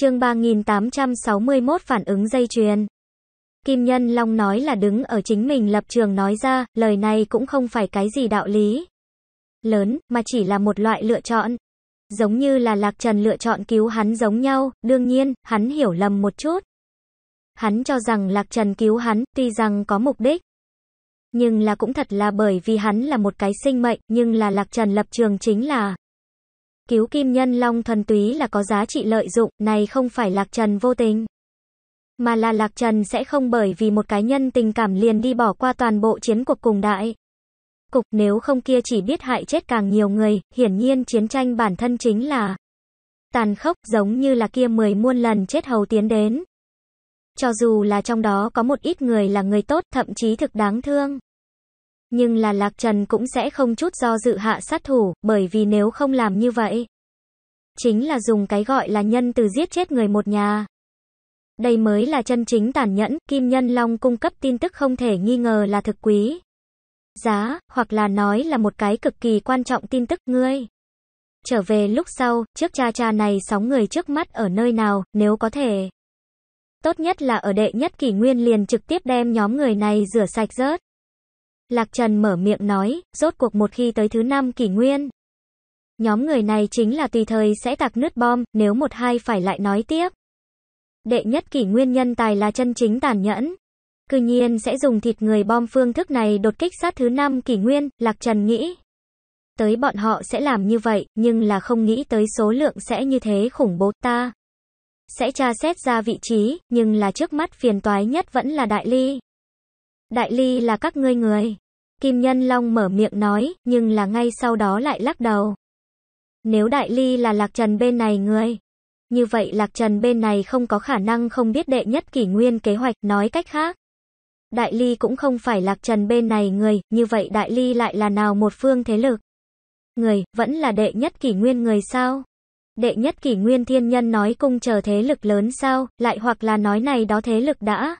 Chương 3861 phản ứng dây chuyền. Kim Nhân Long nói là đứng ở chính mình lập trường nói ra, lời này cũng không phải cái gì đạo lý lớn, mà chỉ là một loại lựa chọn. Giống như là Lạc Trần lựa chọn cứu hắn giống nhau, đương nhiên, hắn hiểu lầm một chút. Hắn cho rằng Lạc Trần cứu hắn, tuy rằng có mục đích. Nhưng là cũng thật là bởi vì hắn là một cái sinh mệnh, nhưng là Lạc Trần lập trường chính là Cứu kim nhân long thần túy là có giá trị lợi dụng, này không phải lạc trần vô tình. Mà là lạc trần sẽ không bởi vì một cái nhân tình cảm liền đi bỏ qua toàn bộ chiến cuộc cùng đại. Cục nếu không kia chỉ biết hại chết càng nhiều người, hiển nhiên chiến tranh bản thân chính là tàn khốc giống như là kia mười muôn lần chết hầu tiến đến. Cho dù là trong đó có một ít người là người tốt, thậm chí thực đáng thương. Nhưng là Lạc Trần cũng sẽ không chút do dự hạ sát thủ, bởi vì nếu không làm như vậy, chính là dùng cái gọi là nhân từ giết chết người một nhà. Đây mới là chân chính tàn nhẫn, Kim Nhân Long cung cấp tin tức không thể nghi ngờ là thực quý. Giá, hoặc là nói là một cái cực kỳ quan trọng tin tức ngươi. Trở về lúc sau, trước cha cha này sóng người trước mắt ở nơi nào, nếu có thể. Tốt nhất là ở đệ nhất kỷ nguyên liền trực tiếp đem nhóm người này rửa sạch rớt. Lạc Trần mở miệng nói, rốt cuộc một khi tới thứ năm kỷ nguyên. Nhóm người này chính là tùy thời sẽ tạc nứt bom, nếu một hai phải lại nói tiếp. Đệ nhất kỷ nguyên nhân tài là chân chính tàn nhẫn. Cư nhiên sẽ dùng thịt người bom phương thức này đột kích sát thứ năm kỷ nguyên, Lạc Trần nghĩ. Tới bọn họ sẽ làm như vậy, nhưng là không nghĩ tới số lượng sẽ như thế khủng bố ta. Sẽ tra xét ra vị trí, nhưng là trước mắt phiền toái nhất vẫn là đại ly. Đại ly là các ngươi người. Kim Nhân Long mở miệng nói, nhưng là ngay sau đó lại lắc đầu. Nếu đại ly là lạc trần bên này người, như vậy lạc trần bên này không có khả năng không biết đệ nhất kỷ nguyên kế hoạch nói cách khác. Đại ly cũng không phải lạc trần bên này người, như vậy đại ly lại là nào một phương thế lực? Người, vẫn là đệ nhất kỷ nguyên người sao? Đệ nhất kỷ nguyên thiên nhân nói cung chờ thế lực lớn sao, lại hoặc là nói này đó thế lực đã.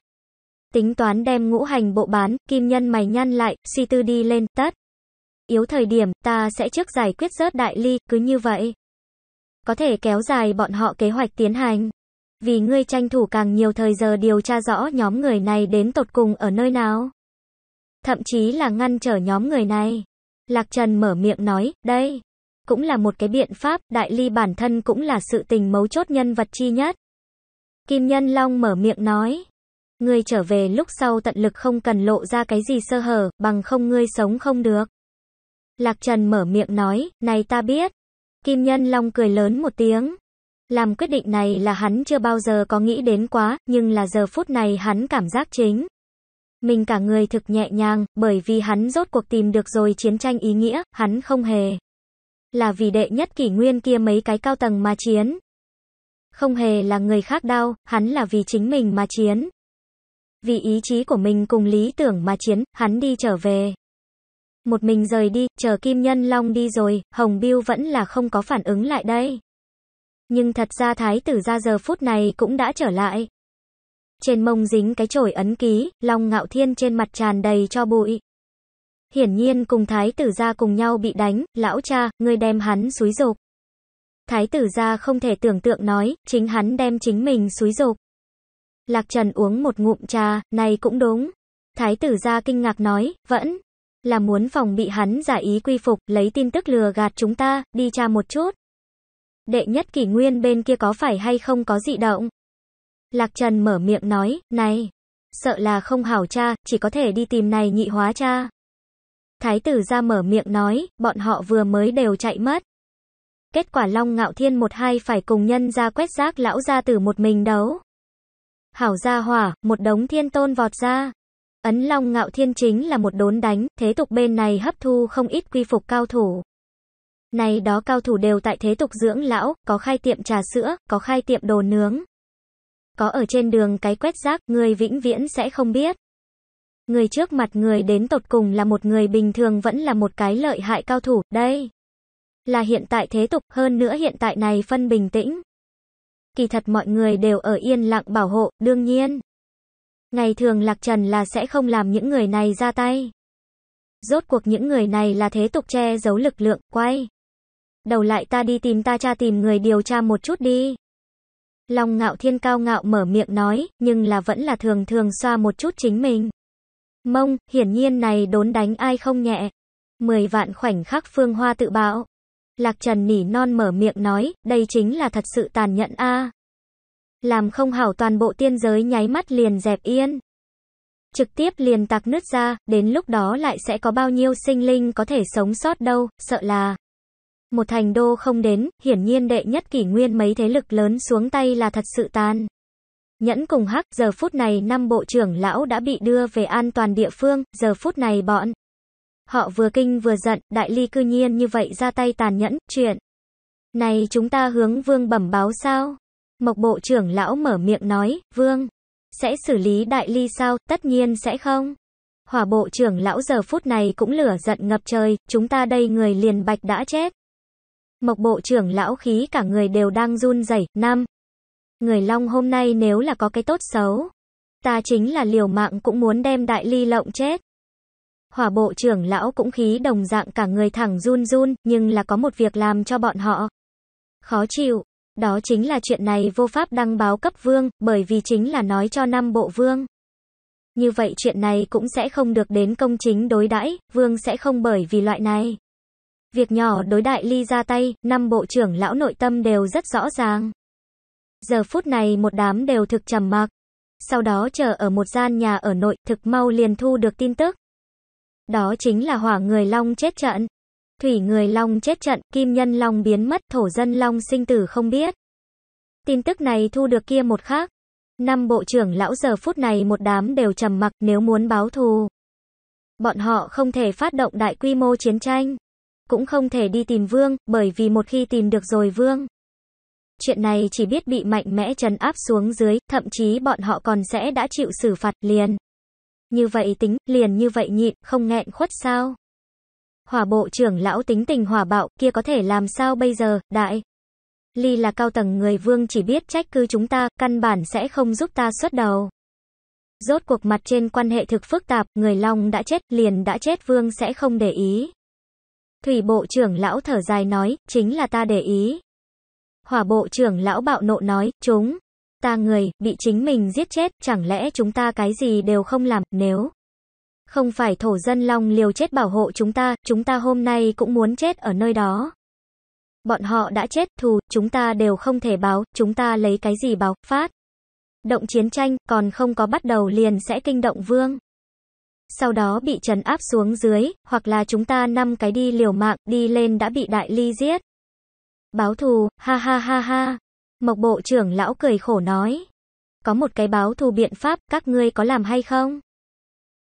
Tính toán đem ngũ hành bộ bán, kim nhân mày nhăn lại, si tư đi lên, tất Yếu thời điểm, ta sẽ trước giải quyết rớt đại ly, cứ như vậy. Có thể kéo dài bọn họ kế hoạch tiến hành. Vì ngươi tranh thủ càng nhiều thời giờ điều tra rõ nhóm người này đến tột cùng ở nơi nào. Thậm chí là ngăn trở nhóm người này. Lạc Trần mở miệng nói, đây, cũng là một cái biện pháp, đại ly bản thân cũng là sự tình mấu chốt nhân vật chi nhất. Kim Nhân Long mở miệng nói, Ngươi trở về lúc sau tận lực không cần lộ ra cái gì sơ hở, bằng không ngươi sống không được. Lạc Trần mở miệng nói, này ta biết. Kim Nhân Long cười lớn một tiếng. Làm quyết định này là hắn chưa bao giờ có nghĩ đến quá, nhưng là giờ phút này hắn cảm giác chính. Mình cả người thực nhẹ nhàng, bởi vì hắn rốt cuộc tìm được rồi chiến tranh ý nghĩa, hắn không hề. Là vì đệ nhất kỷ nguyên kia mấy cái cao tầng mà chiến. Không hề là người khác đau, hắn là vì chính mình mà chiến. Vì ý chí của mình cùng lý tưởng mà chiến, hắn đi trở về. Một mình rời đi, chờ Kim Nhân Long đi rồi, Hồng Biêu vẫn là không có phản ứng lại đây. Nhưng thật ra thái tử ra giờ phút này cũng đã trở lại. Trên mông dính cái chổi ấn ký, Long Ngạo Thiên trên mặt tràn đầy cho bụi. Hiển nhiên cùng thái tử ra cùng nhau bị đánh, lão cha, người đem hắn xúi dục. Thái tử ra không thể tưởng tượng nói, chính hắn đem chính mình xúi dục. Lạc Trần uống một ngụm trà, này cũng đúng. Thái tử gia kinh ngạc nói, vẫn là muốn phòng bị hắn giả ý quy phục, lấy tin tức lừa gạt chúng ta, đi tra một chút. Đệ nhất kỷ nguyên bên kia có phải hay không có dị động? Lạc Trần mở miệng nói, này, sợ là không hảo cha, chỉ có thể đi tìm này nhị hóa cha. Thái tử ra mở miệng nói, bọn họ vừa mới đều chạy mất. Kết quả Long Ngạo Thiên một hai phải cùng nhân ra quét rác lão ra từ một mình đấu hảo gia hỏa, một đống thiên tôn vọt ra. Ấn Long Ngạo Thiên chính là một đốn đánh, thế tục bên này hấp thu không ít quy phục cao thủ. Này đó cao thủ đều tại thế tục dưỡng lão, có khai tiệm trà sữa, có khai tiệm đồ nướng. Có ở trên đường cái quét rác, người vĩnh viễn sẽ không biết. Người trước mặt người đến tột cùng là một người bình thường vẫn là một cái lợi hại cao thủ, đây. Là hiện tại thế tục, hơn nữa hiện tại này phân bình tĩnh kỳ thật mọi người đều ở yên lặng bảo hộ, đương nhiên. Ngày thường Lạc Trần là sẽ không làm những người này ra tay. Rốt cuộc những người này là thế tục che giấu lực lượng, quay. Đầu lại ta đi tìm ta cha tìm người điều tra một chút đi. Long ngạo thiên cao ngạo mở miệng nói, nhưng là vẫn là thường thường xoa một chút chính mình. Mông, hiển nhiên này đốn đánh ai không nhẹ. Mười vạn khoảnh khắc phương hoa tự bạo. Lạc Trần nỉ non mở miệng nói, đây chính là thật sự tàn nhẫn a. À. Làm không hảo toàn bộ tiên giới nháy mắt liền dẹp yên. Trực tiếp liền tạc nứt ra, đến lúc đó lại sẽ có bao nhiêu sinh linh có thể sống sót đâu, sợ là một thành đô không đến, hiển nhiên đệ nhất kỷ nguyên mấy thế lực lớn xuống tay là thật sự tàn. Nhẫn cùng hắc, giờ phút này năm bộ trưởng lão đã bị đưa về an toàn địa phương, giờ phút này bọn Họ vừa kinh vừa giận, đại ly cư nhiên như vậy ra tay tàn nhẫn, chuyện. Này chúng ta hướng vương bẩm báo sao? Mộc bộ trưởng lão mở miệng nói, vương, sẽ xử lý đại ly sao, tất nhiên sẽ không. Hỏa bộ trưởng lão giờ phút này cũng lửa giận ngập trời, chúng ta đây người liền bạch đã chết. Mộc bộ trưởng lão khí cả người đều đang run rẩy năm. Người long hôm nay nếu là có cái tốt xấu, ta chính là liều mạng cũng muốn đem đại ly lộng chết. Hỏa bộ trưởng lão cũng khí đồng dạng cả người thẳng run run, nhưng là có một việc làm cho bọn họ khó chịu. Đó chính là chuyện này vô pháp đăng báo cấp vương, bởi vì chính là nói cho năm bộ vương. Như vậy chuyện này cũng sẽ không được đến công chính đối đãi, vương sẽ không bởi vì loại này. Việc nhỏ đối đại ly ra tay, năm bộ trưởng lão nội tâm đều rất rõ ràng. Giờ phút này một đám đều thực trầm mặc. Sau đó chờ ở một gian nhà ở nội, thực mau liền thu được tin tức. Đó chính là hỏa người long chết trận. Thủy người long chết trận, kim nhân long biến mất, thổ dân long sinh tử không biết. Tin tức này thu được kia một khác. Năm bộ trưởng lão giờ phút này một đám đều trầm mặc nếu muốn báo thù. Bọn họ không thể phát động đại quy mô chiến tranh. Cũng không thể đi tìm vương, bởi vì một khi tìm được rồi vương. Chuyện này chỉ biết bị mạnh mẽ trấn áp xuống dưới, thậm chí bọn họ còn sẽ đã chịu xử phạt liền. Như vậy tính, liền như vậy nhịn, không nghẹn khuất sao? Hỏa bộ trưởng lão tính tình hỏa bạo, kia có thể làm sao bây giờ, đại? Ly là cao tầng người vương chỉ biết trách cứ chúng ta, căn bản sẽ không giúp ta xuất đầu. Rốt cuộc mặt trên quan hệ thực phức tạp, người Long đã chết, liền đã chết vương sẽ không để ý. Thủy bộ trưởng lão thở dài nói, chính là ta để ý. Hỏa bộ trưởng lão bạo nộ nói, chúng. Ta người, bị chính mình giết chết, chẳng lẽ chúng ta cái gì đều không làm, nếu không phải thổ dân long liều chết bảo hộ chúng ta, chúng ta hôm nay cũng muốn chết ở nơi đó. Bọn họ đã chết, thù, chúng ta đều không thể báo, chúng ta lấy cái gì báo, phát. Động chiến tranh, còn không có bắt đầu liền sẽ kinh động vương. Sau đó bị trấn áp xuống dưới, hoặc là chúng ta năm cái đi liều mạng, đi lên đã bị đại ly giết. Báo thù, ha ha ha ha. Mộc bộ trưởng lão cười khổ nói. Có một cái báo thù biện pháp, các ngươi có làm hay không?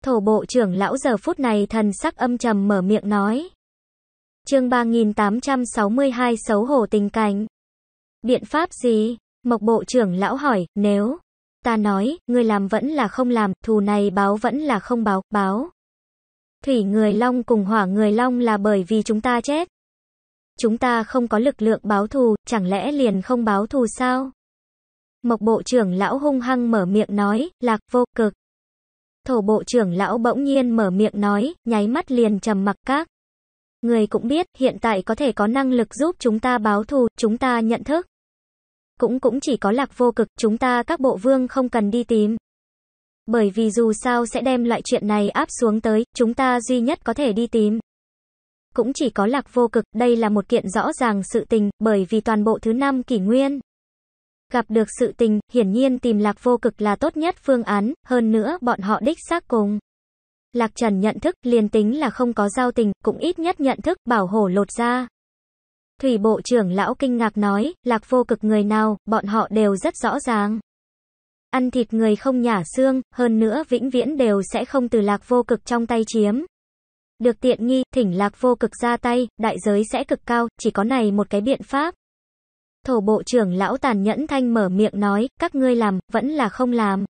Thổ bộ trưởng lão giờ phút này thần sắc âm trầm mở miệng nói. Chương 3862 xấu hổ tình cảnh. Biện pháp gì? Mộc bộ trưởng lão hỏi, nếu ta nói, ngươi làm vẫn là không làm, thù này báo vẫn là không báo, báo. Thủy người long cùng hỏa người long là bởi vì chúng ta chết chúng ta không có lực lượng báo thù, chẳng lẽ liền không báo thù sao? Mộc bộ trưởng lão hung hăng mở miệng nói, lạc vô cực. Thổ bộ trưởng lão bỗng nhiên mở miệng nói, nháy mắt liền trầm mặc các. Người cũng biết, hiện tại có thể có năng lực giúp chúng ta báo thù, chúng ta nhận thức. Cũng cũng chỉ có lạc vô cực, chúng ta các bộ vương không cần đi tìm. Bởi vì dù sao sẽ đem loại chuyện này áp xuống tới, chúng ta duy nhất có thể đi tìm cũng chỉ có lạc vô cực, đây là một kiện rõ ràng sự tình, bởi vì toàn bộ thứ năm kỷ nguyên. Gặp được sự tình, hiển nhiên tìm lạc vô cực là tốt nhất phương án, hơn nữa bọn họ đích xác cùng. Lạc Trần nhận thức, liền tính là không có giao tình, cũng ít nhất nhận thức, bảo hổ lột ra. Thủy Bộ trưởng lão kinh ngạc nói, lạc vô cực người nào, bọn họ đều rất rõ ràng. Ăn thịt người không nhả xương, hơn nữa vĩnh viễn đều sẽ không từ lạc vô cực trong tay chiếm. Được tiện nghi, thỉnh lạc vô cực ra tay, đại giới sẽ cực cao, chỉ có này một cái biện pháp. Thổ bộ trưởng lão tàn nhẫn thanh mở miệng nói, các ngươi làm, vẫn là không làm.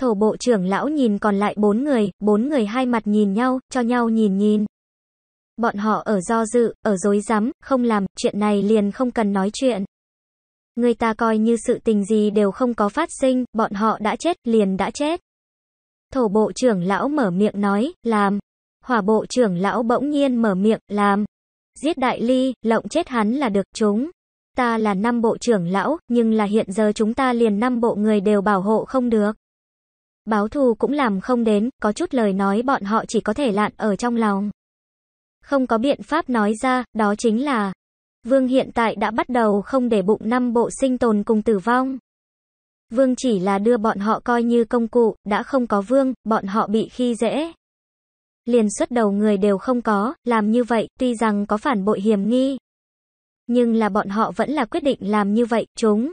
Thổ bộ trưởng lão nhìn còn lại bốn người, bốn người hai mặt nhìn nhau, cho nhau nhìn nhìn. Bọn họ ở do dự, ở dối rắm không làm, chuyện này liền không cần nói chuyện. Người ta coi như sự tình gì đều không có phát sinh, bọn họ đã chết, liền đã chết. Thổ bộ trưởng lão mở miệng nói, làm hỏa bộ trưởng lão bỗng nhiên mở miệng, làm. Giết đại ly, lộng chết hắn là được chúng. Ta là năm bộ trưởng lão, nhưng là hiện giờ chúng ta liền năm bộ người đều bảo hộ không được. Báo thù cũng làm không đến, có chút lời nói bọn họ chỉ có thể lạn ở trong lòng. Không có biện pháp nói ra, đó chính là Vương hiện tại đã bắt đầu không để bụng năm bộ sinh tồn cùng tử vong. Vương chỉ là đưa bọn họ coi như công cụ, đã không có vương, bọn họ bị khi dễ liền xuất đầu người đều không có, làm như vậy, tuy rằng có phản bội hiểm nghi. Nhưng là bọn họ vẫn là quyết định làm như vậy, chúng.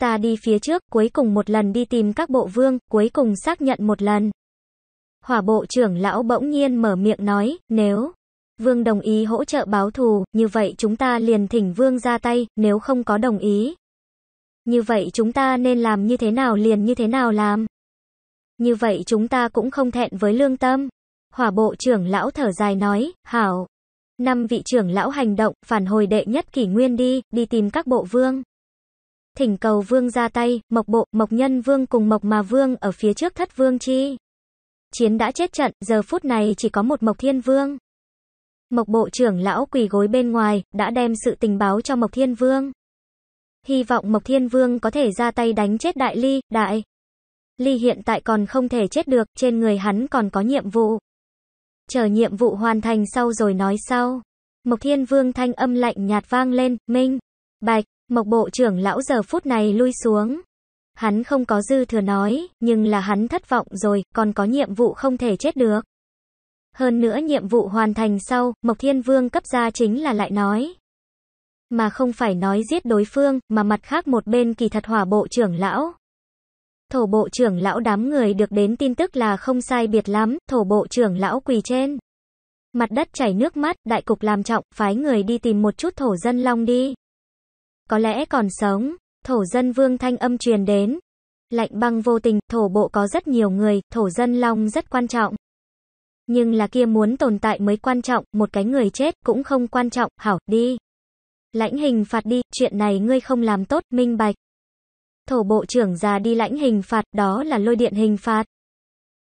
Ta đi phía trước, cuối cùng một lần đi tìm các bộ vương, cuối cùng xác nhận một lần. Hỏa bộ trưởng lão bỗng nhiên mở miệng nói, nếu vương đồng ý hỗ trợ báo thù, như vậy chúng ta liền thỉnh vương ra tay, nếu không có đồng ý. Như vậy chúng ta nên làm như thế nào liền như thế nào làm. Như vậy chúng ta cũng không thẹn với lương tâm. Hỏa bộ trưởng lão thở dài nói, hảo. Năm vị trưởng lão hành động, phản hồi đệ nhất kỷ nguyên đi, đi tìm các bộ vương. Thỉnh cầu vương ra tay, mộc bộ, mộc nhân vương cùng mộc mà vương ở phía trước thất vương chi. Chiến đã chết trận, giờ phút này chỉ có một mộc thiên vương. Mộc bộ trưởng lão quỳ gối bên ngoài, đã đem sự tình báo cho mộc thiên vương. Hy vọng mộc thiên vương có thể ra tay đánh chết đại ly, đại. Ly hiện tại còn không thể chết được, trên người hắn còn có nhiệm vụ. Chờ nhiệm vụ hoàn thành sau rồi nói sau. Mộc Thiên Vương thanh âm lạnh nhạt vang lên, Minh, Bạch, Mộc Bộ trưởng lão giờ phút này lui xuống. Hắn không có dư thừa nói, nhưng là hắn thất vọng rồi, còn có nhiệm vụ không thể chết được. Hơn nữa nhiệm vụ hoàn thành sau, Mộc Thiên Vương cấp ra chính là lại nói. Mà không phải nói giết đối phương, mà mặt khác một bên kỳ thật hỏa bộ trưởng lão, Thổ bộ trưởng lão đám người được đến tin tức là không sai biệt lắm, thổ bộ trưởng lão quỳ trên. Mặt đất chảy nước mắt, đại cục làm trọng, phái người đi tìm một chút thổ dân long đi. Có lẽ còn sống, thổ dân vương thanh âm truyền đến. Lạnh băng vô tình, thổ bộ có rất nhiều người, thổ dân long rất quan trọng. Nhưng là kia muốn tồn tại mới quan trọng, một cái người chết cũng không quan trọng, hảo, đi. Lãnh hình phạt đi, chuyện này ngươi không làm tốt, minh bạch thổ bộ trưởng già đi lãnh hình phạt, đó là lôi điện hình phạt.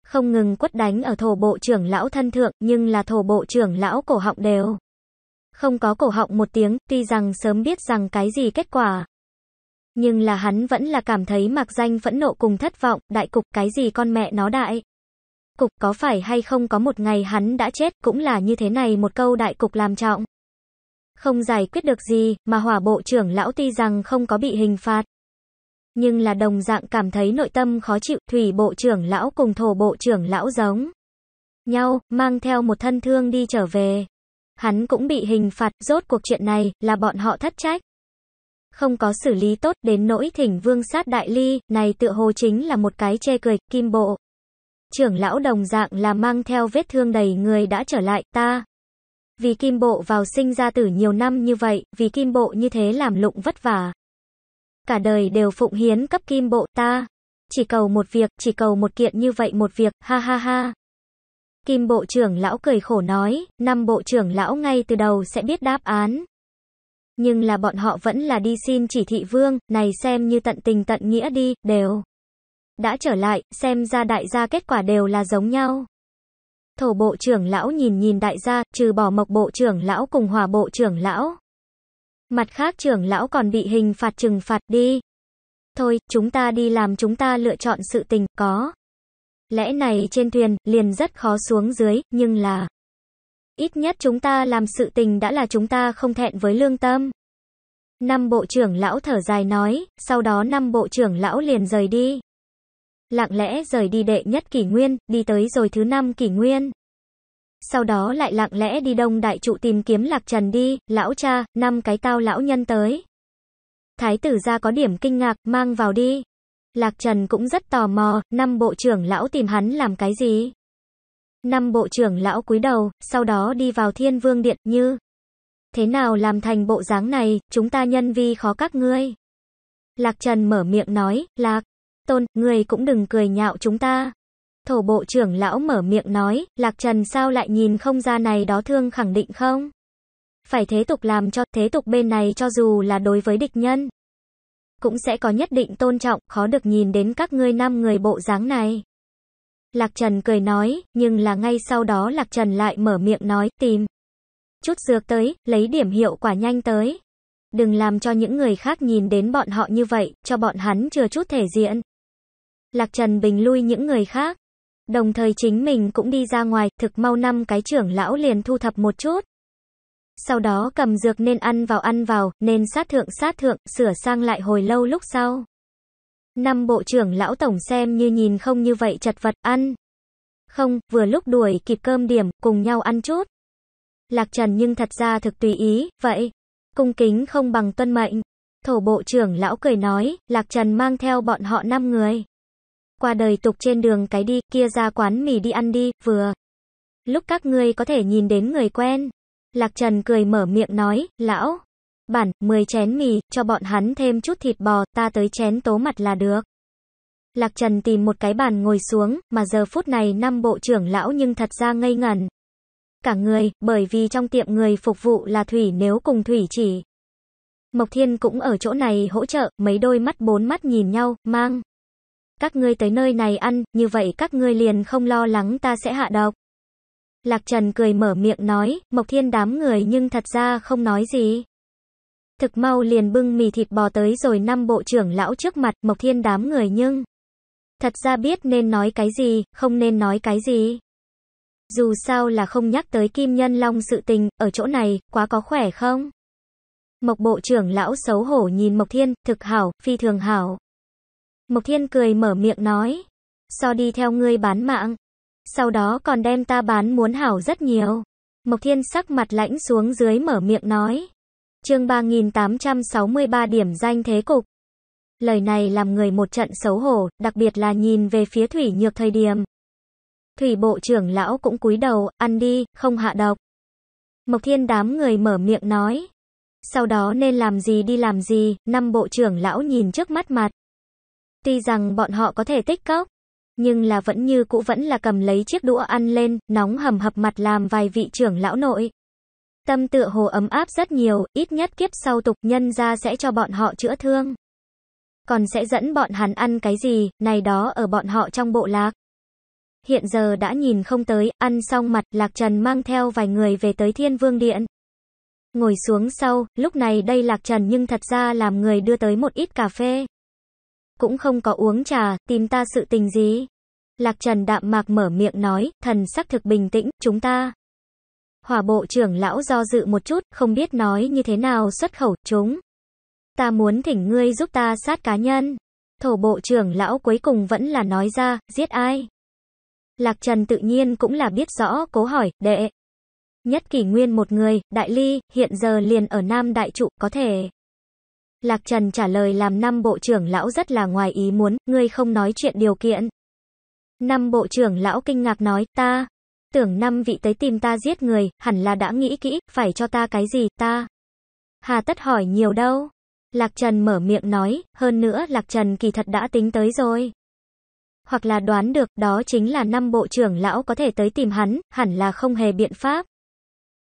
Không ngừng quất đánh ở thổ bộ trưởng lão thân thượng, nhưng là thổ bộ trưởng lão cổ họng đều. Không có cổ họng một tiếng, tuy rằng sớm biết rằng cái gì kết quả. Nhưng là hắn vẫn là cảm thấy mặc danh phẫn nộ cùng thất vọng, đại cục cái gì con mẹ nó đại. Cục có phải hay không có một ngày hắn đã chết, cũng là như thế này một câu đại cục làm trọng không giải quyết được gì, mà hỏa bộ trưởng lão tuy rằng không có bị hình phạt, nhưng là đồng dạng cảm thấy nội tâm khó chịu, thủy bộ trưởng lão cùng thổ bộ trưởng lão giống nhau, mang theo một thân thương đi trở về. Hắn cũng bị hình phạt, rốt cuộc chuyện này, là bọn họ thất trách. Không có xử lý tốt, đến nỗi thỉnh vương sát đại ly, này tựa hồ chính là một cái chê cười, kim bộ. Trưởng lão đồng dạng là mang theo vết thương đầy người đã trở lại, ta. Vì kim bộ vào sinh ra tử nhiều năm như vậy, vì kim bộ như thế làm lụng vất vả, cả đời đều phụng hiến cấp kim bộ ta. Chỉ cầu một việc, chỉ cầu một kiện như vậy một việc, ha ha ha. Kim bộ trưởng lão cười khổ nói, năm bộ trưởng lão ngay từ đầu sẽ biết đáp án. Nhưng là bọn họ vẫn là đi xin chỉ thị vương, này xem như tận tình tận nghĩa đi, đều. Đã trở lại, xem ra đại gia kết quả đều là giống nhau. Thổ bộ trưởng lão nhìn nhìn đại gia, trừ bỏ mộc bộ trưởng lão cùng hòa bộ trưởng lão. Mặt khác trưởng lão còn bị hình phạt trừng phạt đi. Thôi, chúng ta đi làm chúng ta lựa chọn sự tình, có. Lẽ này trên thuyền, liền rất khó xuống dưới, nhưng là... Ít nhất chúng ta làm sự tình đã là chúng ta không thẹn với lương tâm. Năm bộ trưởng lão thở dài nói, sau đó năm bộ trưởng lão liền rời đi. Lặng lẽ rời đi đệ nhất kỷ nguyên, đi tới rồi thứ năm kỷ nguyên sau đó lại lặng lẽ đi đông đại trụ tìm kiếm lạc trần đi, lão cha, năm cái tao lão nhân tới. Thái tử ra có điểm kinh ngạc, mang vào đi. Lạc Trần cũng rất tò mò, năm bộ trưởng lão tìm hắn làm cái gì? Năm bộ trưởng lão cúi đầu, sau đó đi vào thiên vương điện, như Thế nào làm thành bộ dáng này, chúng ta nhân vi khó các ngươi. Lạc Trần mở miệng nói, Lạc, Tôn, người cũng đừng cười nhạo chúng ta thổ bộ trưởng lão mở miệng nói, Lạc Trần sao lại nhìn không ra này đó thương khẳng định không? Phải thế tục làm cho, thế tục bên này cho dù là đối với địch nhân, cũng sẽ có nhất định tôn trọng, khó được nhìn đến các ngươi năm người bộ dáng này. Lạc Trần cười nói, nhưng là ngay sau đó Lạc Trần lại mở miệng nói, tìm. Chút dược tới, lấy điểm hiệu quả nhanh tới. Đừng làm cho những người khác nhìn đến bọn họ như vậy, cho bọn hắn chưa chút thể diện. Lạc Trần bình lui những người khác. Đồng thời chính mình cũng đi ra ngoài, thực mau năm cái trưởng lão liền thu thập một chút. Sau đó cầm dược nên ăn vào ăn vào, nên sát thượng sát thượng, sửa sang lại hồi lâu lúc sau. Năm bộ trưởng lão tổng xem như nhìn không như vậy chật vật ăn. Không, vừa lúc đuổi kịp cơm điểm, cùng nhau ăn chút. Lạc Trần nhưng thật ra thực tùy ý, vậy. Cung kính không bằng tuân mệnh. Thổ bộ trưởng lão cười nói, Lạc Trần mang theo bọn họ năm người qua đời tục trên đường cái đi, kia ra quán mì đi ăn đi, vừa. Lúc các ngươi có thể nhìn đến người quen. Lạc Trần cười mở miệng nói, lão, bản, 10 chén mì, cho bọn hắn thêm chút thịt bò, ta tới chén tố mặt là được. Lạc Trần tìm một cái bàn ngồi xuống, mà giờ phút này năm bộ trưởng lão nhưng thật ra ngây ngẩn. Cả người, bởi vì trong tiệm người phục vụ là Thủy nếu cùng Thủy chỉ. Mộc Thiên cũng ở chỗ này hỗ trợ, mấy đôi mắt bốn mắt nhìn nhau, mang các ngươi tới nơi này ăn, như vậy các ngươi liền không lo lắng ta sẽ hạ độc. Lạc Trần cười mở miệng nói, Mộc Thiên đám người nhưng thật ra không nói gì. Thực mau liền bưng mì thịt bò tới rồi năm bộ trưởng lão trước mặt Mộc Thiên đám người nhưng thật ra biết nên nói cái gì, không nên nói cái gì. Dù sao là không nhắc tới Kim Nhân Long sự tình, ở chỗ này, quá có khỏe không? Mộc bộ trưởng lão xấu hổ nhìn Mộc Thiên, thực hảo, phi thường hảo. Mộc Thiên cười mở miệng nói. So đi theo ngươi bán mạng. Sau đó còn đem ta bán muốn hảo rất nhiều. Mộc Thiên sắc mặt lãnh xuống dưới mở miệng nói. Chương 3863 điểm danh thế cục. Lời này làm người một trận xấu hổ, đặc biệt là nhìn về phía Thủy Nhược thời điểm. Thủy bộ trưởng lão cũng cúi đầu, ăn đi, không hạ độc. Mộc Thiên đám người mở miệng nói. Sau đó nên làm gì đi làm gì, năm bộ trưởng lão nhìn trước mắt mặt. Tuy rằng bọn họ có thể tích cóc, nhưng là vẫn như cũ vẫn là cầm lấy chiếc đũa ăn lên, nóng hầm hập mặt làm vài vị trưởng lão nội. Tâm tựa hồ ấm áp rất nhiều, ít nhất kiếp sau tục nhân ra sẽ cho bọn họ chữa thương. Còn sẽ dẫn bọn hắn ăn cái gì, này đó ở bọn họ trong bộ lạc. Hiện giờ đã nhìn không tới, ăn xong mặt, Lạc Trần mang theo vài người về tới Thiên Vương Điện. Ngồi xuống sau, lúc này đây Lạc Trần nhưng thật ra làm người đưa tới một ít cà phê cũng không có uống trà, tìm ta sự tình gì. Lạc Trần đạm mạc mở miệng nói, thần sắc thực bình tĩnh, chúng ta. Hỏa bộ trưởng lão do dự một chút, không biết nói như thế nào xuất khẩu, chúng. Ta muốn thỉnh ngươi giúp ta sát cá nhân. Thổ bộ trưởng lão cuối cùng vẫn là nói ra, giết ai. Lạc Trần tự nhiên cũng là biết rõ, cố hỏi, đệ. Nhất kỷ nguyên một người, đại ly, hiện giờ liền ở Nam Đại Trụ, có thể. Lạc Trần trả lời làm năm bộ trưởng lão rất là ngoài ý muốn, ngươi không nói chuyện điều kiện. Năm bộ trưởng lão kinh ngạc nói, ta, tưởng năm vị tới tìm ta giết người, hẳn là đã nghĩ kỹ, phải cho ta cái gì, ta. Hà tất hỏi nhiều đâu. Lạc Trần mở miệng nói, hơn nữa Lạc Trần kỳ thật đã tính tới rồi. Hoặc là đoán được, đó chính là năm bộ trưởng lão có thể tới tìm hắn, hẳn là không hề biện pháp.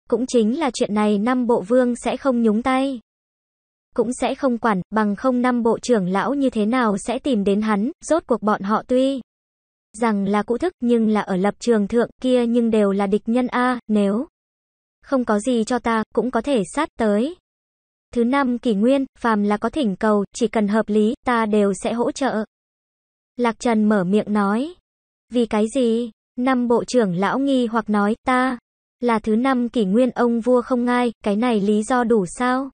Cũng chính là chuyện này năm bộ vương sẽ không nhúng tay cũng sẽ không quản, bằng không năm bộ trưởng lão như thế nào sẽ tìm đến hắn, rốt cuộc bọn họ tuy rằng là cũ thức nhưng là ở lập trường thượng kia nhưng đều là địch nhân A, nếu không có gì cho ta, cũng có thể sát tới. Thứ năm kỷ nguyên, phàm là có thỉnh cầu, chỉ cần hợp lý, ta đều sẽ hỗ trợ. Lạc Trần mở miệng nói. Vì cái gì? Năm bộ trưởng lão nghi hoặc nói, ta là thứ năm kỷ nguyên ông vua không ngai, cái này lý do đủ sao?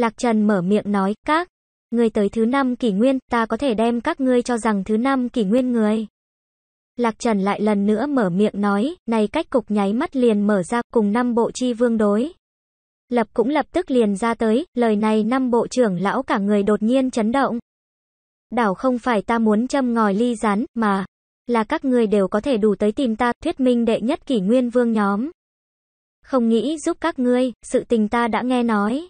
Lạc Trần mở miệng nói, các, người tới thứ năm kỷ nguyên, ta có thể đem các ngươi cho rằng thứ năm kỷ nguyên người. Lạc Trần lại lần nữa mở miệng nói, này cách cục nháy mắt liền mở ra, cùng năm bộ chi vương đối. Lập cũng lập tức liền ra tới, lời này năm bộ trưởng lão cả người đột nhiên chấn động. Đảo không phải ta muốn châm ngòi ly rán, mà, là các người đều có thể đủ tới tìm ta, thuyết minh đệ nhất kỷ nguyên vương nhóm. Không nghĩ giúp các ngươi, sự tình ta đã nghe nói.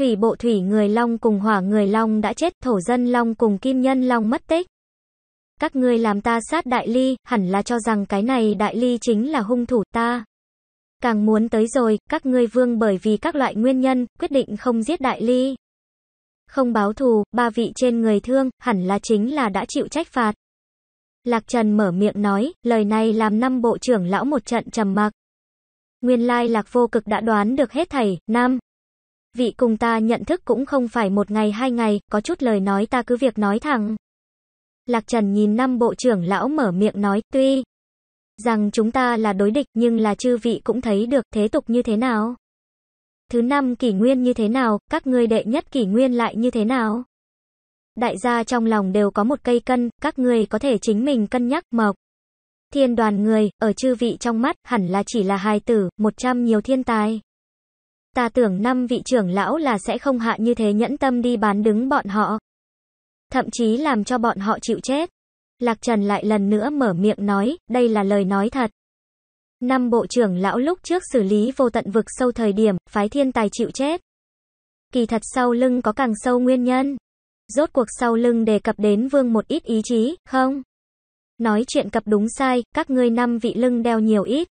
Thủy bộ thủy người long cùng hỏa người long đã chết, thổ dân long cùng kim nhân long mất tích. Các ngươi làm ta sát đại ly, hẳn là cho rằng cái này đại ly chính là hung thủ ta. Càng muốn tới rồi, các ngươi vương bởi vì các loại nguyên nhân, quyết định không giết đại ly. Không báo thù, ba vị trên người thương, hẳn là chính là đã chịu trách phạt. Lạc Trần mở miệng nói, lời này làm năm bộ trưởng lão một trận trầm mặc. Nguyên lai Lạc Vô Cực đã đoán được hết thảy, nam, vị cùng ta nhận thức cũng không phải một ngày hai ngày, có chút lời nói ta cứ việc nói thẳng. Lạc Trần nhìn năm bộ trưởng lão mở miệng nói, tuy rằng chúng ta là đối địch nhưng là chư vị cũng thấy được thế tục như thế nào. Thứ năm kỷ nguyên như thế nào, các ngươi đệ nhất kỷ nguyên lại như thế nào. Đại gia trong lòng đều có một cây cân, các ngươi có thể chính mình cân nhắc mộc. Thiên đoàn người, ở chư vị trong mắt, hẳn là chỉ là hài tử, một trăm nhiều thiên tài. Ta tưởng năm vị trưởng lão là sẽ không hạ như thế nhẫn tâm đi bán đứng bọn họ. Thậm chí làm cho bọn họ chịu chết. Lạc Trần lại lần nữa mở miệng nói, đây là lời nói thật. Năm bộ trưởng lão lúc trước xử lý vô tận vực sâu thời điểm, phái thiên tài chịu chết. Kỳ thật sau lưng có càng sâu nguyên nhân. Rốt cuộc sau lưng đề cập đến vương một ít ý chí, không? Nói chuyện cập đúng sai, các ngươi năm vị lưng đeo nhiều ít.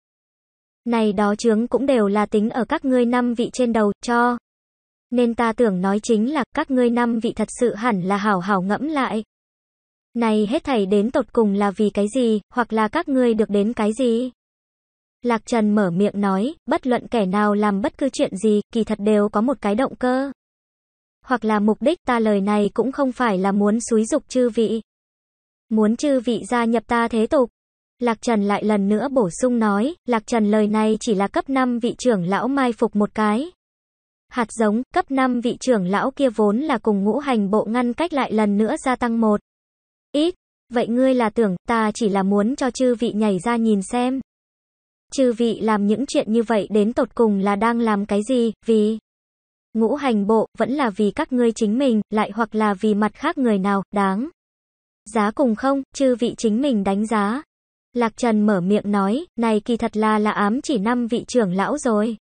Này đó chướng cũng đều là tính ở các ngươi năm vị trên đầu, cho. Nên ta tưởng nói chính là các ngươi năm vị thật sự hẳn là hảo hảo ngẫm lại. Này hết thảy đến tột cùng là vì cái gì, hoặc là các ngươi được đến cái gì. Lạc Trần mở miệng nói, bất luận kẻ nào làm bất cứ chuyện gì, kỳ thật đều có một cái động cơ. Hoặc là mục đích ta lời này cũng không phải là muốn xúi dục chư vị. Muốn chư vị gia nhập ta thế tục, Lạc Trần lại lần nữa bổ sung nói, Lạc Trần lời này chỉ là cấp 5 vị trưởng lão mai phục một cái. Hạt giống, cấp 5 vị trưởng lão kia vốn là cùng ngũ hành bộ ngăn cách lại lần nữa gia tăng một. Ít, vậy ngươi là tưởng, ta chỉ là muốn cho chư vị nhảy ra nhìn xem. Chư vị làm những chuyện như vậy đến tột cùng là đang làm cái gì, vì ngũ hành bộ, vẫn là vì các ngươi chính mình, lại hoặc là vì mặt khác người nào, đáng. Giá cùng không, chư vị chính mình đánh giá. Lạc Trần mở miệng nói, này kỳ thật là là ám chỉ năm vị trưởng lão rồi.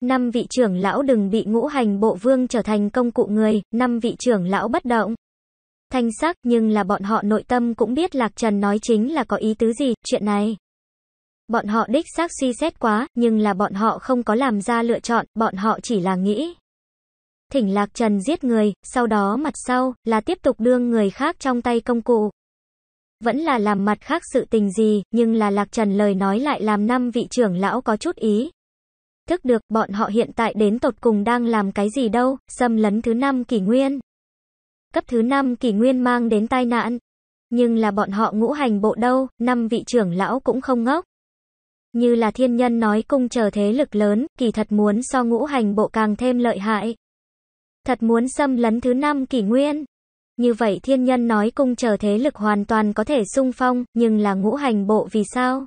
Năm vị trưởng lão đừng bị ngũ hành bộ vương trở thành công cụ người, năm vị trưởng lão bất động. Thanh sắc, nhưng là bọn họ nội tâm cũng biết Lạc Trần nói chính là có ý tứ gì, chuyện này. Bọn họ đích xác suy xét quá, nhưng là bọn họ không có làm ra lựa chọn, bọn họ chỉ là nghĩ. Thỉnh Lạc Trần giết người, sau đó mặt sau, là tiếp tục đương người khác trong tay công cụ vẫn là làm mặt khác sự tình gì, nhưng là Lạc Trần lời nói lại làm năm vị trưởng lão có chút ý. Thức được bọn họ hiện tại đến tột cùng đang làm cái gì đâu, xâm lấn thứ năm kỷ nguyên. Cấp thứ năm kỷ nguyên mang đến tai nạn, nhưng là bọn họ ngũ hành bộ đâu, năm vị trưởng lão cũng không ngốc. Như là thiên nhân nói cung chờ thế lực lớn, kỳ thật muốn so ngũ hành bộ càng thêm lợi hại. Thật muốn xâm lấn thứ năm kỷ nguyên, như vậy thiên nhân nói cung chờ thế lực hoàn toàn có thể sung phong, nhưng là ngũ hành bộ vì sao?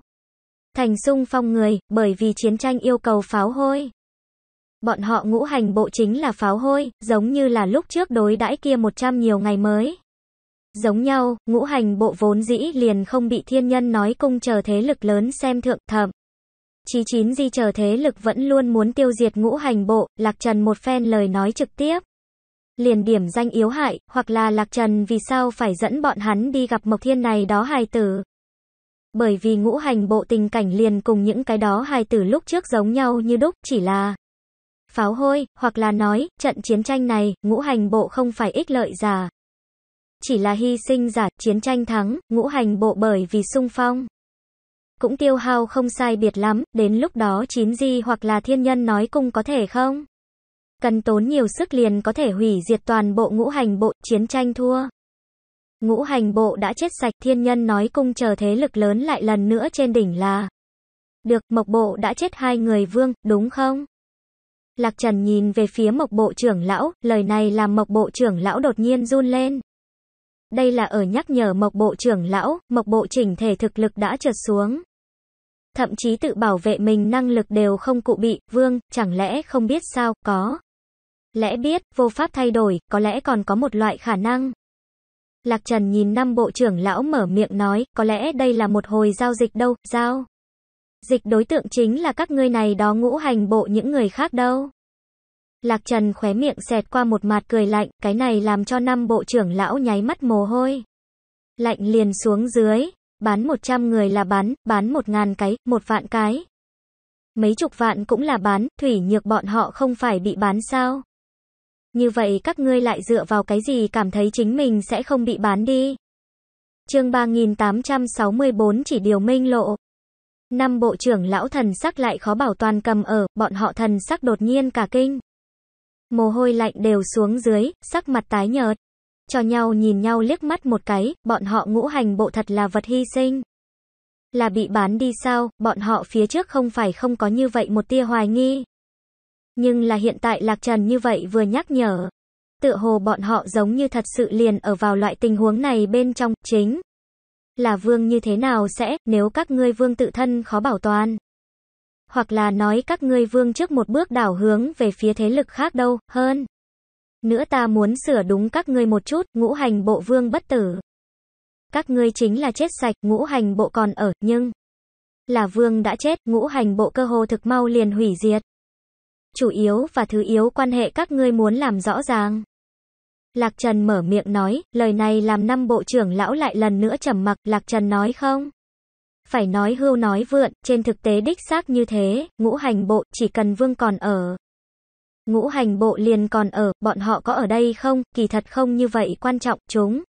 Thành sung phong người, bởi vì chiến tranh yêu cầu pháo hôi. Bọn họ ngũ hành bộ chính là pháo hôi, giống như là lúc trước đối đãi kia 100 nhiều ngày mới. Giống nhau, ngũ hành bộ vốn dĩ liền không bị thiên nhân nói cung chờ thế lực lớn xem thượng thẩm. Chí chín di chờ thế lực vẫn luôn muốn tiêu diệt ngũ hành bộ, lạc trần một phen lời nói trực tiếp liền điểm danh yếu hại, hoặc là Lạc Trần vì sao phải dẫn bọn hắn đi gặp Mộc Thiên này đó hài tử. Bởi vì ngũ hành bộ tình cảnh liền cùng những cái đó hài tử lúc trước giống nhau như đúc, chỉ là pháo hôi, hoặc là nói, trận chiến tranh này, ngũ hành bộ không phải ích lợi giả. Chỉ là hy sinh giả, chiến tranh thắng, ngũ hành bộ bởi vì sung phong. Cũng tiêu hao không sai biệt lắm, đến lúc đó chín gì hoặc là thiên nhân nói cùng có thể không? cần tốn nhiều sức liền có thể hủy diệt toàn bộ ngũ hành bộ, chiến tranh thua. Ngũ hành bộ đã chết sạch, thiên nhân nói cung chờ thế lực lớn lại lần nữa trên đỉnh là. Được, mộc bộ đã chết hai người vương, đúng không? Lạc Trần nhìn về phía mộc bộ trưởng lão, lời này làm mộc bộ trưởng lão đột nhiên run lên. Đây là ở nhắc nhở mộc bộ trưởng lão, mộc bộ chỉnh thể thực lực đã trượt xuống. Thậm chí tự bảo vệ mình năng lực đều không cụ bị, vương, chẳng lẽ không biết sao, có. Lẽ biết, vô pháp thay đổi, có lẽ còn có một loại khả năng. Lạc Trần nhìn năm bộ trưởng lão mở miệng nói, có lẽ đây là một hồi giao dịch đâu, giao. Dịch đối tượng chính là các ngươi này đó ngũ hành bộ những người khác đâu. Lạc Trần khóe miệng xẹt qua một mặt cười lạnh, cái này làm cho năm bộ trưởng lão nháy mắt mồ hôi. Lạnh liền xuống dưới, bán 100 người là bán, bán 1.000 cái, một vạn cái. Mấy chục vạn cũng là bán, thủy nhược bọn họ không phải bị bán sao? Như vậy các ngươi lại dựa vào cái gì cảm thấy chính mình sẽ không bị bán đi? Chương 3864 chỉ điều minh lộ. Năm bộ trưởng lão thần sắc lại khó bảo toàn cầm ở, bọn họ thần sắc đột nhiên cả kinh. Mồ hôi lạnh đều xuống dưới, sắc mặt tái nhợt. Cho nhau nhìn nhau liếc mắt một cái, bọn họ ngũ hành bộ thật là vật hy sinh. Là bị bán đi sao, bọn họ phía trước không phải không có như vậy một tia hoài nghi. Nhưng là hiện tại Lạc Trần như vậy vừa nhắc nhở. Tựa hồ bọn họ giống như thật sự liền ở vào loại tình huống này bên trong, chính là vương như thế nào sẽ, nếu các ngươi vương tự thân khó bảo toàn. Hoặc là nói các ngươi vương trước một bước đảo hướng về phía thế lực khác đâu, hơn. Nữa ta muốn sửa đúng các ngươi một chút, ngũ hành bộ vương bất tử. Các ngươi chính là chết sạch, ngũ hành bộ còn ở, nhưng là vương đã chết, ngũ hành bộ cơ hồ thực mau liền hủy diệt chủ yếu và thứ yếu quan hệ các ngươi muốn làm rõ ràng. Lạc Trần mở miệng nói, lời này làm năm bộ trưởng lão lại lần nữa trầm mặc, Lạc Trần nói không? Phải nói hưu nói vượn, trên thực tế đích xác như thế, ngũ hành bộ chỉ cần vương còn ở. Ngũ hành bộ liền còn ở, bọn họ có ở đây không, kỳ thật không như vậy quan trọng, chúng.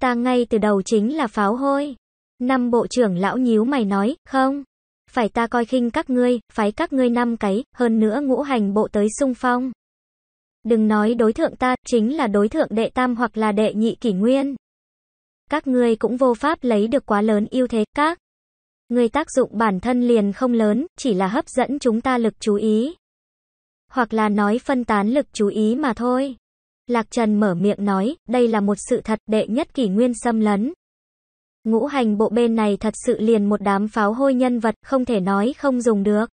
Ta ngay từ đầu chính là pháo hôi. Năm bộ trưởng lão nhíu mày nói, không phải ta coi khinh các ngươi, phái các ngươi năm cái, hơn nữa ngũ hành bộ tới sung phong. Đừng nói đối thượng ta, chính là đối thượng đệ tam hoặc là đệ nhị kỷ nguyên. Các ngươi cũng vô pháp lấy được quá lớn ưu thế, các ngươi tác dụng bản thân liền không lớn, chỉ là hấp dẫn chúng ta lực chú ý. Hoặc là nói phân tán lực chú ý mà thôi. Lạc Trần mở miệng nói, đây là một sự thật đệ nhất kỷ nguyên xâm lấn, Ngũ hành bộ bên này thật sự liền một đám pháo hôi nhân vật, không thể nói không dùng được.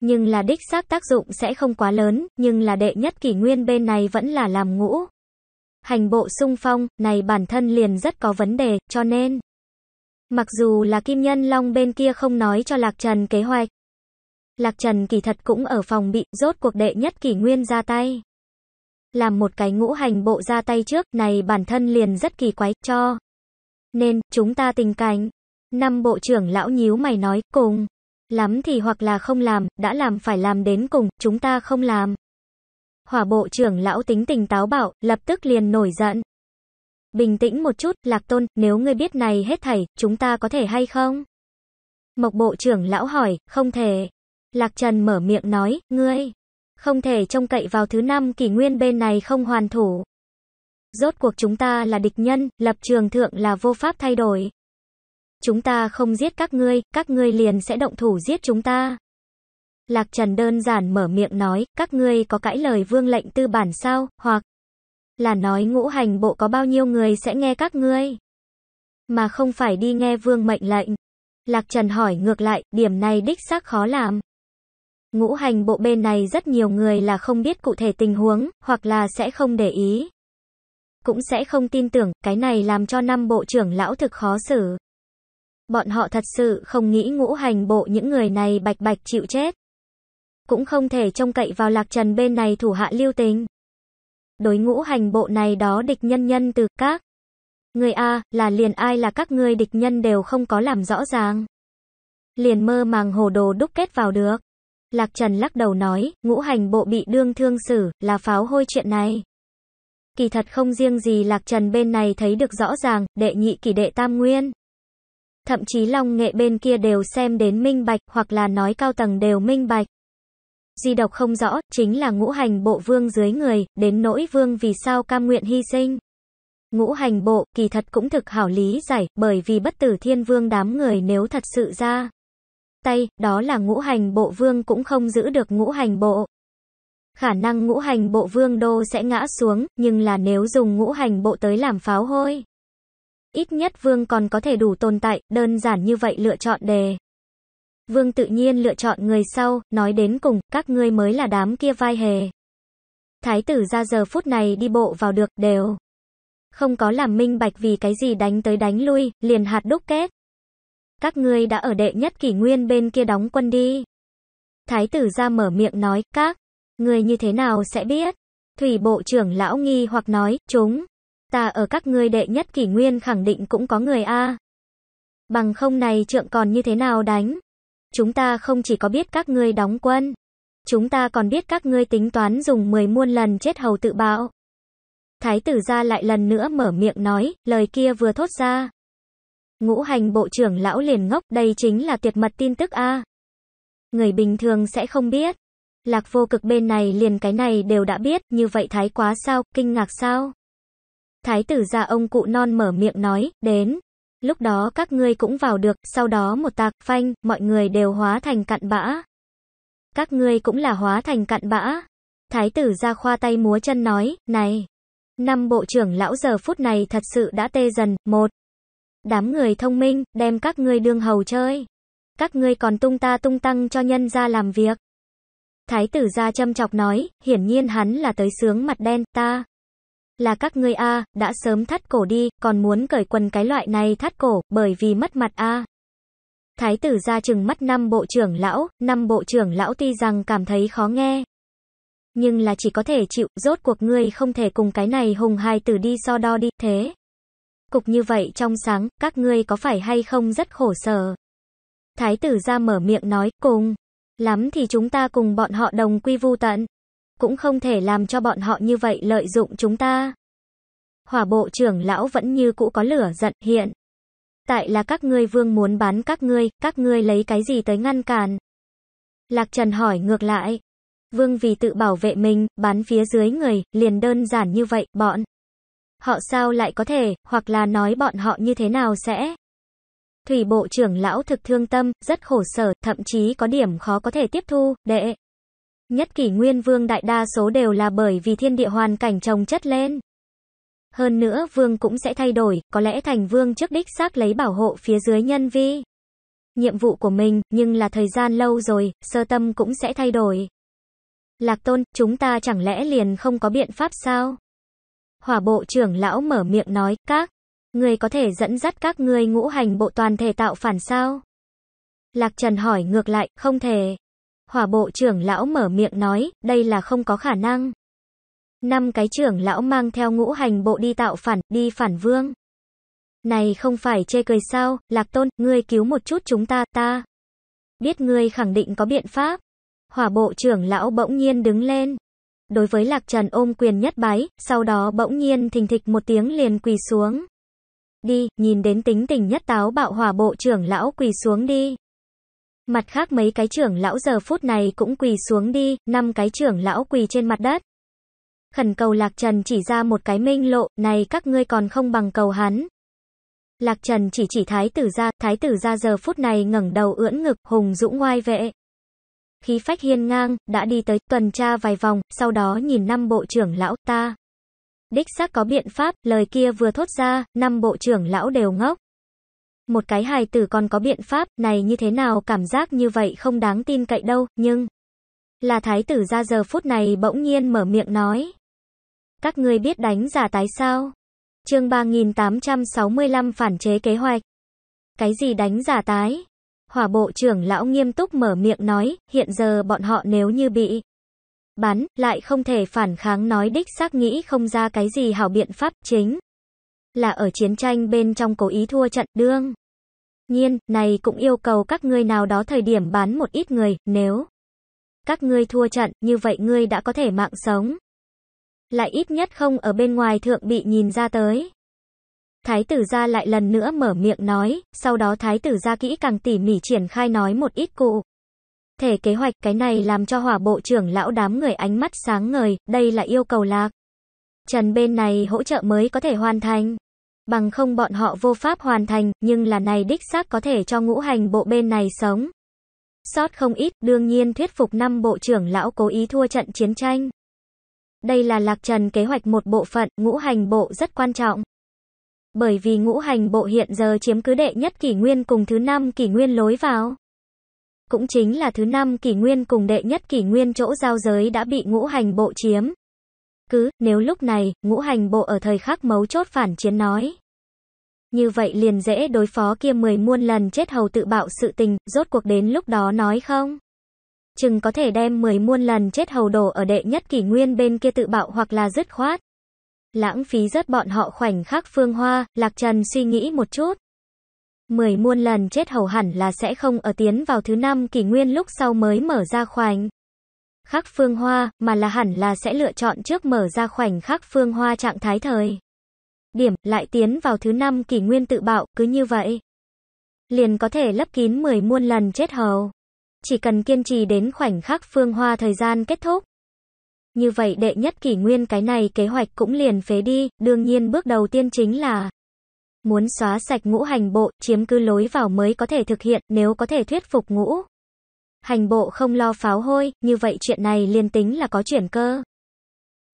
Nhưng là đích xác tác dụng sẽ không quá lớn, nhưng là đệ nhất kỷ nguyên bên này vẫn là làm ngũ. Hành bộ sung phong, này bản thân liền rất có vấn đề, cho nên. Mặc dù là Kim Nhân Long bên kia không nói cho Lạc Trần kế hoạch. Lạc Trần kỳ thật cũng ở phòng bị, rốt cuộc đệ nhất kỷ nguyên ra tay. Làm một cái ngũ hành bộ ra tay trước, này bản thân liền rất kỳ quái, cho. Nên, chúng ta tình cảnh. Năm bộ trưởng lão nhíu mày nói, cùng. Lắm thì hoặc là không làm, đã làm phải làm đến cùng, chúng ta không làm. Hỏa bộ trưởng lão tính tình táo bạo, lập tức liền nổi giận. Bình tĩnh một chút, Lạc Tôn, nếu ngươi biết này hết thảy, chúng ta có thể hay không? Mộc bộ trưởng lão hỏi, không thể. Lạc Trần mở miệng nói, ngươi, không thể trông cậy vào thứ năm kỷ nguyên bên này không hoàn thủ. Rốt cuộc chúng ta là địch nhân, lập trường thượng là vô pháp thay đổi. Chúng ta không giết các ngươi, các ngươi liền sẽ động thủ giết chúng ta. Lạc Trần đơn giản mở miệng nói, các ngươi có cãi lời vương lệnh tư bản sao, hoặc là nói ngũ hành bộ có bao nhiêu người sẽ nghe các ngươi, mà không phải đi nghe vương mệnh lệnh. Lạc Trần hỏi ngược lại, điểm này đích xác khó làm. Ngũ hành bộ bên này rất nhiều người là không biết cụ thể tình huống, hoặc là sẽ không để ý cũng sẽ không tin tưởng, cái này làm cho năm bộ trưởng lão thực khó xử. Bọn họ thật sự không nghĩ ngũ hành bộ những người này bạch bạch chịu chết. Cũng không thể trông cậy vào lạc trần bên này thủ hạ lưu tình. Đối ngũ hành bộ này đó địch nhân nhân từ các. Người A là liền ai là các ngươi địch nhân đều không có làm rõ ràng. Liền mơ màng hồ đồ đúc kết vào được. Lạc Trần lắc đầu nói, ngũ hành bộ bị đương thương xử, là pháo hôi chuyện này. Kỳ thật không riêng gì Lạc Trần bên này thấy được rõ ràng, đệ nhị kỳ đệ tam nguyên. Thậm chí Long Nghệ bên kia đều xem đến minh bạch, hoặc là nói cao tầng đều minh bạch. Di độc không rõ, chính là ngũ hành bộ vương dưới người, đến nỗi vương vì sao cam nguyện hy sinh. Ngũ hành bộ, kỳ thật cũng thực hảo lý giải, bởi vì bất tử thiên vương đám người nếu thật sự ra. Tay, đó là ngũ hành bộ vương cũng không giữ được ngũ hành bộ khả năng ngũ hành bộ vương đô sẽ ngã xuống, nhưng là nếu dùng ngũ hành bộ tới làm pháo hôi. Ít nhất vương còn có thể đủ tồn tại, đơn giản như vậy lựa chọn đề. Vương tự nhiên lựa chọn người sau, nói đến cùng, các ngươi mới là đám kia vai hề. Thái tử ra giờ phút này đi bộ vào được, đều. Không có làm minh bạch vì cái gì đánh tới đánh lui, liền hạt đúc kết. Các ngươi đã ở đệ nhất kỷ nguyên bên kia đóng quân đi. Thái tử ra mở miệng nói, các người như thế nào sẽ biết? Thủy Bộ trưởng lão nghi hoặc nói, chúng, ta ở các ngươi đệ nhất kỷ nguyên khẳng định cũng có người A. Bằng không này trượng còn như thế nào đánh? Chúng ta không chỉ có biết các ngươi đóng quân, chúng ta còn biết các ngươi tính toán dùng 10 muôn lần chết hầu tự bạo. Thái tử ra lại lần nữa mở miệng nói, lời kia vừa thốt ra. Ngũ hành bộ trưởng lão liền ngốc, đây chính là tuyệt mật tin tức A. Người bình thường sẽ không biết. Lạc vô cực bên này liền cái này đều đã biết, như vậy thái quá sao, kinh ngạc sao? Thái tử ra ông cụ non mở miệng nói, đến. Lúc đó các ngươi cũng vào được, sau đó một tạc, phanh, mọi người đều hóa thành cặn bã. Các ngươi cũng là hóa thành cặn bã. Thái tử ra khoa tay múa chân nói, này. Năm bộ trưởng lão giờ phút này thật sự đã tê dần, một. Đám người thông minh, đem các ngươi đương hầu chơi. Các ngươi còn tung ta tung tăng cho nhân ra làm việc. Thái tử ra châm chọc nói, hiển nhiên hắn là tới sướng mặt đen, ta. Là các ngươi a, đã sớm thắt cổ đi, còn muốn cởi quần cái loại này thắt cổ, bởi vì mất mặt a. Thái tử ra chừng mắt năm bộ trưởng lão, năm bộ trưởng lão tuy rằng cảm thấy khó nghe. Nhưng là chỉ có thể chịu, rốt cuộc ngươi không thể cùng cái này hùng hai tử đi so đo đi, thế. Cục như vậy trong sáng, các ngươi có phải hay không rất khổ sở. Thái tử ra mở miệng nói, cùng lắm thì chúng ta cùng bọn họ đồng quy vu tận. Cũng không thể làm cho bọn họ như vậy lợi dụng chúng ta. Hỏa bộ trưởng lão vẫn như cũ có lửa giận hiện. Tại là các ngươi vương muốn bán các ngươi, các ngươi lấy cái gì tới ngăn cản? Lạc Trần hỏi ngược lại. Vương vì tự bảo vệ mình, bán phía dưới người, liền đơn giản như vậy, bọn. Họ sao lại có thể, hoặc là nói bọn họ như thế nào sẽ? Thủy Bộ trưởng lão thực thương tâm, rất khổ sở, thậm chí có điểm khó có thể tiếp thu, đệ. Nhất kỷ nguyên vương đại đa số đều là bởi vì thiên địa hoàn cảnh trồng chất lên. Hơn nữa vương cũng sẽ thay đổi, có lẽ thành vương trước đích xác lấy bảo hộ phía dưới nhân vi. Nhiệm vụ của mình, nhưng là thời gian lâu rồi, sơ tâm cũng sẽ thay đổi. Lạc tôn, chúng ta chẳng lẽ liền không có biện pháp sao? Hỏa bộ trưởng lão mở miệng nói, các. Người có thể dẫn dắt các người ngũ hành bộ toàn thể tạo phản sao? Lạc Trần hỏi ngược lại, không thể. Hỏa bộ trưởng lão mở miệng nói, đây là không có khả năng. Năm cái trưởng lão mang theo ngũ hành bộ đi tạo phản, đi phản vương. Này không phải chê cười sao, Lạc Tôn, ngươi cứu một chút chúng ta, ta. Biết ngươi khẳng định có biện pháp. Hỏa bộ trưởng lão bỗng nhiên đứng lên. Đối với Lạc Trần ôm quyền nhất bái, sau đó bỗng nhiên thình thịch một tiếng liền quỳ xuống. Đi, nhìn đến tính tình nhất táo bạo hòa bộ trưởng lão quỳ xuống đi. Mặt khác mấy cái trưởng lão giờ phút này cũng quỳ xuống đi, năm cái trưởng lão quỳ trên mặt đất. Khẩn cầu Lạc Trần chỉ ra một cái minh lộ, này các ngươi còn không bằng cầu hắn. Lạc Trần chỉ chỉ thái tử ra, thái tử ra giờ phút này ngẩng đầu ưỡn ngực, hùng dũng ngoai vệ. Khí phách hiên ngang, đã đi tới tuần tra vài vòng, sau đó nhìn năm bộ trưởng lão ta đích xác có biện pháp, lời kia vừa thốt ra, năm bộ trưởng lão đều ngốc. Một cái hài tử còn có biện pháp, này như thế nào cảm giác như vậy không đáng tin cậy đâu, nhưng... Là thái tử ra giờ phút này bỗng nhiên mở miệng nói. Các ngươi biết đánh giả tái sao? chương 3865 phản chế kế hoạch. Cái gì đánh giả tái? Hỏa bộ trưởng lão nghiêm túc mở miệng nói, hiện giờ bọn họ nếu như bị Bắn, lại không thể phản kháng nói đích xác nghĩ không ra cái gì hảo biện pháp chính. Là ở chiến tranh bên trong cố ý thua trận đương. Nhiên, này cũng yêu cầu các ngươi nào đó thời điểm bán một ít người, nếu các ngươi thua trận, như vậy ngươi đã có thể mạng sống. Lại ít nhất không ở bên ngoài thượng bị nhìn ra tới. Thái tử gia lại lần nữa mở miệng nói, sau đó thái tử gia kỹ càng tỉ mỉ triển khai nói một ít cụ thể kế hoạch, cái này làm cho hỏa bộ trưởng lão đám người ánh mắt sáng ngời, đây là yêu cầu lạc. Trần bên này hỗ trợ mới có thể hoàn thành. Bằng không bọn họ vô pháp hoàn thành, nhưng là này đích xác có thể cho ngũ hành bộ bên này sống. Sót không ít, đương nhiên thuyết phục năm bộ trưởng lão cố ý thua trận chiến tranh. Đây là lạc trần kế hoạch một bộ phận, ngũ hành bộ rất quan trọng. Bởi vì ngũ hành bộ hiện giờ chiếm cứ đệ nhất kỷ nguyên cùng thứ năm kỷ nguyên lối vào cũng chính là thứ năm kỷ nguyên cùng đệ nhất kỷ nguyên chỗ giao giới đã bị ngũ hành bộ chiếm. Cứ, nếu lúc này, ngũ hành bộ ở thời khắc mấu chốt phản chiến nói. Như vậy liền dễ đối phó kia mười muôn lần chết hầu tự bạo sự tình, rốt cuộc đến lúc đó nói không? Chừng có thể đem mười muôn lần chết hầu đổ ở đệ nhất kỷ nguyên bên kia tự bạo hoặc là dứt khoát. Lãng phí rất bọn họ khoảnh khắc phương hoa, Lạc Trần suy nghĩ một chút. 10 muôn lần chết hầu hẳn là sẽ không ở tiến vào thứ năm kỷ nguyên lúc sau mới mở ra khoảnh khắc phương hoa, mà là hẳn là sẽ lựa chọn trước mở ra khoảnh khắc phương hoa trạng thái thời. Điểm, lại tiến vào thứ năm kỷ nguyên tự bạo, cứ như vậy. Liền có thể lấp kín 10 muôn lần chết hầu. Chỉ cần kiên trì đến khoảnh khắc phương hoa thời gian kết thúc. Như vậy đệ nhất kỷ nguyên cái này kế hoạch cũng liền phế đi, đương nhiên bước đầu tiên chính là Muốn xóa sạch ngũ hành bộ, chiếm cứ lối vào mới có thể thực hiện, nếu có thể thuyết phục ngũ. Hành bộ không lo pháo hôi, như vậy chuyện này liên tính là có chuyển cơ.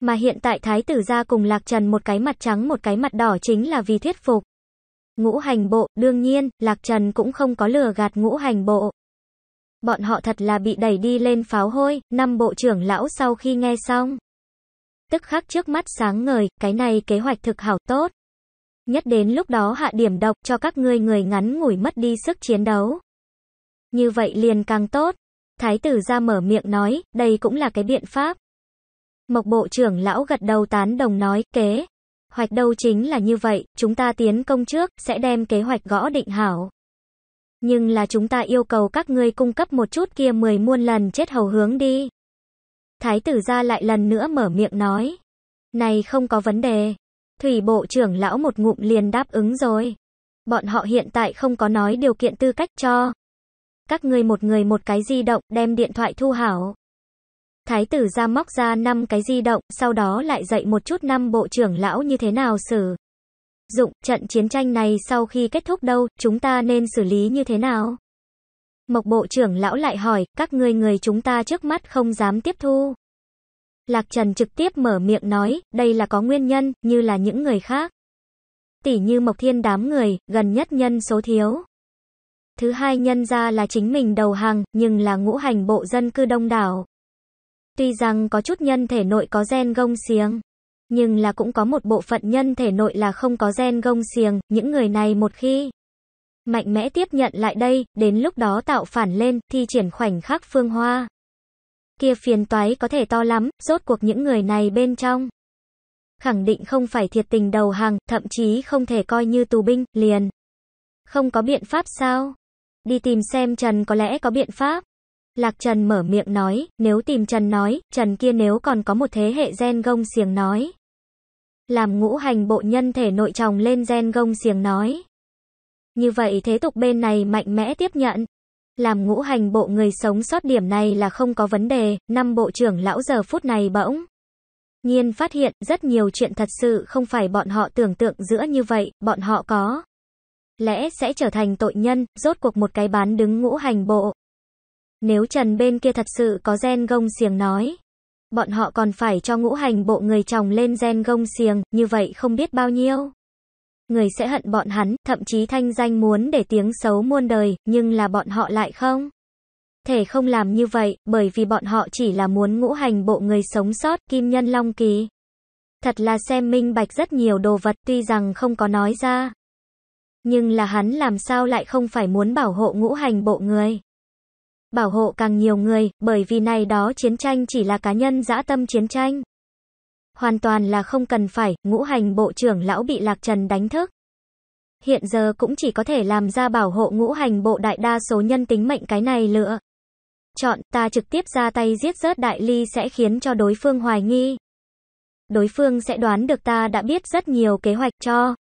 Mà hiện tại thái tử gia cùng lạc trần một cái mặt trắng một cái mặt đỏ chính là vì thuyết phục. Ngũ hành bộ, đương nhiên, lạc trần cũng không có lừa gạt ngũ hành bộ. Bọn họ thật là bị đẩy đi lên pháo hôi, năm bộ trưởng lão sau khi nghe xong. Tức khắc trước mắt sáng ngời, cái này kế hoạch thực hảo tốt nhất đến lúc đó hạ điểm độc cho các ngươi người ngắn ngủi mất đi sức chiến đấu. Như vậy liền càng tốt. Thái tử ra mở miệng nói, đây cũng là cái biện pháp. Mộc bộ trưởng lão gật đầu tán đồng nói, kế. Hoạch đâu chính là như vậy, chúng ta tiến công trước, sẽ đem kế hoạch gõ định hảo. Nhưng là chúng ta yêu cầu các ngươi cung cấp một chút kia mười muôn lần chết hầu hướng đi. Thái tử ra lại lần nữa mở miệng nói. Này không có vấn đề, Thủy bộ trưởng lão một ngụm liền đáp ứng rồi. Bọn họ hiện tại không có nói điều kiện tư cách cho. Các ngươi một người một cái di động, đem điện thoại thu hảo. Thái tử ra móc ra năm cái di động, sau đó lại dạy một chút năm bộ trưởng lão như thế nào xử. Dụng, trận chiến tranh này sau khi kết thúc đâu, chúng ta nên xử lý như thế nào? Mộc bộ trưởng lão lại hỏi, các ngươi người chúng ta trước mắt không dám tiếp thu. Lạc Trần trực tiếp mở miệng nói, đây là có nguyên nhân, như là những người khác. Tỷ như Mộc Thiên đám người, gần nhất nhân số thiếu. Thứ hai nhân ra là chính mình đầu hàng, nhưng là ngũ hành bộ dân cư đông đảo. Tuy rằng có chút nhân thể nội có gen gông xiềng, nhưng là cũng có một bộ phận nhân thể nội là không có gen gông xiềng, những người này một khi mạnh mẽ tiếp nhận lại đây, đến lúc đó tạo phản lên, thi triển khoảnh khắc phương hoa kia phiền toái có thể to lắm, rốt cuộc những người này bên trong. Khẳng định không phải thiệt tình đầu hàng, thậm chí không thể coi như tù binh, liền. Không có biện pháp sao? Đi tìm xem Trần có lẽ có biện pháp. Lạc Trần mở miệng nói, nếu tìm Trần nói, Trần kia nếu còn có một thế hệ gen gông xiềng nói. Làm ngũ hành bộ nhân thể nội chồng lên gen gông xiềng nói. Như vậy thế tục bên này mạnh mẽ tiếp nhận, làm ngũ hành bộ người sống sót điểm này là không có vấn đề, năm bộ trưởng lão giờ phút này bỗng. Nhiên phát hiện rất nhiều chuyện thật sự không phải bọn họ tưởng tượng giữa như vậy, bọn họ có. Lẽ sẽ trở thành tội nhân, rốt cuộc một cái bán đứng ngũ hành bộ. Nếu Trần bên kia thật sự có gen gông xiềng nói, bọn họ còn phải cho ngũ hành bộ người chồng lên gen gông xiềng, như vậy không biết bao nhiêu người sẽ hận bọn hắn, thậm chí thanh danh muốn để tiếng xấu muôn đời, nhưng là bọn họ lại không. Thể không làm như vậy, bởi vì bọn họ chỉ là muốn ngũ hành bộ người sống sót, kim nhân long ký. Thật là xem minh bạch rất nhiều đồ vật tuy rằng không có nói ra. Nhưng là hắn làm sao lại không phải muốn bảo hộ ngũ hành bộ người. Bảo hộ càng nhiều người, bởi vì này đó chiến tranh chỉ là cá nhân dã tâm chiến tranh hoàn toàn là không cần phải, ngũ hành bộ trưởng lão bị Lạc Trần đánh thức. Hiện giờ cũng chỉ có thể làm ra bảo hộ ngũ hành bộ đại đa số nhân tính mệnh cái này lựa. Chọn, ta trực tiếp ra tay giết rớt đại ly sẽ khiến cho đối phương hoài nghi. Đối phương sẽ đoán được ta đã biết rất nhiều kế hoạch cho.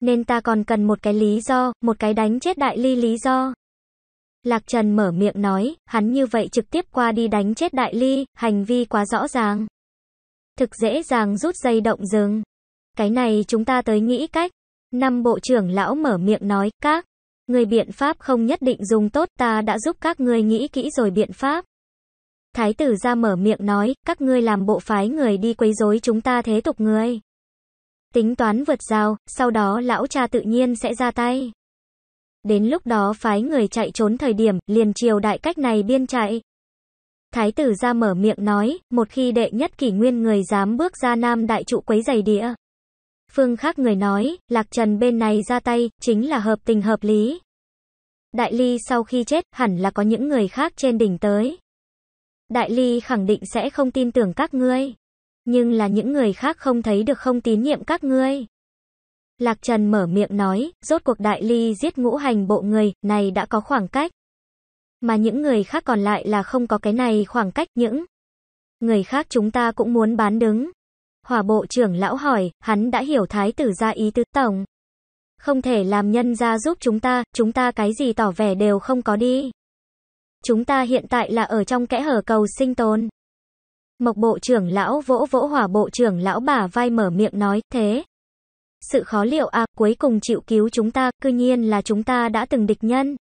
Nên ta còn cần một cái lý do, một cái đánh chết đại ly lý do. Lạc Trần mở miệng nói, hắn như vậy trực tiếp qua đi đánh chết đại ly, hành vi quá rõ ràng thực dễ dàng rút dây động rừng. Cái này chúng ta tới nghĩ cách. Năm bộ trưởng lão mở miệng nói, các người biện pháp không nhất định dùng tốt, ta đã giúp các ngươi nghĩ kỹ rồi biện pháp. Thái tử ra mở miệng nói, các ngươi làm bộ phái người đi quấy rối chúng ta thế tục người. Tính toán vượt rào, sau đó lão cha tự nhiên sẽ ra tay. Đến lúc đó phái người chạy trốn thời điểm, liền chiều đại cách này biên chạy. Thái tử ra mở miệng nói, một khi đệ nhất kỷ nguyên người dám bước ra nam đại trụ quấy giày đĩa. Phương khác người nói, Lạc Trần bên này ra tay, chính là hợp tình hợp lý. Đại Ly sau khi chết, hẳn là có những người khác trên đỉnh tới. Đại Ly khẳng định sẽ không tin tưởng các ngươi. Nhưng là những người khác không thấy được không tín nhiệm các ngươi. Lạc Trần mở miệng nói, rốt cuộc Đại Ly giết ngũ hành bộ người, này đã có khoảng cách mà những người khác còn lại là không có cái này khoảng cách những người khác chúng ta cũng muốn bán đứng. Hỏa bộ trưởng lão hỏi, hắn đã hiểu thái tử ra ý tứ tổng. Không thể làm nhân ra giúp chúng ta, chúng ta cái gì tỏ vẻ đều không có đi. Chúng ta hiện tại là ở trong kẽ hở cầu sinh tồn. Mộc bộ trưởng lão vỗ vỗ hỏa bộ trưởng lão bả vai mở miệng nói, thế. Sự khó liệu à, cuối cùng chịu cứu chúng ta, cư nhiên là chúng ta đã từng địch nhân.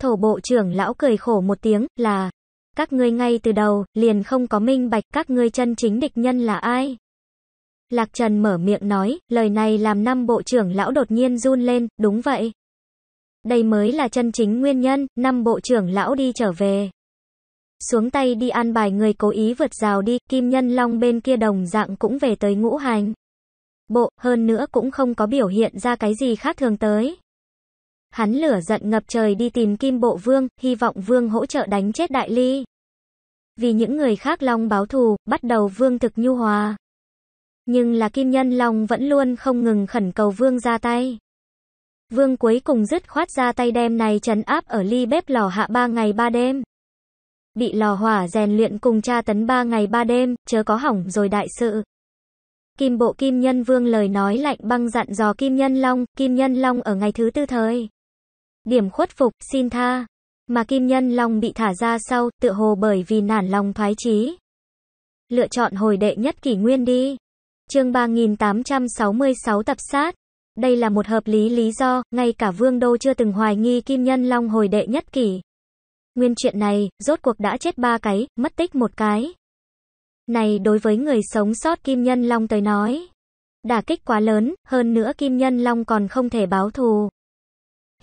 Thổ bộ trưởng lão cười khổ một tiếng, là các ngươi ngay từ đầu liền không có minh bạch các ngươi chân chính địch nhân là ai. Lạc Trần mở miệng nói, lời này làm năm bộ trưởng lão đột nhiên run lên, đúng vậy. Đây mới là chân chính nguyên nhân, năm bộ trưởng lão đi trở về. Xuống tay đi an bài người cố ý vượt rào đi, kim nhân long bên kia đồng dạng cũng về tới ngũ hành. Bộ, hơn nữa cũng không có biểu hiện ra cái gì khác thường tới. Hắn lửa giận ngập trời đi tìm Kim Bộ Vương, hy vọng Vương hỗ trợ đánh chết Đại Ly. Vì những người khác Long báo thù, bắt đầu Vương thực nhu hòa. Nhưng là Kim Nhân Long vẫn luôn không ngừng khẩn cầu Vương ra tay. Vương cuối cùng dứt khoát ra tay đem này trấn áp ở ly bếp lò hạ ba ngày ba đêm. Bị lò hỏa rèn luyện cùng cha tấn ba ngày ba đêm, chớ có hỏng rồi đại sự. Kim bộ Kim Nhân Vương lời nói lạnh băng dặn dò Kim Nhân Long, Kim Nhân Long ở ngày thứ tư thời. Điểm khuất phục, xin tha. Mà Kim Nhân Long bị thả ra sau, tựa hồ bởi vì nản lòng thoái chí. Lựa chọn hồi đệ nhất kỷ nguyên đi. Chương 3866 tập sát. Đây là một hợp lý lý do, ngay cả Vương Đô chưa từng hoài nghi Kim Nhân Long hồi đệ nhất kỷ. Nguyên chuyện này, rốt cuộc đã chết ba cái, mất tích một cái. Này đối với người sống sót Kim Nhân Long tới nói. Đả kích quá lớn, hơn nữa Kim Nhân Long còn không thể báo thù.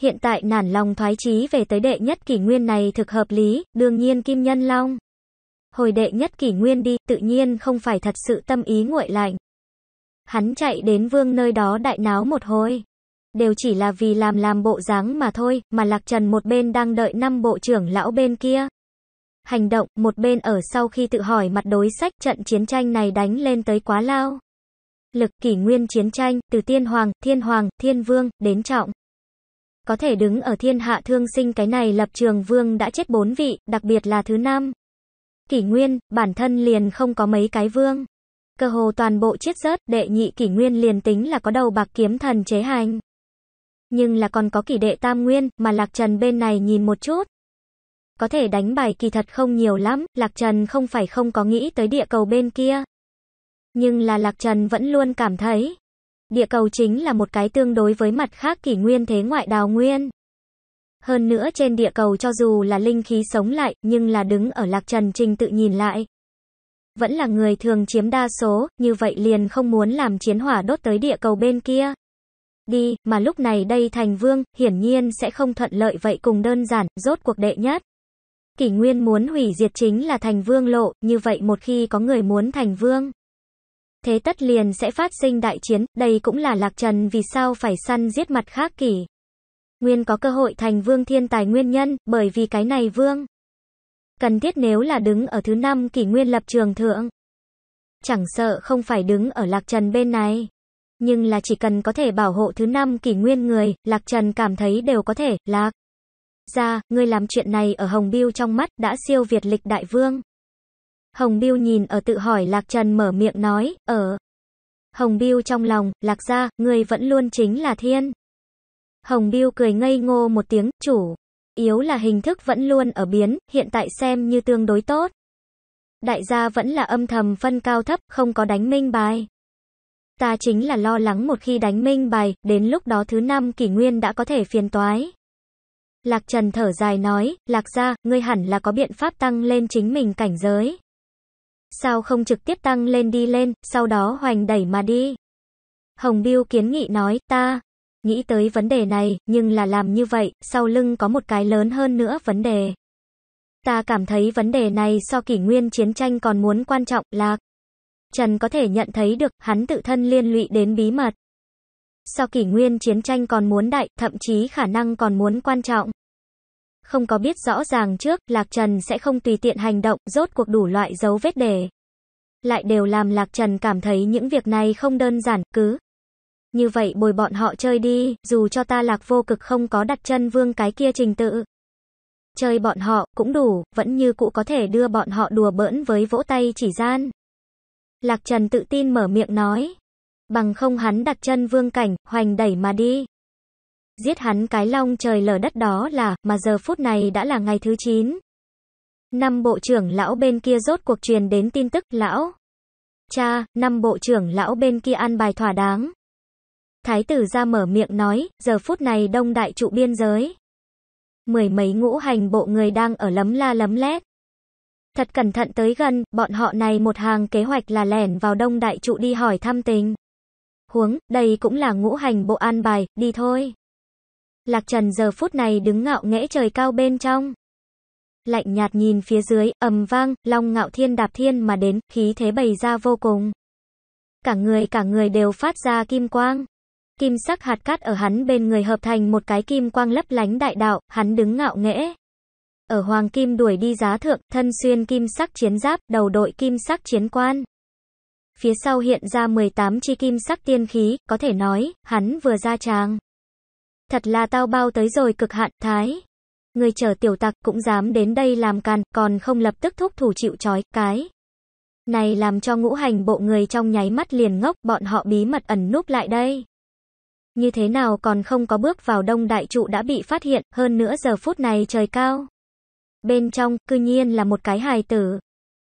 Hiện tại nản lòng thoái chí về tới đệ nhất kỷ nguyên này thực hợp lý, đương nhiên Kim Nhân Long. Hồi đệ nhất kỷ nguyên đi, tự nhiên không phải thật sự tâm ý nguội lạnh. Hắn chạy đến vương nơi đó đại náo một hồi. Đều chỉ là vì làm làm bộ dáng mà thôi, mà Lạc Trần một bên đang đợi năm bộ trưởng lão bên kia. Hành động, một bên ở sau khi tự hỏi mặt đối sách trận chiến tranh này đánh lên tới quá lao lực kỷ nguyên chiến tranh, từ tiên hoàng, thiên hoàng, thiên vương, đến trọng có thể đứng ở thiên hạ thương sinh cái này lập trường vương đã chết bốn vị, đặc biệt là thứ năm. Kỷ nguyên, bản thân liền không có mấy cái vương. Cơ hồ toàn bộ chết rớt, đệ nhị kỷ nguyên liền tính là có đầu bạc kiếm thần chế hành. Nhưng là còn có kỷ đệ tam nguyên, mà Lạc Trần bên này nhìn một chút. Có thể đánh bài kỳ thật không nhiều lắm, Lạc Trần không phải không có nghĩ tới địa cầu bên kia. Nhưng là Lạc Trần vẫn luôn cảm thấy, Địa cầu chính là một cái tương đối với mặt khác kỷ nguyên thế ngoại đào nguyên. Hơn nữa trên địa cầu cho dù là linh khí sống lại, nhưng là đứng ở lạc trần trình tự nhìn lại. Vẫn là người thường chiếm đa số, như vậy liền không muốn làm chiến hỏa đốt tới địa cầu bên kia. Đi, mà lúc này đây thành vương, hiển nhiên sẽ không thuận lợi vậy cùng đơn giản, rốt cuộc đệ nhất. Kỷ nguyên muốn hủy diệt chính là thành vương lộ, như vậy một khi có người muốn thành vương thế tất liền sẽ phát sinh đại chiến, đây cũng là Lạc Trần vì sao phải săn giết mặt khác kỷ. Nguyên có cơ hội thành vương thiên tài nguyên nhân, bởi vì cái này vương. Cần thiết nếu là đứng ở thứ năm kỷ nguyên lập trường thượng. Chẳng sợ không phải đứng ở Lạc Trần bên này. Nhưng là chỉ cần có thể bảo hộ thứ năm kỷ nguyên người, Lạc Trần cảm thấy đều có thể, Lạc. Ra, ngươi làm chuyện này ở Hồng Biêu trong mắt, đã siêu việt lịch đại vương. Hồng Biêu nhìn ở tự hỏi Lạc Trần mở miệng nói, ở. Ờ. Hồng Biêu trong lòng, Lạc gia, người vẫn luôn chính là thiên. Hồng Biêu cười ngây ngô một tiếng, chủ. Yếu là hình thức vẫn luôn ở biến, hiện tại xem như tương đối tốt. Đại gia vẫn là âm thầm phân cao thấp, không có đánh minh bài. Ta chính là lo lắng một khi đánh minh bài, đến lúc đó thứ năm kỷ nguyên đã có thể phiền toái. Lạc Trần thở dài nói, Lạc gia, ngươi hẳn là có biện pháp tăng lên chính mình cảnh giới sao không trực tiếp tăng lên đi lên, sau đó hoành đẩy mà đi. Hồng Biêu kiến nghị nói, ta nghĩ tới vấn đề này, nhưng là làm như vậy, sau lưng có một cái lớn hơn nữa vấn đề. Ta cảm thấy vấn đề này so kỷ nguyên chiến tranh còn muốn quan trọng là Trần có thể nhận thấy được hắn tự thân liên lụy đến bí mật. So kỷ nguyên chiến tranh còn muốn đại, thậm chí khả năng còn muốn quan trọng không có biết rõ ràng trước, Lạc Trần sẽ không tùy tiện hành động, rốt cuộc đủ loại dấu vết để. Lại đều làm Lạc Trần cảm thấy những việc này không đơn giản, cứ. Như vậy bồi bọn họ chơi đi, dù cho ta Lạc vô cực không có đặt chân vương cái kia trình tự. Chơi bọn họ, cũng đủ, vẫn như cũ có thể đưa bọn họ đùa bỡn với vỗ tay chỉ gian. Lạc Trần tự tin mở miệng nói. Bằng không hắn đặt chân vương cảnh, hoành đẩy mà đi. Giết hắn cái long trời lở đất đó là, mà giờ phút này đã là ngày thứ 9. Năm bộ trưởng lão bên kia rốt cuộc truyền đến tin tức, lão. Cha, năm bộ trưởng lão bên kia ăn bài thỏa đáng. Thái tử ra mở miệng nói, giờ phút này đông đại trụ biên giới. Mười mấy ngũ hành bộ người đang ở lấm la lấm lét. Thật cẩn thận tới gần, bọn họ này một hàng kế hoạch là lẻn vào đông đại trụ đi hỏi thăm tình. Huống, đây cũng là ngũ hành bộ an bài, đi thôi. Lạc Trần giờ phút này đứng ngạo nghễ trời cao bên trong. Lạnh nhạt nhìn phía dưới, ầm vang, long ngạo thiên đạp thiên mà đến, khí thế bày ra vô cùng. Cả người cả người đều phát ra kim quang. Kim sắc hạt cát ở hắn bên người hợp thành một cái kim quang lấp lánh đại đạo, hắn đứng ngạo nghễ. Ở hoàng kim đuổi đi giá thượng, thân xuyên kim sắc chiến giáp, đầu đội kim sắc chiến quan phía sau hiện ra 18 chi kim sắc tiên khí, có thể nói, hắn vừa ra tràng. Thật là tao bao tới rồi cực hạn, thái. Người chở tiểu tặc cũng dám đến đây làm càn, còn không lập tức thúc thủ chịu trói, cái. Này làm cho ngũ hành bộ người trong nháy mắt liền ngốc, bọn họ bí mật ẩn núp lại đây. Như thế nào còn không có bước vào đông đại trụ đã bị phát hiện, hơn nữa giờ phút này trời cao. Bên trong, cư nhiên là một cái hài tử.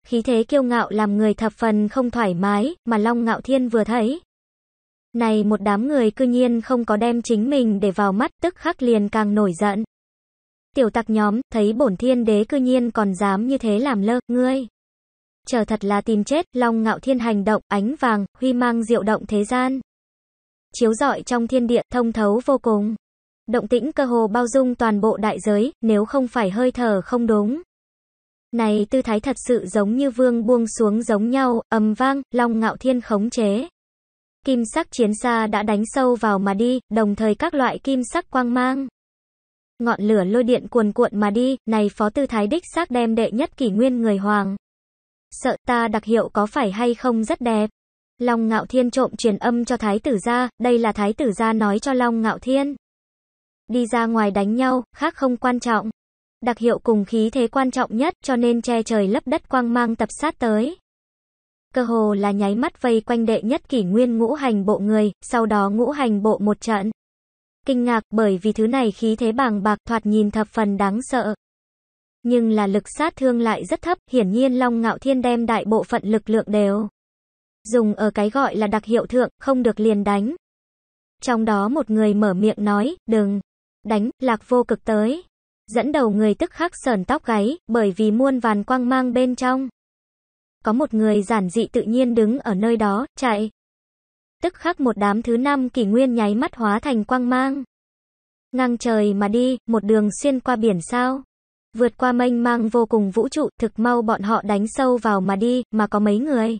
Khí thế kiêu ngạo làm người thập phần không thoải mái, mà Long Ngạo Thiên vừa thấy. Này một đám người cư nhiên không có đem chính mình để vào mắt tức khắc liền càng nổi giận. Tiểu tặc nhóm, thấy bổn thiên đế cư nhiên còn dám như thế làm lơ, ngươi. Chờ thật là tìm chết, long ngạo thiên hành động, ánh vàng, huy mang diệu động thế gian. Chiếu rọi trong thiên địa, thông thấu vô cùng. Động tĩnh cơ hồ bao dung toàn bộ đại giới, nếu không phải hơi thở không đúng. Này tư thái thật sự giống như vương buông xuống giống nhau, ầm vang, long ngạo thiên khống chế kim sắc chiến xa đã đánh sâu vào mà đi, đồng thời các loại kim sắc quang mang. Ngọn lửa lôi điện cuồn cuộn mà đi, này phó tư thái đích xác đem đệ nhất kỷ nguyên người hoàng. Sợ ta đặc hiệu có phải hay không rất đẹp. Long Ngạo Thiên trộm truyền âm cho Thái tử gia, đây là Thái tử gia nói cho Long Ngạo Thiên. Đi ra ngoài đánh nhau, khác không quan trọng. Đặc hiệu cùng khí thế quan trọng nhất cho nên che trời lấp đất quang mang tập sát tới cơ hồ là nháy mắt vây quanh đệ nhất kỷ nguyên ngũ hành bộ người, sau đó ngũ hành bộ một trận. Kinh ngạc bởi vì thứ này khí thế bàng bạc thoạt nhìn thập phần đáng sợ. Nhưng là lực sát thương lại rất thấp, hiển nhiên Long Ngạo Thiên đem đại bộ phận lực lượng đều. Dùng ở cái gọi là đặc hiệu thượng, không được liền đánh. Trong đó một người mở miệng nói, đừng, đánh, lạc vô cực tới. Dẫn đầu người tức khắc sờn tóc gáy, bởi vì muôn vàn quang mang bên trong có một người giản dị tự nhiên đứng ở nơi đó, chạy. Tức khắc một đám thứ năm kỷ nguyên nháy mắt hóa thành quang mang. Ngang trời mà đi, một đường xuyên qua biển sao. Vượt qua mênh mang vô cùng vũ trụ, thực mau bọn họ đánh sâu vào mà đi, mà có mấy người.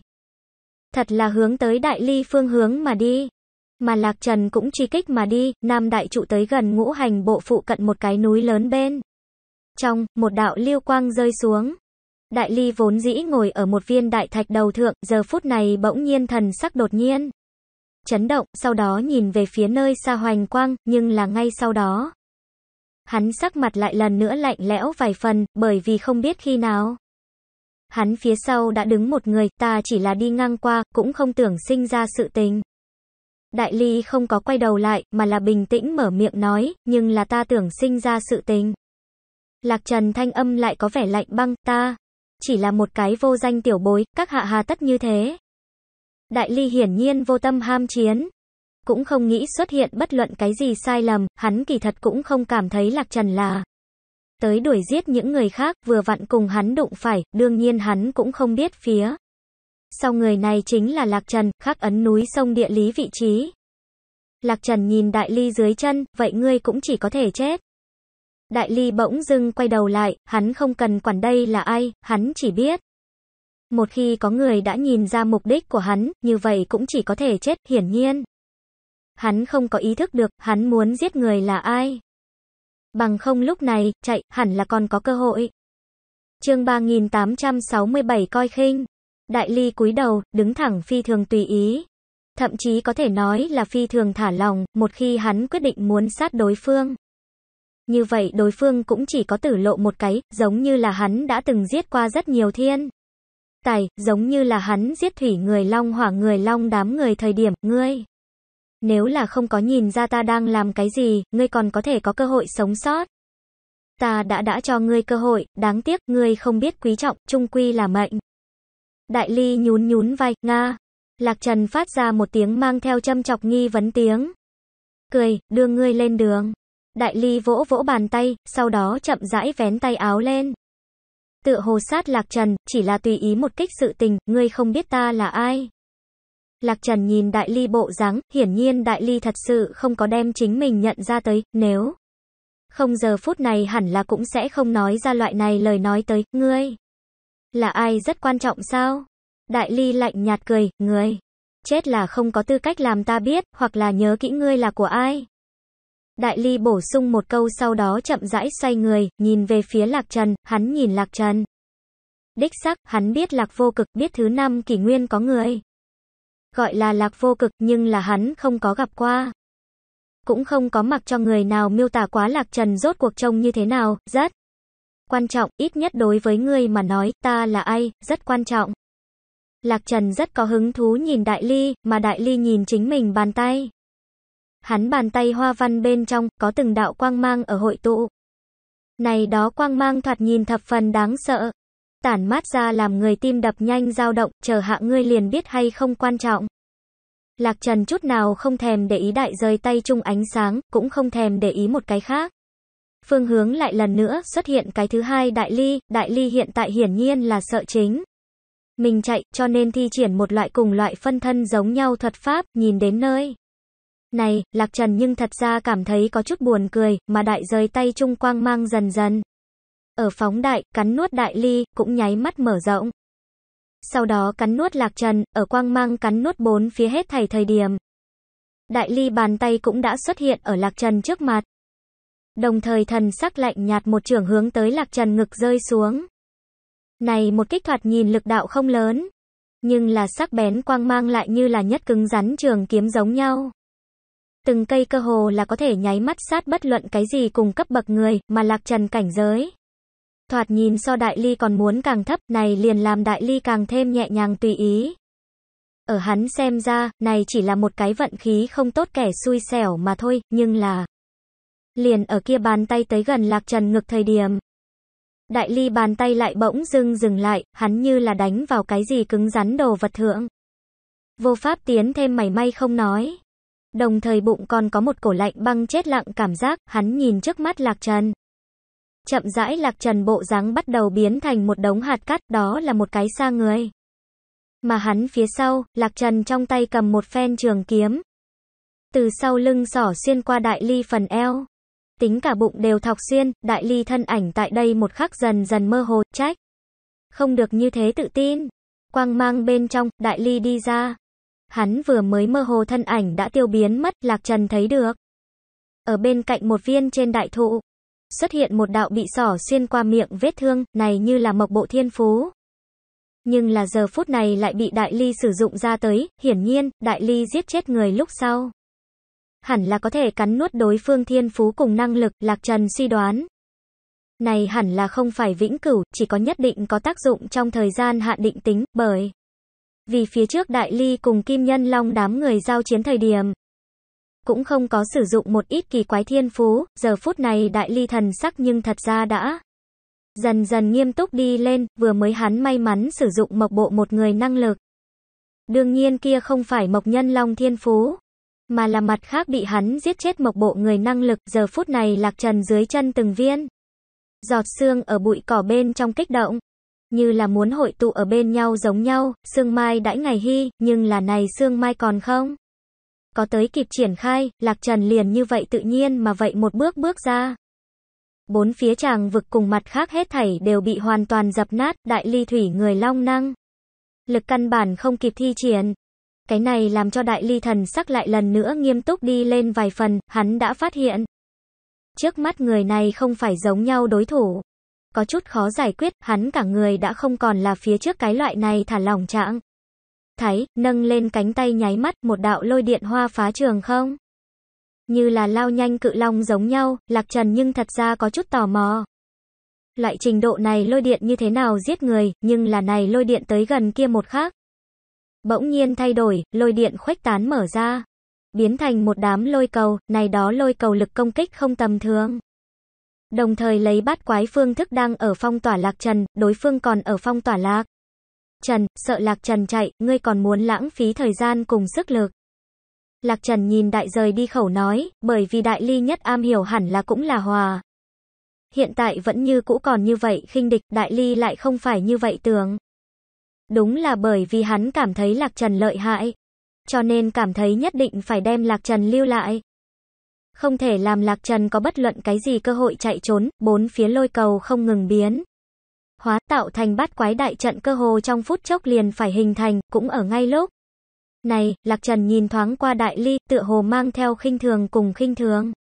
Thật là hướng tới đại ly phương hướng mà đi. Mà Lạc Trần cũng truy kích mà đi, nam đại trụ tới gần ngũ hành bộ phụ cận một cái núi lớn bên. Trong, một đạo lưu quang rơi xuống. Đại Ly vốn dĩ ngồi ở một viên đại thạch đầu thượng, giờ phút này bỗng nhiên thần sắc đột nhiên. Chấn động, sau đó nhìn về phía nơi xa hoành quang, nhưng là ngay sau đó. Hắn sắc mặt lại lần nữa lạnh lẽo vài phần, bởi vì không biết khi nào. Hắn phía sau đã đứng một người, ta chỉ là đi ngang qua, cũng không tưởng sinh ra sự tình. Đại Ly không có quay đầu lại, mà là bình tĩnh mở miệng nói, nhưng là ta tưởng sinh ra sự tình. Lạc Trần thanh âm lại có vẻ lạnh băng, ta chỉ là một cái vô danh tiểu bối, các hạ hà tất như thế. Đại ly hiển nhiên vô tâm ham chiến. Cũng không nghĩ xuất hiện bất luận cái gì sai lầm, hắn kỳ thật cũng không cảm thấy lạc trần là tới đuổi giết những người khác vừa vặn cùng hắn đụng phải, đương nhiên hắn cũng không biết phía. Sau người này chính là Lạc Trần, khắc ấn núi sông địa lý vị trí. Lạc Trần nhìn đại ly dưới chân, vậy ngươi cũng chỉ có thể chết. Đại Ly bỗng dưng quay đầu lại, hắn không cần quản đây là ai, hắn chỉ biết. Một khi có người đã nhìn ra mục đích của hắn, như vậy cũng chỉ có thể chết, hiển nhiên. Hắn không có ý thức được, hắn muốn giết người là ai. Bằng không lúc này, chạy, hẳn là còn có cơ hội. chương 3867 coi khinh. Đại Ly cúi đầu, đứng thẳng phi thường tùy ý. Thậm chí có thể nói là phi thường thả lòng, một khi hắn quyết định muốn sát đối phương. Như vậy đối phương cũng chỉ có tử lộ một cái, giống như là hắn đã từng giết qua rất nhiều thiên. Tài, giống như là hắn giết thủy người long hỏa người long đám người thời điểm, ngươi. Nếu là không có nhìn ra ta đang làm cái gì, ngươi còn có thể có cơ hội sống sót. Ta đã đã cho ngươi cơ hội, đáng tiếc, ngươi không biết quý trọng, trung quy là mệnh. Đại ly nhún nhún vai, Nga. Lạc Trần phát ra một tiếng mang theo châm chọc nghi vấn tiếng. Cười, đưa ngươi lên đường. Đại ly vỗ vỗ bàn tay, sau đó chậm rãi vén tay áo lên. Tựa hồ sát Lạc Trần, chỉ là tùy ý một kích sự tình, ngươi không biết ta là ai. Lạc Trần nhìn đại ly bộ dáng, hiển nhiên đại ly thật sự không có đem chính mình nhận ra tới, nếu không giờ phút này hẳn là cũng sẽ không nói ra loại này lời nói tới, ngươi. Là ai rất quan trọng sao? Đại ly lạnh nhạt cười, ngươi. Chết là không có tư cách làm ta biết, hoặc là nhớ kỹ ngươi là của ai. Đại Ly bổ sung một câu sau đó chậm rãi xoay người, nhìn về phía Lạc Trần, hắn nhìn Lạc Trần. Đích sắc, hắn biết Lạc Vô Cực, biết thứ năm kỷ nguyên có người. Gọi là Lạc Vô Cực nhưng là hắn không có gặp qua. Cũng không có mặc cho người nào miêu tả quá Lạc Trần rốt cuộc trông như thế nào, rất quan trọng, ít nhất đối với người mà nói, ta là ai, rất quan trọng. Lạc Trần rất có hứng thú nhìn Đại Ly, mà Đại Ly nhìn chính mình bàn tay hắn bàn tay hoa văn bên trong, có từng đạo quang mang ở hội tụ. Này đó quang mang thoạt nhìn thập phần đáng sợ. Tản mát ra làm người tim đập nhanh dao động, chờ hạ ngươi liền biết hay không quan trọng. Lạc Trần chút nào không thèm để ý đại rơi tay chung ánh sáng, cũng không thèm để ý một cái khác. Phương hướng lại lần nữa xuất hiện cái thứ hai đại ly, đại ly hiện tại hiển nhiên là sợ chính. Mình chạy, cho nên thi triển một loại cùng loại phân thân giống nhau thuật pháp, nhìn đến nơi. Này, Lạc Trần nhưng thật ra cảm thấy có chút buồn cười, mà đại rời tay trung quang mang dần dần. Ở phóng đại, cắn nuốt đại ly, cũng nháy mắt mở rộng. Sau đó cắn nuốt Lạc Trần, ở quang mang cắn nuốt bốn phía hết thầy thời điểm. Đại ly bàn tay cũng đã xuất hiện ở Lạc Trần trước mặt. Đồng thời thần sắc lạnh nhạt một trường hướng tới Lạc Trần ngực rơi xuống. Này một kích thoạt nhìn lực đạo không lớn, nhưng là sắc bén quang mang lại như là nhất cứng rắn trường kiếm giống nhau từng cây cơ hồ là có thể nháy mắt sát bất luận cái gì cùng cấp bậc người, mà lạc trần cảnh giới. Thoạt nhìn so đại ly còn muốn càng thấp, này liền làm đại ly càng thêm nhẹ nhàng tùy ý. Ở hắn xem ra, này chỉ là một cái vận khí không tốt kẻ xui xẻo mà thôi, nhưng là... Liền ở kia bàn tay tới gần lạc trần ngực thời điểm. Đại ly bàn tay lại bỗng dưng dừng lại, hắn như là đánh vào cái gì cứng rắn đồ vật thượng. Vô pháp tiến thêm mảy may không nói đồng thời bụng còn có một cổ lạnh băng chết lặng cảm giác, hắn nhìn trước mắt Lạc Trần. Chậm rãi Lạc Trần bộ dáng bắt đầu biến thành một đống hạt cát, đó là một cái xa người. Mà hắn phía sau, Lạc Trần trong tay cầm một phen trường kiếm. Từ sau lưng sỏ xuyên qua đại ly phần eo. Tính cả bụng đều thọc xuyên, đại ly thân ảnh tại đây một khắc dần dần mơ hồ, trách. Không được như thế tự tin. Quang mang bên trong, đại ly đi ra. Hắn vừa mới mơ hồ thân ảnh đã tiêu biến mất, Lạc Trần thấy được. Ở bên cạnh một viên trên đại thụ, xuất hiện một đạo bị sỏ xuyên qua miệng vết thương, này như là mộc bộ thiên phú. Nhưng là giờ phút này lại bị đại ly sử dụng ra tới, hiển nhiên, đại ly giết chết người lúc sau. Hẳn là có thể cắn nuốt đối phương thiên phú cùng năng lực, Lạc Trần suy đoán. Này hẳn là không phải vĩnh cửu, chỉ có nhất định có tác dụng trong thời gian hạn định tính, bởi vì phía trước Đại Ly cùng Kim Nhân Long đám người giao chiến thời điểm. Cũng không có sử dụng một ít kỳ quái thiên phú, giờ phút này Đại Ly thần sắc nhưng thật ra đã dần dần nghiêm túc đi lên, vừa mới hắn may mắn sử dụng mộc bộ một người năng lực. Đương nhiên kia không phải mộc nhân long thiên phú, mà là mặt khác bị hắn giết chết mộc bộ người năng lực, giờ phút này lạc trần dưới chân từng viên. Giọt xương ở bụi cỏ bên trong kích động như là muốn hội tụ ở bên nhau giống nhau, Sương Mai đãi ngày hy, nhưng là này Sương Mai còn không? Có tới kịp triển khai, Lạc Trần liền như vậy tự nhiên mà vậy một bước bước ra. Bốn phía chàng vực cùng mặt khác hết thảy đều bị hoàn toàn dập nát, đại ly thủy người long năng. Lực căn bản không kịp thi triển. Cái này làm cho đại ly thần sắc lại lần nữa nghiêm túc đi lên vài phần, hắn đã phát hiện. Trước mắt người này không phải giống nhau đối thủ có chút khó giải quyết, hắn cả người đã không còn là phía trước cái loại này thả lỏng trạng. Thái, nâng lên cánh tay nháy mắt, một đạo lôi điện hoa phá trường không? Như là lao nhanh cự long giống nhau, Lạc Trần nhưng thật ra có chút tò mò. Loại trình độ này lôi điện như thế nào giết người, nhưng là này lôi điện tới gần kia một khác. Bỗng nhiên thay đổi, lôi điện khuếch tán mở ra. Biến thành một đám lôi cầu, này đó lôi cầu lực công kích không tầm thường đồng thời lấy bát quái phương thức đang ở phong tỏa lạc trần, đối phương còn ở phong tỏa lạc. Trần, sợ lạc trần chạy, ngươi còn muốn lãng phí thời gian cùng sức lực. Lạc trần nhìn đại rời đi khẩu nói, bởi vì đại ly nhất am hiểu hẳn là cũng là hòa. Hiện tại vẫn như cũ còn như vậy, khinh địch, đại ly lại không phải như vậy tưởng. Đúng là bởi vì hắn cảm thấy lạc trần lợi hại. Cho nên cảm thấy nhất định phải đem lạc trần lưu lại. Không thể làm Lạc Trần có bất luận cái gì cơ hội chạy trốn, bốn phía lôi cầu không ngừng biến. Hóa tạo thành bát quái đại trận cơ hồ trong phút chốc liền phải hình thành, cũng ở ngay lúc. Này, Lạc Trần nhìn thoáng qua đại ly, tựa hồ mang theo khinh thường cùng khinh thường.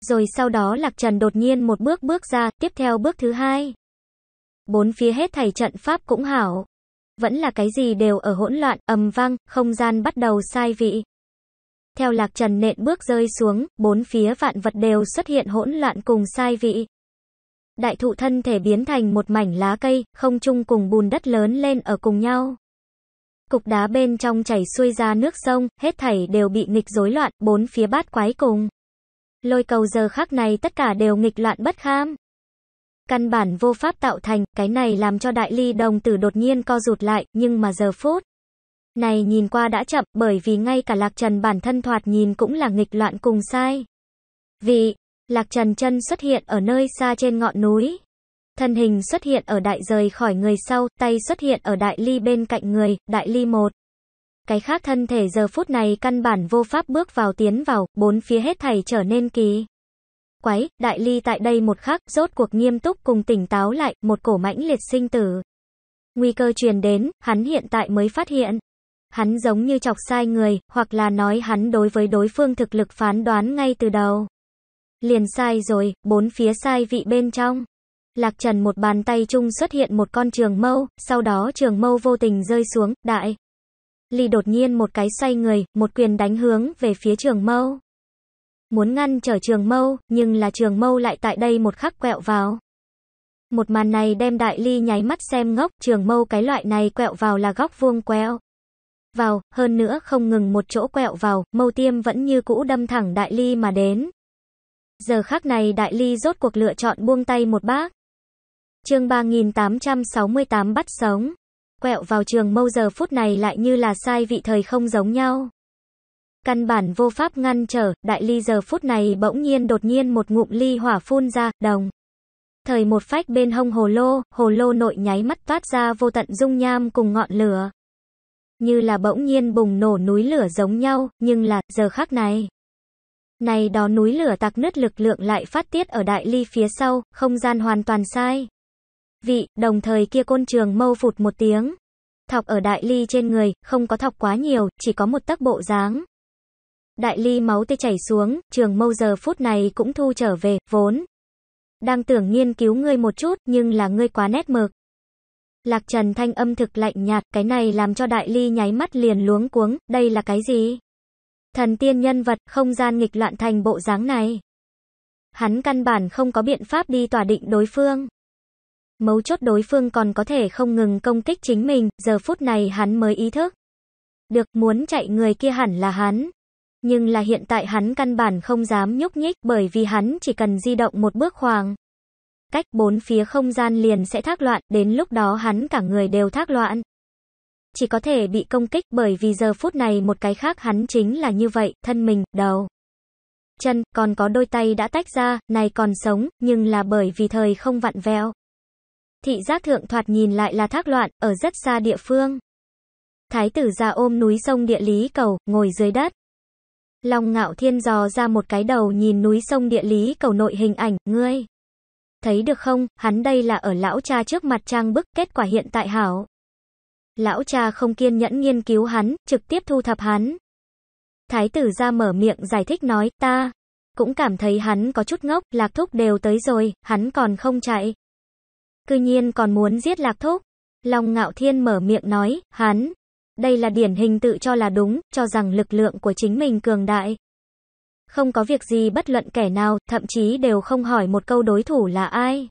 Rồi sau đó Lạc Trần đột nhiên một bước bước ra, tiếp theo bước thứ hai. Bốn phía hết thảy trận pháp cũng hảo. Vẫn là cái gì đều ở hỗn loạn, ầm vang, không gian bắt đầu sai vị. Theo lạc trần nện bước rơi xuống, bốn phía vạn vật đều xuất hiện hỗn loạn cùng sai vị. Đại thụ thân thể biến thành một mảnh lá cây, không chung cùng bùn đất lớn lên ở cùng nhau. Cục đá bên trong chảy xuôi ra nước sông, hết thảy đều bị nghịch rối loạn, bốn phía bát quái cùng. Lôi cầu giờ khác này tất cả đều nghịch loạn bất kham. Căn bản vô pháp tạo thành, cái này làm cho đại ly đồng tử đột nhiên co rụt lại, nhưng mà giờ phút này nhìn qua đã chậm bởi vì ngay cả Lạc Trần bản thân thoạt nhìn cũng là nghịch loạn cùng sai. vị Lạc Trần chân xuất hiện ở nơi xa trên ngọn núi. Thân hình xuất hiện ở đại rời khỏi người sau, tay xuất hiện ở đại ly bên cạnh người, đại ly một. Cái khác thân thể giờ phút này căn bản vô pháp bước vào tiến vào, bốn phía hết thảy trở nên kỳ. Quái, đại ly tại đây một khắc, rốt cuộc nghiêm túc cùng tỉnh táo lại, một cổ mãnh liệt sinh tử. Nguy cơ truyền đến, hắn hiện tại mới phát hiện. Hắn giống như chọc sai người, hoặc là nói hắn đối với đối phương thực lực phán đoán ngay từ đầu. Liền sai rồi, bốn phía sai vị bên trong. Lạc Trần một bàn tay chung xuất hiện một con trường mâu, sau đó trường mâu vô tình rơi xuống, đại. Ly đột nhiên một cái xoay người, một quyền đánh hướng về phía trường mâu. Muốn ngăn trở trường mâu, nhưng là trường mâu lại tại đây một khắc quẹo vào. Một màn này đem đại ly nháy mắt xem ngốc, trường mâu cái loại này quẹo vào là góc vuông quẹo vào, hơn nữa không ngừng một chỗ quẹo vào, mâu tiêm vẫn như cũ đâm thẳng đại ly mà đến. Giờ khắc này đại ly rốt cuộc lựa chọn buông tay một bác. chương 3868 bắt sống. Quẹo vào trường mâu giờ phút này lại như là sai vị thời không giống nhau. Căn bản vô pháp ngăn trở, đại ly giờ phút này bỗng nhiên đột nhiên một ngụm ly hỏa phun ra, đồng. Thời một phách bên hông hồ lô, hồ lô nội nháy mắt toát ra vô tận dung nham cùng ngọn lửa như là bỗng nhiên bùng nổ núi lửa giống nhau, nhưng là, giờ khắc này. Này đó núi lửa tạc nứt lực lượng lại phát tiết ở đại ly phía sau, không gian hoàn toàn sai. Vị, đồng thời kia côn trường mâu phụt một tiếng. Thọc ở đại ly trên người, không có thọc quá nhiều, chỉ có một tấc bộ dáng. Đại ly máu tê chảy xuống, trường mâu giờ phút này cũng thu trở về, vốn. Đang tưởng nghiên cứu ngươi một chút, nhưng là ngươi quá nét mực. Lạc Trần thanh âm thực lạnh nhạt, cái này làm cho đại ly nháy mắt liền luống cuống, đây là cái gì? Thần tiên nhân vật, không gian nghịch loạn thành bộ dáng này. Hắn căn bản không có biện pháp đi tỏa định đối phương. Mấu chốt đối phương còn có thể không ngừng công kích chính mình, giờ phút này hắn mới ý thức. Được muốn chạy người kia hẳn là hắn. Nhưng là hiện tại hắn căn bản không dám nhúc nhích bởi vì hắn chỉ cần di động một bước hoàng cách bốn phía không gian liền sẽ thác loạn, đến lúc đó hắn cả người đều thác loạn. Chỉ có thể bị công kích bởi vì giờ phút này một cái khác hắn chính là như vậy, thân mình, đầu. Chân, còn có đôi tay đã tách ra, này còn sống, nhưng là bởi vì thời không vặn vẹo. Thị giác thượng thoạt nhìn lại là thác loạn, ở rất xa địa phương. Thái tử ra ôm núi sông địa lý cầu, ngồi dưới đất. Long ngạo thiên dò ra một cái đầu nhìn núi sông địa lý cầu nội hình ảnh, ngươi. Thấy được không, hắn đây là ở lão cha trước mặt trang bức, kết quả hiện tại hảo. Lão cha không kiên nhẫn nghiên cứu hắn, trực tiếp thu thập hắn. Thái tử ra mở miệng giải thích nói, ta cũng cảm thấy hắn có chút ngốc, lạc thúc đều tới rồi, hắn còn không chạy. Cư nhiên còn muốn giết lạc thúc. Long ngạo thiên mở miệng nói, hắn, đây là điển hình tự cho là đúng, cho rằng lực lượng của chính mình cường đại không có việc gì bất luận kẻ nào, thậm chí đều không hỏi một câu đối thủ là ai.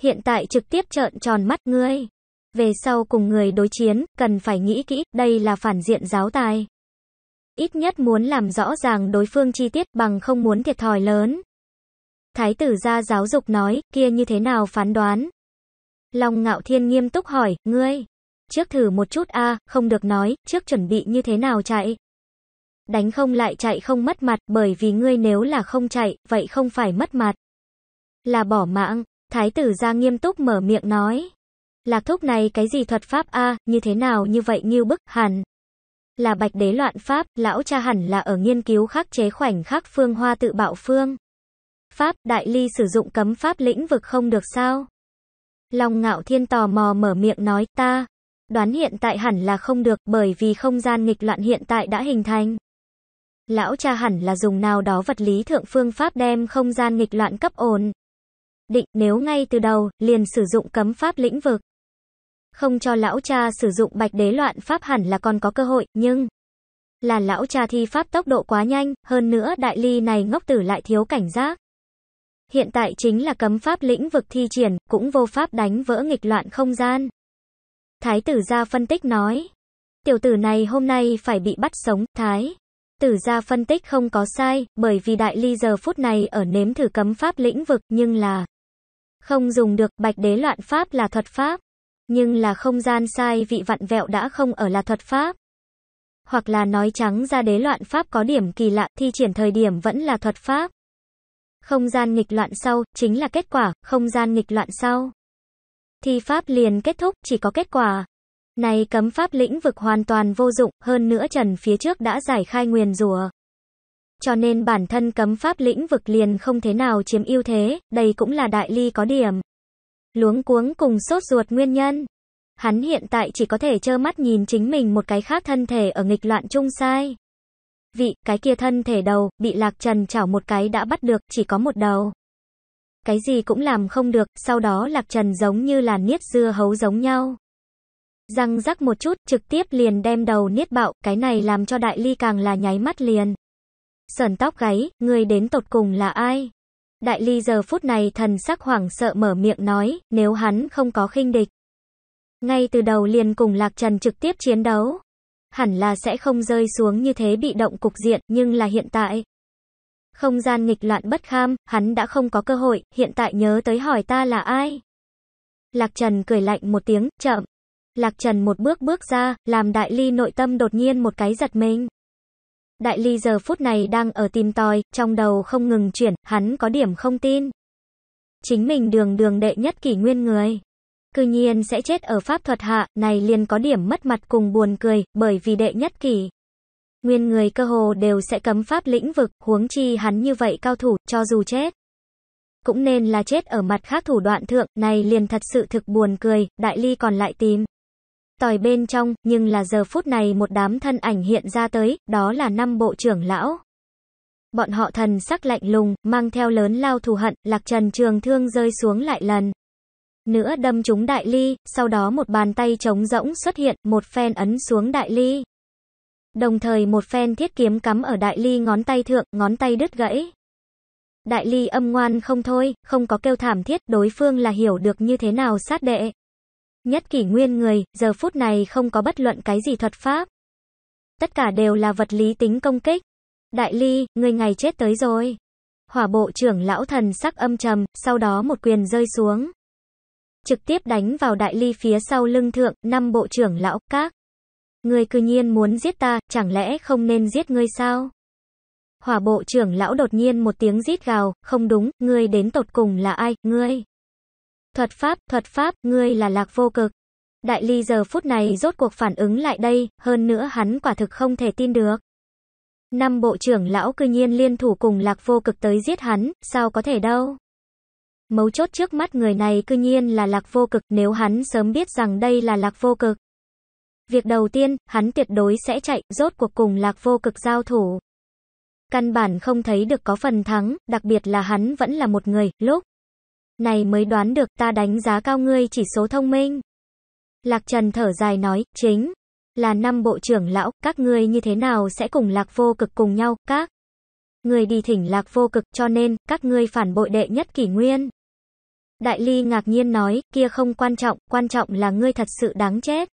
Hiện tại trực tiếp trợn tròn mắt ngươi. Về sau cùng người đối chiến, cần phải nghĩ kỹ, đây là phản diện giáo tài. Ít nhất muốn làm rõ ràng đối phương chi tiết bằng không muốn thiệt thòi lớn. Thái tử gia giáo dục nói, kia như thế nào phán đoán? Long ngạo thiên nghiêm túc hỏi, ngươi, trước thử một chút a không được nói, trước chuẩn bị như thế nào chạy? đánh không lại chạy không mất mặt, bởi vì ngươi nếu là không chạy, vậy không phải mất mặt. Là bỏ mạng, thái tử ra nghiêm túc mở miệng nói. Lạc thúc này cái gì thuật pháp a như thế nào như vậy như bức, hẳn. Là bạch đế loạn pháp, lão cha hẳn là ở nghiên cứu khắc chế khoảnh khắc phương hoa tự bạo phương. Pháp, đại ly sử dụng cấm pháp lĩnh vực không được sao? Long ngạo thiên tò mò mở miệng nói ta, đoán hiện tại hẳn là không được bởi vì không gian nghịch loạn hiện tại đã hình thành. Lão cha hẳn là dùng nào đó vật lý thượng phương pháp đem không gian nghịch loạn cấp ổn. Định nếu ngay từ đầu, liền sử dụng cấm pháp lĩnh vực. Không cho lão cha sử dụng bạch đế loạn pháp hẳn là còn có cơ hội, nhưng là lão cha thi pháp tốc độ quá nhanh, hơn nữa đại ly này ngốc tử lại thiếu cảnh giác. Hiện tại chính là cấm pháp lĩnh vực thi triển, cũng vô pháp đánh vỡ nghịch loạn không gian. Thái tử gia phân tích nói, tiểu tử này hôm nay phải bị bắt sống, thái. Tử gia phân tích không có sai, bởi vì đại ly giờ phút này ở nếm thử cấm pháp lĩnh vực, nhưng là không dùng được, bạch đế loạn pháp là thuật pháp, nhưng là không gian sai vị vặn vẹo đã không ở là thuật pháp. Hoặc là nói trắng ra đế loạn pháp có điểm kỳ lạ, thi triển thời điểm vẫn là thuật pháp. Không gian nghịch loạn sau, chính là kết quả, không gian nghịch loạn sau. Thi pháp liền kết thúc, chỉ có kết quả. Này cấm pháp lĩnh vực hoàn toàn vô dụng, hơn nữa Trần phía trước đã giải khai nguyền rùa. Cho nên bản thân cấm pháp lĩnh vực liền không thế nào chiếm ưu thế, đây cũng là đại ly có điểm. Luống cuống cùng sốt ruột nguyên nhân. Hắn hiện tại chỉ có thể trơ mắt nhìn chính mình một cái khác thân thể ở nghịch loạn chung sai. Vị, cái kia thân thể đầu, bị lạc trần chảo một cái đã bắt được, chỉ có một đầu. Cái gì cũng làm không được, sau đó lạc trần giống như là niết dưa hấu giống nhau. Răng rắc một chút, trực tiếp liền đem đầu niết bạo, cái này làm cho đại ly càng là nháy mắt liền. Sờn tóc gáy, người đến tột cùng là ai? Đại ly giờ phút này thần sắc hoảng sợ mở miệng nói, nếu hắn không có khinh địch. Ngay từ đầu liền cùng Lạc Trần trực tiếp chiến đấu. Hẳn là sẽ không rơi xuống như thế bị động cục diện, nhưng là hiện tại. Không gian nghịch loạn bất kham, hắn đã không có cơ hội, hiện tại nhớ tới hỏi ta là ai. Lạc Trần cười lạnh một tiếng, chậm. Lạc Trần một bước bước ra, làm đại ly nội tâm đột nhiên một cái giật mình. Đại ly giờ phút này đang ở tìm tòi, trong đầu không ngừng chuyển, hắn có điểm không tin. Chính mình đường đường đệ nhất kỷ nguyên người. Cư nhiên sẽ chết ở pháp thuật hạ, này liền có điểm mất mặt cùng buồn cười, bởi vì đệ nhất kỷ. Nguyên người cơ hồ đều sẽ cấm pháp lĩnh vực, huống chi hắn như vậy cao thủ, cho dù chết. Cũng nên là chết ở mặt khác thủ đoạn thượng, này liền thật sự thực buồn cười, đại ly còn lại tìm tòi bên trong, nhưng là giờ phút này một đám thân ảnh hiện ra tới, đó là năm bộ trưởng lão. Bọn họ thần sắc lạnh lùng, mang theo lớn lao thù hận, lạc trần trường thương rơi xuống lại lần. Nữa đâm trúng đại ly, sau đó một bàn tay trống rỗng xuất hiện, một phen ấn xuống đại ly. Đồng thời một phen thiết kiếm cắm ở đại ly ngón tay thượng, ngón tay đứt gãy. Đại ly âm ngoan không thôi, không có kêu thảm thiết, đối phương là hiểu được như thế nào sát đệ. Nhất kỷ nguyên người, giờ phút này không có bất luận cái gì thuật pháp. Tất cả đều là vật lý tính công kích. Đại ly, người ngày chết tới rồi. Hỏa bộ trưởng lão thần sắc âm trầm, sau đó một quyền rơi xuống. Trực tiếp đánh vào đại ly phía sau lưng thượng, năm bộ trưởng lão, các. Người cư nhiên muốn giết ta, chẳng lẽ không nên giết ngươi sao? Hỏa bộ trưởng lão đột nhiên một tiếng rít gào, không đúng, ngươi đến tột cùng là ai, ngươi? Thuật pháp, thuật pháp, ngươi là lạc vô cực. Đại ly giờ phút này rốt cuộc phản ứng lại đây, hơn nữa hắn quả thực không thể tin được. Năm bộ trưởng lão cư nhiên liên thủ cùng lạc vô cực tới giết hắn, sao có thể đâu. Mấu chốt trước mắt người này cư nhiên là lạc vô cực nếu hắn sớm biết rằng đây là lạc vô cực. Việc đầu tiên, hắn tuyệt đối sẽ chạy, rốt cuộc cùng lạc vô cực giao thủ. Căn bản không thấy được có phần thắng, đặc biệt là hắn vẫn là một người, lúc. Này mới đoán được ta đánh giá cao ngươi chỉ số thông minh. Lạc Trần thở dài nói, chính là năm bộ trưởng lão, các ngươi như thế nào sẽ cùng Lạc Vô Cực cùng nhau, các người đi thỉnh Lạc Vô Cực cho nên, các ngươi phản bội đệ nhất kỷ nguyên. Đại Ly ngạc nhiên nói, kia không quan trọng, quan trọng là ngươi thật sự đáng chết.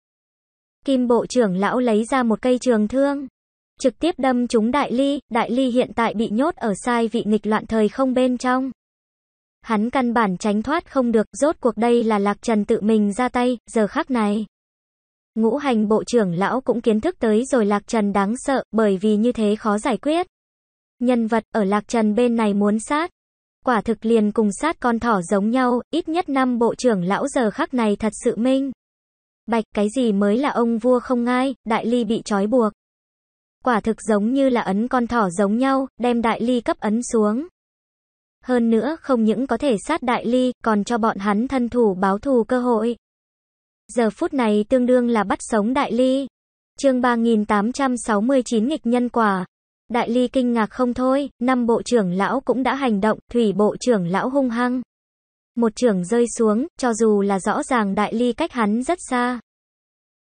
Kim bộ trưởng lão lấy ra một cây trường thương, trực tiếp đâm trúng Đại Ly, Đại Ly hiện tại bị nhốt ở sai vị nghịch loạn thời không bên trong. Hắn căn bản tránh thoát không được, rốt cuộc đây là Lạc Trần tự mình ra tay, giờ khắc này. Ngũ hành bộ trưởng lão cũng kiến thức tới rồi Lạc Trần đáng sợ, bởi vì như thế khó giải quyết. Nhân vật ở Lạc Trần bên này muốn sát. Quả thực liền cùng sát con thỏ giống nhau, ít nhất năm bộ trưởng lão giờ khắc này thật sự minh. Bạch cái gì mới là ông vua không ngai, đại ly bị trói buộc. Quả thực giống như là ấn con thỏ giống nhau, đem đại ly cấp ấn xuống. Hơn nữa không những có thể sát đại ly, còn cho bọn hắn thân thủ báo thù cơ hội. Giờ phút này tương đương là bắt sống đại ly. chương 3869 nghịch nhân quả. Đại ly kinh ngạc không thôi, năm bộ trưởng lão cũng đã hành động, thủy bộ trưởng lão hung hăng. Một trưởng rơi xuống, cho dù là rõ ràng đại ly cách hắn rất xa.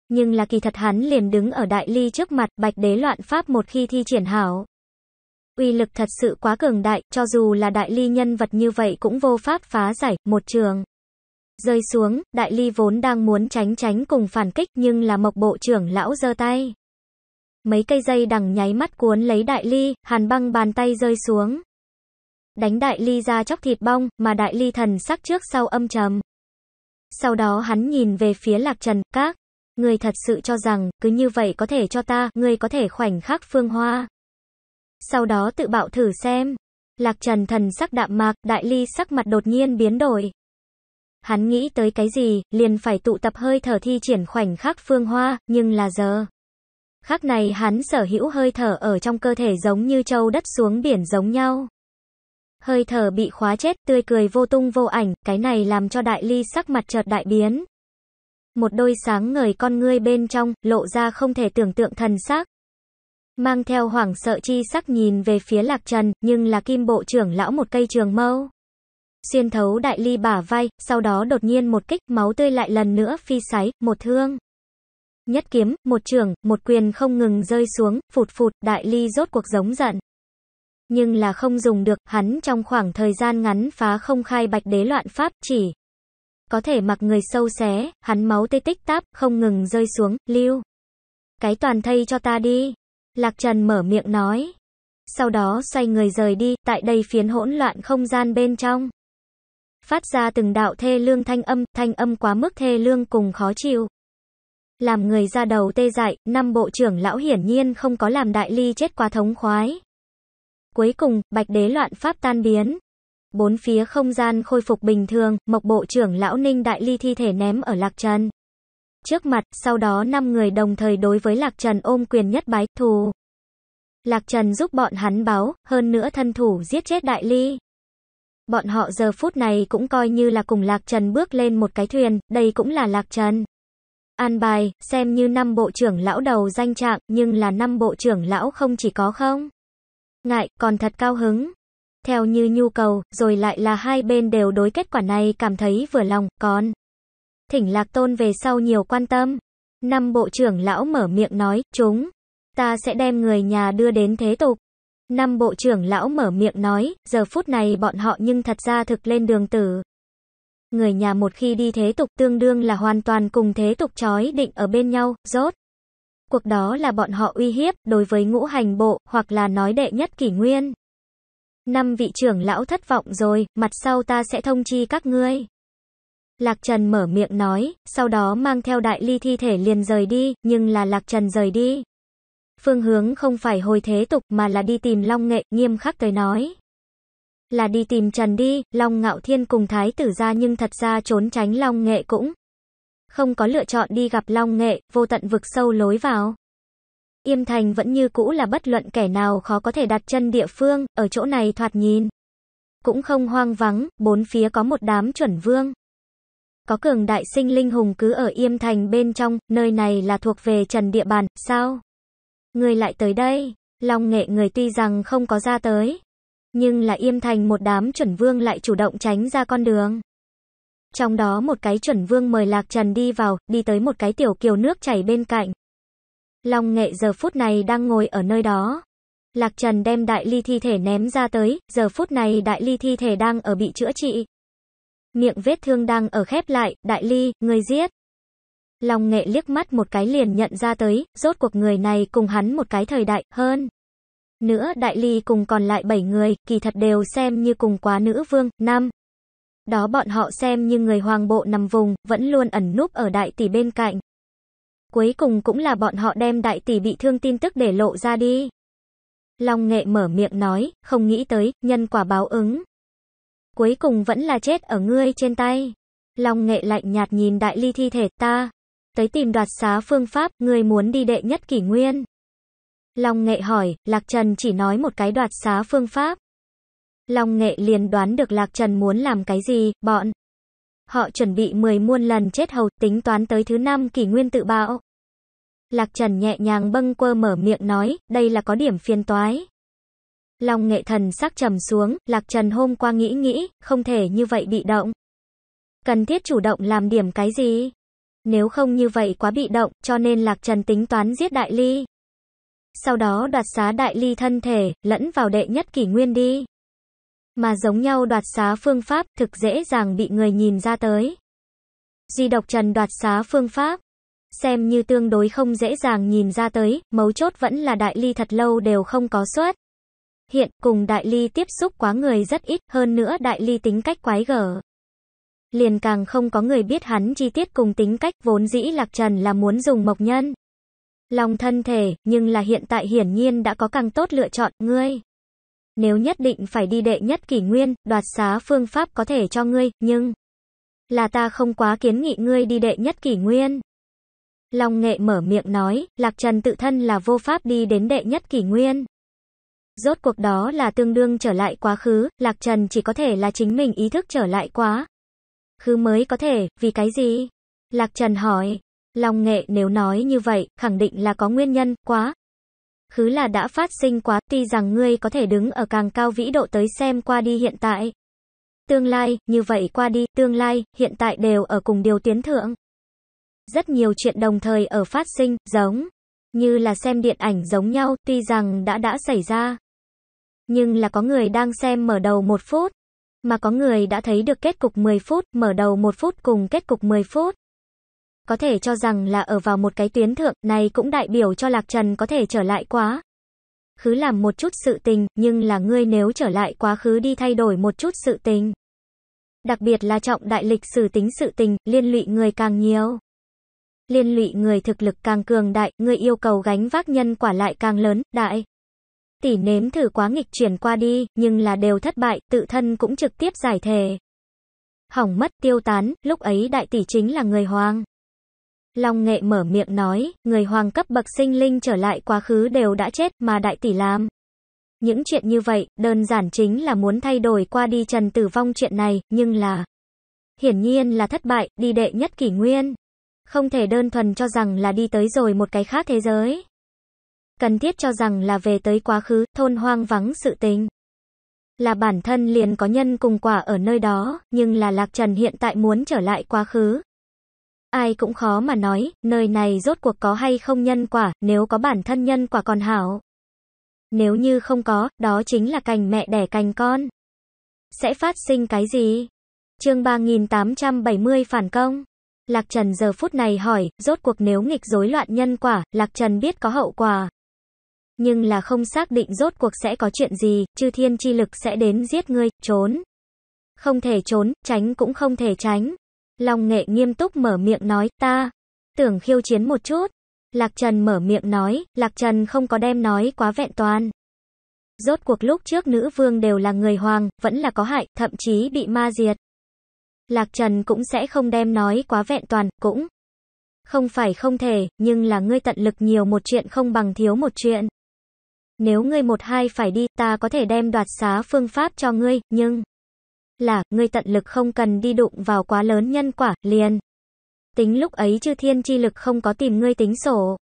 Nhưng là kỳ thật hắn liền đứng ở đại ly trước mặt, bạch đế loạn pháp một khi thi triển hảo, uy lực thật sự quá cường đại, cho dù là đại ly nhân vật như vậy cũng vô pháp phá giải, một trường. Rơi xuống, đại ly vốn đang muốn tránh tránh cùng phản kích nhưng là mộc bộ trưởng lão giơ tay. Mấy cây dây đằng nháy mắt cuốn lấy đại ly, hàn băng bàn tay rơi xuống. Đánh đại ly ra chóc thịt bong, mà đại ly thần sắc trước sau âm trầm. Sau đó hắn nhìn về phía lạc trần, các. Người thật sự cho rằng, cứ như vậy có thể cho ta, người có thể khoảnh khắc phương hoa sau đó tự bạo thử xem. Lạc Trần thần sắc đạm mạc, đại ly sắc mặt đột nhiên biến đổi. Hắn nghĩ tới cái gì, liền phải tụ tập hơi thở thi triển khoảnh khắc phương hoa, nhưng là giờ. Khắc này hắn sở hữu hơi thở ở trong cơ thể giống như châu đất xuống biển giống nhau. Hơi thở bị khóa chết, tươi cười vô tung vô ảnh, cái này làm cho đại ly sắc mặt chợt đại biến. Một đôi sáng ngời con ngươi bên trong, lộ ra không thể tưởng tượng thần sắc mang theo hoảng sợ chi sắc nhìn về phía lạc trần, nhưng là kim bộ trưởng lão một cây trường mâu. Xuyên thấu đại ly bả vai, sau đó đột nhiên một kích, máu tươi lại lần nữa phi sáy, một thương. Nhất kiếm, một trường, một quyền không ngừng rơi xuống, phụt phụt, đại ly rốt cuộc giống giận. Nhưng là không dùng được, hắn trong khoảng thời gian ngắn phá không khai bạch đế loạn pháp, chỉ. Có thể mặc người sâu xé, hắn máu tê tích táp, không ngừng rơi xuống, lưu. Cái toàn thây cho ta đi. Lạc Trần mở miệng nói. Sau đó xoay người rời đi, tại đây phiến hỗn loạn không gian bên trong. Phát ra từng đạo thê lương thanh âm, thanh âm quá mức thê lương cùng khó chịu. Làm người ra đầu tê dại, năm bộ trưởng lão hiển nhiên không có làm đại ly chết quá thống khoái. Cuối cùng, bạch đế loạn pháp tan biến. Bốn phía không gian khôi phục bình thường, mộc bộ trưởng lão ninh đại ly thi thể ném ở lạc trần trước mặt, sau đó năm người đồng thời đối với Lạc Trần ôm quyền nhất bái, thù. Lạc Trần giúp bọn hắn báo, hơn nữa thân thủ giết chết Đại Ly. Bọn họ giờ phút này cũng coi như là cùng Lạc Trần bước lên một cái thuyền, đây cũng là Lạc Trần. An bài, xem như năm bộ trưởng lão đầu danh trạng, nhưng là năm bộ trưởng lão không chỉ có không. Ngại, còn thật cao hứng. Theo như nhu cầu, rồi lại là hai bên đều đối kết quả này cảm thấy vừa lòng, còn. Thỉnh Lạc Tôn về sau nhiều quan tâm. Năm bộ trưởng lão mở miệng nói, chúng, ta sẽ đem người nhà đưa đến thế tục. Năm bộ trưởng lão mở miệng nói, giờ phút này bọn họ nhưng thật ra thực lên đường tử. Người nhà một khi đi thế tục tương đương là hoàn toàn cùng thế tục chói định ở bên nhau, rốt. Cuộc đó là bọn họ uy hiếp đối với ngũ hành bộ, hoặc là nói đệ nhất kỷ nguyên. Năm vị trưởng lão thất vọng rồi, mặt sau ta sẽ thông chi các ngươi. Lạc Trần mở miệng nói, sau đó mang theo đại ly thi thể liền rời đi, nhưng là Lạc Trần rời đi. Phương hướng không phải hồi thế tục mà là đi tìm Long Nghệ, nghiêm khắc tới nói. Là đi tìm Trần đi, Long Ngạo Thiên cùng Thái tử ra nhưng thật ra trốn tránh Long Nghệ cũng. Không có lựa chọn đi gặp Long Nghệ, vô tận vực sâu lối vào. Yêm Thành vẫn như cũ là bất luận kẻ nào khó có thể đặt chân địa phương, ở chỗ này thoạt nhìn. Cũng không hoang vắng, bốn phía có một đám chuẩn vương có cường đại sinh linh hùng cứ ở Yêm Thành bên trong, nơi này là thuộc về Trần địa bàn, sao? Người lại tới đây, Long nghệ người tuy rằng không có ra tới, nhưng là Yêm Thành một đám chuẩn vương lại chủ động tránh ra con đường. Trong đó một cái chuẩn vương mời Lạc Trần đi vào, đi tới một cái tiểu kiều nước chảy bên cạnh. Long nghệ giờ phút này đang ngồi ở nơi đó. Lạc Trần đem đại ly thi thể ném ra tới, giờ phút này đại ly thi thể đang ở bị chữa trị, Miệng vết thương đang ở khép lại, đại ly, người giết. Long nghệ liếc mắt một cái liền nhận ra tới, rốt cuộc người này cùng hắn một cái thời đại, hơn. Nữa đại ly cùng còn lại bảy người, kỳ thật đều xem như cùng quá nữ vương, năm. Đó bọn họ xem như người hoàng bộ nằm vùng, vẫn luôn ẩn núp ở đại tỷ bên cạnh. Cuối cùng cũng là bọn họ đem đại tỷ bị thương tin tức để lộ ra đi. Long nghệ mở miệng nói, không nghĩ tới, nhân quả báo ứng cuối cùng vẫn là chết ở ngươi trên tay. Long nghệ lạnh nhạt nhìn đại ly thi thể ta. Tới tìm đoạt xá phương pháp, ngươi muốn đi đệ nhất kỷ nguyên. Long nghệ hỏi, Lạc Trần chỉ nói một cái đoạt xá phương pháp. Long nghệ liền đoán được Lạc Trần muốn làm cái gì, bọn. Họ chuẩn bị 10 muôn lần chết hầu, tính toán tới thứ năm kỷ nguyên tự bạo. Lạc Trần nhẹ nhàng bâng quơ mở miệng nói, đây là có điểm phiền toái. Lòng nghệ thần sắc trầm xuống, Lạc Trần hôm qua nghĩ nghĩ, không thể như vậy bị động. Cần thiết chủ động làm điểm cái gì? Nếu không như vậy quá bị động, cho nên Lạc Trần tính toán giết Đại Ly. Sau đó đoạt xá Đại Ly thân thể, lẫn vào đệ nhất kỷ nguyên đi. Mà giống nhau đoạt xá phương pháp thực dễ dàng bị người nhìn ra tới. Di độc Trần đoạt xá phương pháp. Xem như tương đối không dễ dàng nhìn ra tới, mấu chốt vẫn là Đại Ly thật lâu đều không có suất. Hiện, cùng đại ly tiếp xúc quá người rất ít, hơn nữa đại ly tính cách quái gở. Liền càng không có người biết hắn chi tiết cùng tính cách, vốn dĩ lạc trần là muốn dùng mộc nhân. Lòng thân thể, nhưng là hiện tại hiển nhiên đã có càng tốt lựa chọn, ngươi. Nếu nhất định phải đi đệ nhất kỷ nguyên, đoạt xá phương pháp có thể cho ngươi, nhưng... Là ta không quá kiến nghị ngươi đi đệ nhất kỷ nguyên. Long nghệ mở miệng nói, Lạc Trần tự thân là vô pháp đi đến đệ nhất kỷ nguyên. Rốt cuộc đó là tương đương trở lại quá khứ, Lạc Trần chỉ có thể là chính mình ý thức trở lại quá. Khứ mới có thể, vì cái gì? Lạc Trần hỏi. Long nghệ nếu nói như vậy, khẳng định là có nguyên nhân, quá. Khứ là đã phát sinh quá, tuy rằng ngươi có thể đứng ở càng cao vĩ độ tới xem qua đi hiện tại. Tương lai, như vậy qua đi, tương lai, hiện tại đều ở cùng điều tiến thượng. Rất nhiều chuyện đồng thời ở phát sinh, giống như là xem điện ảnh giống nhau, tuy rằng đã đã xảy ra nhưng là có người đang xem mở đầu 1 phút, mà có người đã thấy được kết cục 10 phút, mở đầu 1 phút cùng kết cục 10 phút. Có thể cho rằng là ở vào một cái tuyến thượng này cũng đại biểu cho Lạc Trần có thể trở lại quá. Khứ làm một chút sự tình, nhưng là ngươi nếu trở lại quá khứ đi thay đổi một chút sự tình. Đặc biệt là trọng đại lịch sử tính sự tình, liên lụy người càng nhiều. Liên lụy người thực lực càng cường đại, người yêu cầu gánh vác nhân quả lại càng lớn, đại. Tỷ nếm thử quá nghịch chuyển qua đi, nhưng là đều thất bại, tự thân cũng trực tiếp giải thể. Hỏng mất tiêu tán, lúc ấy đại tỷ chính là người hoàng. Long nghệ mở miệng nói, người hoàng cấp bậc sinh linh trở lại quá khứ đều đã chết mà đại tỷ làm. Những chuyện như vậy, đơn giản chính là muốn thay đổi qua đi trần tử vong chuyện này, nhưng là... Hiển nhiên là thất bại, đi đệ nhất kỷ nguyên. Không thể đơn thuần cho rằng là đi tới rồi một cái khác thế giới cần thiết cho rằng là về tới quá khứ, thôn hoang vắng sự tình. Là bản thân liền có nhân cùng quả ở nơi đó, nhưng là Lạc Trần hiện tại muốn trở lại quá khứ. Ai cũng khó mà nói, nơi này rốt cuộc có hay không nhân quả, nếu có bản thân nhân quả còn hảo. Nếu như không có, đó chính là cành mẹ đẻ cành con. Sẽ phát sinh cái gì? Chương 3870 phản công. Lạc Trần giờ phút này hỏi, rốt cuộc nếu nghịch rối loạn nhân quả, Lạc Trần biết có hậu quả nhưng là không xác định rốt cuộc sẽ có chuyện gì, chư thiên chi lực sẽ đến giết ngươi, trốn. Không thể trốn, tránh cũng không thể tránh. Long nghệ nghiêm túc mở miệng nói, ta, tưởng khiêu chiến một chút. Lạc Trần mở miệng nói, Lạc Trần không có đem nói quá vẹn toàn. Rốt cuộc lúc trước nữ vương đều là người hoàng, vẫn là có hại, thậm chí bị ma diệt. Lạc Trần cũng sẽ không đem nói quá vẹn toàn, cũng không phải không thể, nhưng là ngươi tận lực nhiều một chuyện không bằng thiếu một chuyện. Nếu ngươi một hai phải đi, ta có thể đem đoạt xá phương pháp cho ngươi, nhưng là, ngươi tận lực không cần đi đụng vào quá lớn nhân quả, liền. Tính lúc ấy chư thiên chi lực không có tìm ngươi tính sổ.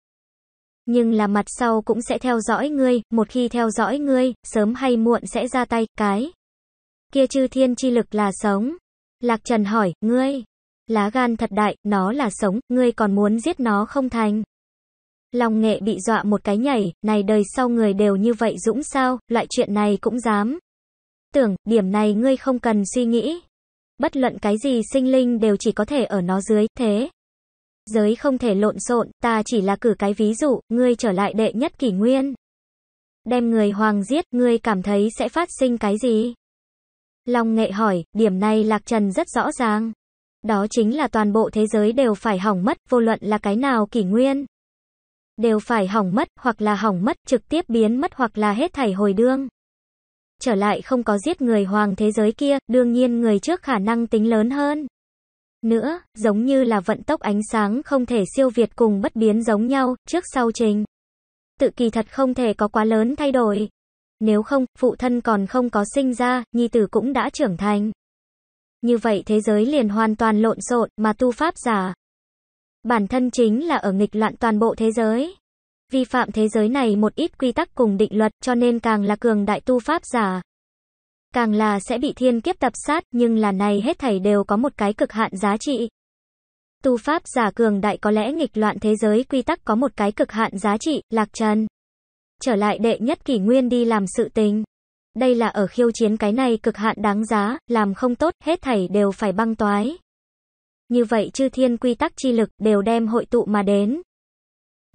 Nhưng là mặt sau cũng sẽ theo dõi ngươi, một khi theo dõi ngươi, sớm hay muộn sẽ ra tay, cái. Kia chư thiên chi lực là sống. Lạc Trần hỏi, ngươi, lá gan thật đại, nó là sống, ngươi còn muốn giết nó không thành. Long nghệ bị dọa một cái nhảy, này đời sau người đều như vậy dũng sao, loại chuyện này cũng dám. Tưởng, điểm này ngươi không cần suy nghĩ. Bất luận cái gì sinh linh đều chỉ có thể ở nó dưới, thế. Giới không thể lộn xộn, ta chỉ là cử cái ví dụ, ngươi trở lại đệ nhất kỷ nguyên. Đem người hoàng giết, ngươi cảm thấy sẽ phát sinh cái gì? Long nghệ hỏi, điểm này Lạc Trần rất rõ ràng. Đó chính là toàn bộ thế giới đều phải hỏng mất, vô luận là cái nào kỷ nguyên đều phải hỏng mất, hoặc là hỏng mất, trực tiếp biến mất hoặc là hết thảy hồi đương. Trở lại không có giết người hoàng thế giới kia, đương nhiên người trước khả năng tính lớn hơn. Nữa, giống như là vận tốc ánh sáng không thể siêu việt cùng bất biến giống nhau, trước sau trình. Tự kỳ thật không thể có quá lớn thay đổi. Nếu không, phụ thân còn không có sinh ra, nhi tử cũng đã trưởng thành. Như vậy thế giới liền hoàn toàn lộn xộn, mà tu pháp giả, bản thân chính là ở nghịch loạn toàn bộ thế giới. Vi phạm thế giới này một ít quy tắc cùng định luật cho nên càng là cường đại tu pháp giả. Càng là sẽ bị thiên kiếp tập sát nhưng là này hết thảy đều có một cái cực hạn giá trị. Tu pháp giả cường đại có lẽ nghịch loạn thế giới quy tắc có một cái cực hạn giá trị, lạc trần. Trở lại đệ nhất kỷ nguyên đi làm sự tình. Đây là ở khiêu chiến cái này cực hạn đáng giá, làm không tốt, hết thảy đều phải băng toái. Như vậy chư thiên quy tắc chi lực đều đem hội tụ mà đến.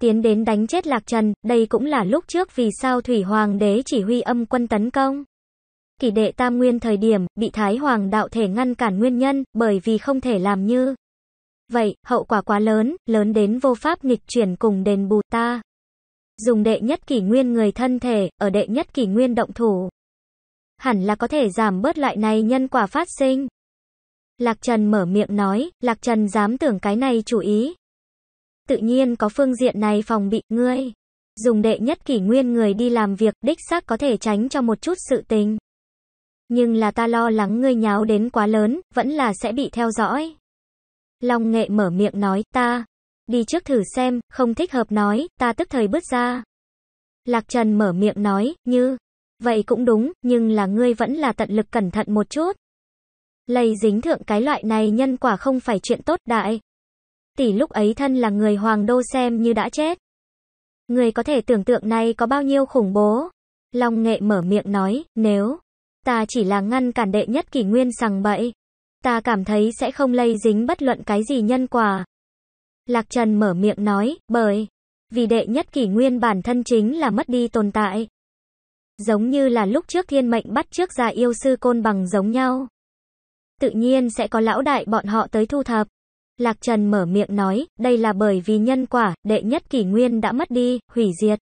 Tiến đến đánh chết Lạc Trần, đây cũng là lúc trước vì sao Thủy Hoàng đế chỉ huy âm quân tấn công. Kỷ đệ tam nguyên thời điểm, bị Thái Hoàng đạo thể ngăn cản nguyên nhân, bởi vì không thể làm như. Vậy, hậu quả quá lớn, lớn đến vô pháp nghịch chuyển cùng đền bù ta. Dùng đệ nhất kỷ nguyên người thân thể, ở đệ nhất kỷ nguyên động thủ. Hẳn là có thể giảm bớt lại này nhân quả phát sinh. Lạc Trần mở miệng nói, Lạc Trần dám tưởng cái này chủ ý. Tự nhiên có phương diện này phòng bị, ngươi. Dùng đệ nhất kỷ nguyên người đi làm việc, đích xác có thể tránh cho một chút sự tình. Nhưng là ta lo lắng ngươi nháo đến quá lớn, vẫn là sẽ bị theo dõi. Long nghệ mở miệng nói, ta, đi trước thử xem, không thích hợp nói, ta tức thời bước ra. Lạc Trần mở miệng nói, như, vậy cũng đúng, nhưng là ngươi vẫn là tận lực cẩn thận một chút. Lây dính thượng cái loại này nhân quả không phải chuyện tốt đại. Tỷ lúc ấy thân là người hoàng đô xem như đã chết. Người có thể tưởng tượng này có bao nhiêu khủng bố. Long nghệ mở miệng nói, nếu ta chỉ là ngăn cản đệ nhất kỷ nguyên sằng bậy. Ta cảm thấy sẽ không lây dính bất luận cái gì nhân quả. Lạc Trần mở miệng nói, bởi vì đệ nhất kỷ nguyên bản thân chính là mất đi tồn tại. Giống như là lúc trước thiên mệnh bắt trước ra yêu sư côn bằng giống nhau tự nhiên sẽ có lão đại bọn họ tới thu thập. Lạc Trần mở miệng nói, đây là bởi vì nhân quả, đệ nhất kỷ nguyên đã mất đi, hủy diệt.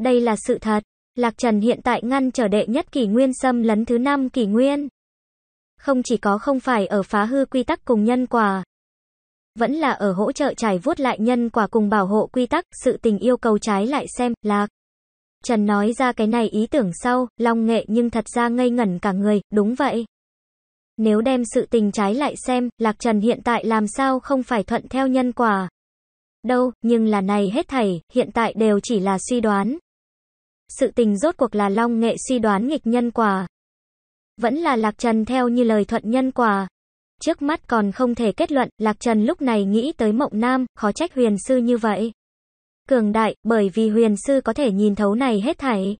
Đây là sự thật. Lạc Trần hiện tại ngăn trở đệ nhất kỷ nguyên xâm lấn thứ năm kỷ nguyên. Không chỉ có không phải ở phá hư quy tắc cùng nhân quả, vẫn là ở hỗ trợ trải vuốt lại nhân quả cùng bảo hộ quy tắc, sự tình yêu cầu trái lại xem, Lạc. Trần nói ra cái này ý tưởng sau, Long Nghệ nhưng thật ra ngây ngẩn cả người, đúng vậy. Nếu đem sự tình trái lại xem, Lạc Trần hiện tại làm sao không phải thuận theo nhân quả. Đâu, nhưng là này hết thảy, hiện tại đều chỉ là suy đoán. Sự tình rốt cuộc là long nghệ suy đoán nghịch nhân quả. Vẫn là Lạc Trần theo như lời thuận nhân quả. Trước mắt còn không thể kết luận, Lạc Trần lúc này nghĩ tới mộng nam, khó trách huyền sư như vậy. Cường đại, bởi vì huyền sư có thể nhìn thấu này hết thảy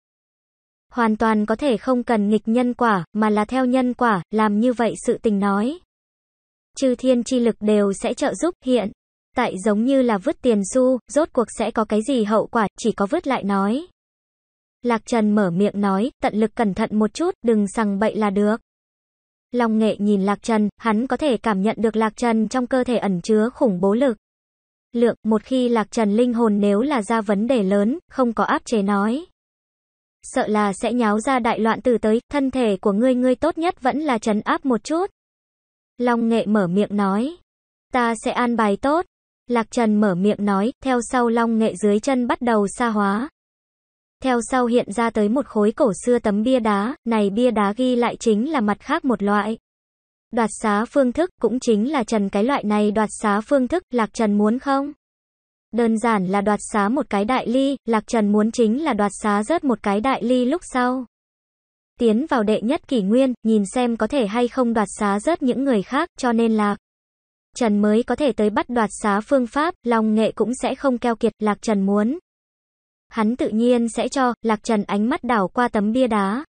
hoàn toàn có thể không cần nghịch nhân quả, mà là theo nhân quả, làm như vậy sự tình nói. Chư thiên chi lực đều sẽ trợ giúp hiện. Tại giống như là vứt tiền xu, rốt cuộc sẽ có cái gì hậu quả, chỉ có vứt lại nói. Lạc Trần mở miệng nói, tận lực cẩn thận một chút, đừng sằng bậy là được. Long nghệ nhìn Lạc Trần, hắn có thể cảm nhận được Lạc Trần trong cơ thể ẩn chứa khủng bố lực. Lượng, một khi Lạc Trần linh hồn nếu là ra vấn đề lớn, không có áp chế nói sợ là sẽ nháo ra đại loạn từ tới, thân thể của ngươi ngươi tốt nhất vẫn là trấn áp một chút. Long nghệ mở miệng nói, ta sẽ an bài tốt. Lạc Trần mở miệng nói, theo sau long nghệ dưới chân bắt đầu xa hóa. Theo sau hiện ra tới một khối cổ xưa tấm bia đá, này bia đá ghi lại chính là mặt khác một loại. Đoạt xá phương thức cũng chính là Trần cái loại này đoạt xá phương thức, Lạc Trần muốn không? Đơn giản là đoạt xá một cái đại ly, Lạc Trần muốn chính là đoạt xá rớt một cái đại ly lúc sau. Tiến vào đệ nhất kỷ nguyên, nhìn xem có thể hay không đoạt xá rớt những người khác, cho nên Lạc Trần mới có thể tới bắt đoạt xá phương pháp, lòng nghệ cũng sẽ không keo kiệt, Lạc Trần muốn. Hắn tự nhiên sẽ cho, Lạc Trần ánh mắt đảo qua tấm bia đá.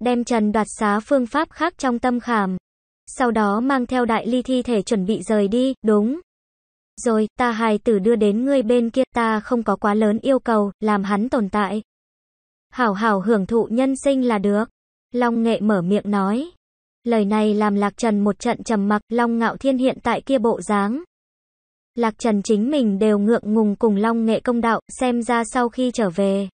Đem Trần đoạt xá phương pháp khác trong tâm khảm. Sau đó mang theo đại ly thi thể chuẩn bị rời đi, đúng. Rồi, ta hài tử đưa đến ngươi bên kia, ta không có quá lớn yêu cầu, làm hắn tồn tại. Hảo hảo hưởng thụ nhân sinh là được. Long nghệ mở miệng nói. Lời này làm Lạc Trần một trận trầm mặc, Long Ngạo Thiên hiện tại kia bộ dáng. Lạc Trần chính mình đều ngượng ngùng cùng Long Nghệ công đạo, xem ra sau khi trở về.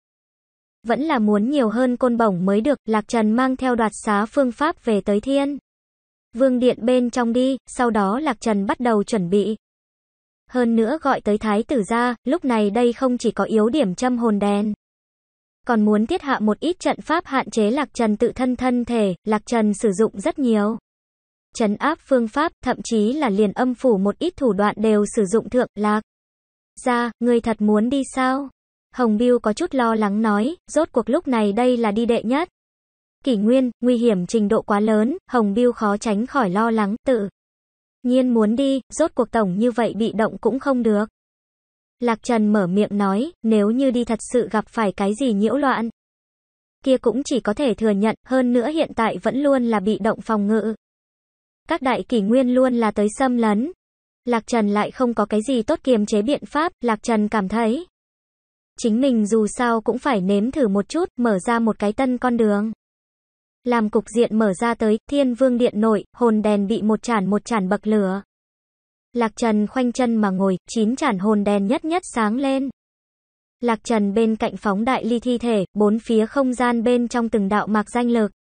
Vẫn là muốn nhiều hơn côn bổng mới được, Lạc Trần mang theo đoạt xá phương pháp về tới thiên. Vương điện bên trong đi, sau đó Lạc Trần bắt đầu chuẩn bị, hơn nữa gọi tới thái tử ra, lúc này đây không chỉ có yếu điểm châm hồn đèn. Còn muốn tiết hạ một ít trận pháp hạn chế Lạc Trần tự thân thân thể, Lạc Trần sử dụng rất nhiều. Trấn áp phương pháp, thậm chí là liền âm phủ một ít thủ đoạn đều sử dụng thượng, Lạc. Ra, người thật muốn đi sao? Hồng Biêu có chút lo lắng nói, rốt cuộc lúc này đây là đi đệ nhất. Kỷ nguyên, nguy hiểm trình độ quá lớn, Hồng Biêu khó tránh khỏi lo lắng, tự. Nhiên muốn đi, rốt cuộc tổng như vậy bị động cũng không được. Lạc Trần mở miệng nói, nếu như đi thật sự gặp phải cái gì nhiễu loạn. Kia cũng chỉ có thể thừa nhận, hơn nữa hiện tại vẫn luôn là bị động phòng ngự. Các đại kỷ nguyên luôn là tới xâm lấn. Lạc Trần lại không có cái gì tốt kiềm chế biện pháp, Lạc Trần cảm thấy. Chính mình dù sao cũng phải nếm thử một chút, mở ra một cái tân con đường làm cục diện mở ra tới, thiên vương điện nội, hồn đèn bị một chản một chản bậc lửa. Lạc Trần khoanh chân mà ngồi, chín chản hồn đèn nhất nhất sáng lên. Lạc Trần bên cạnh phóng đại ly thi thể, bốn phía không gian bên trong từng đạo mạc danh lực.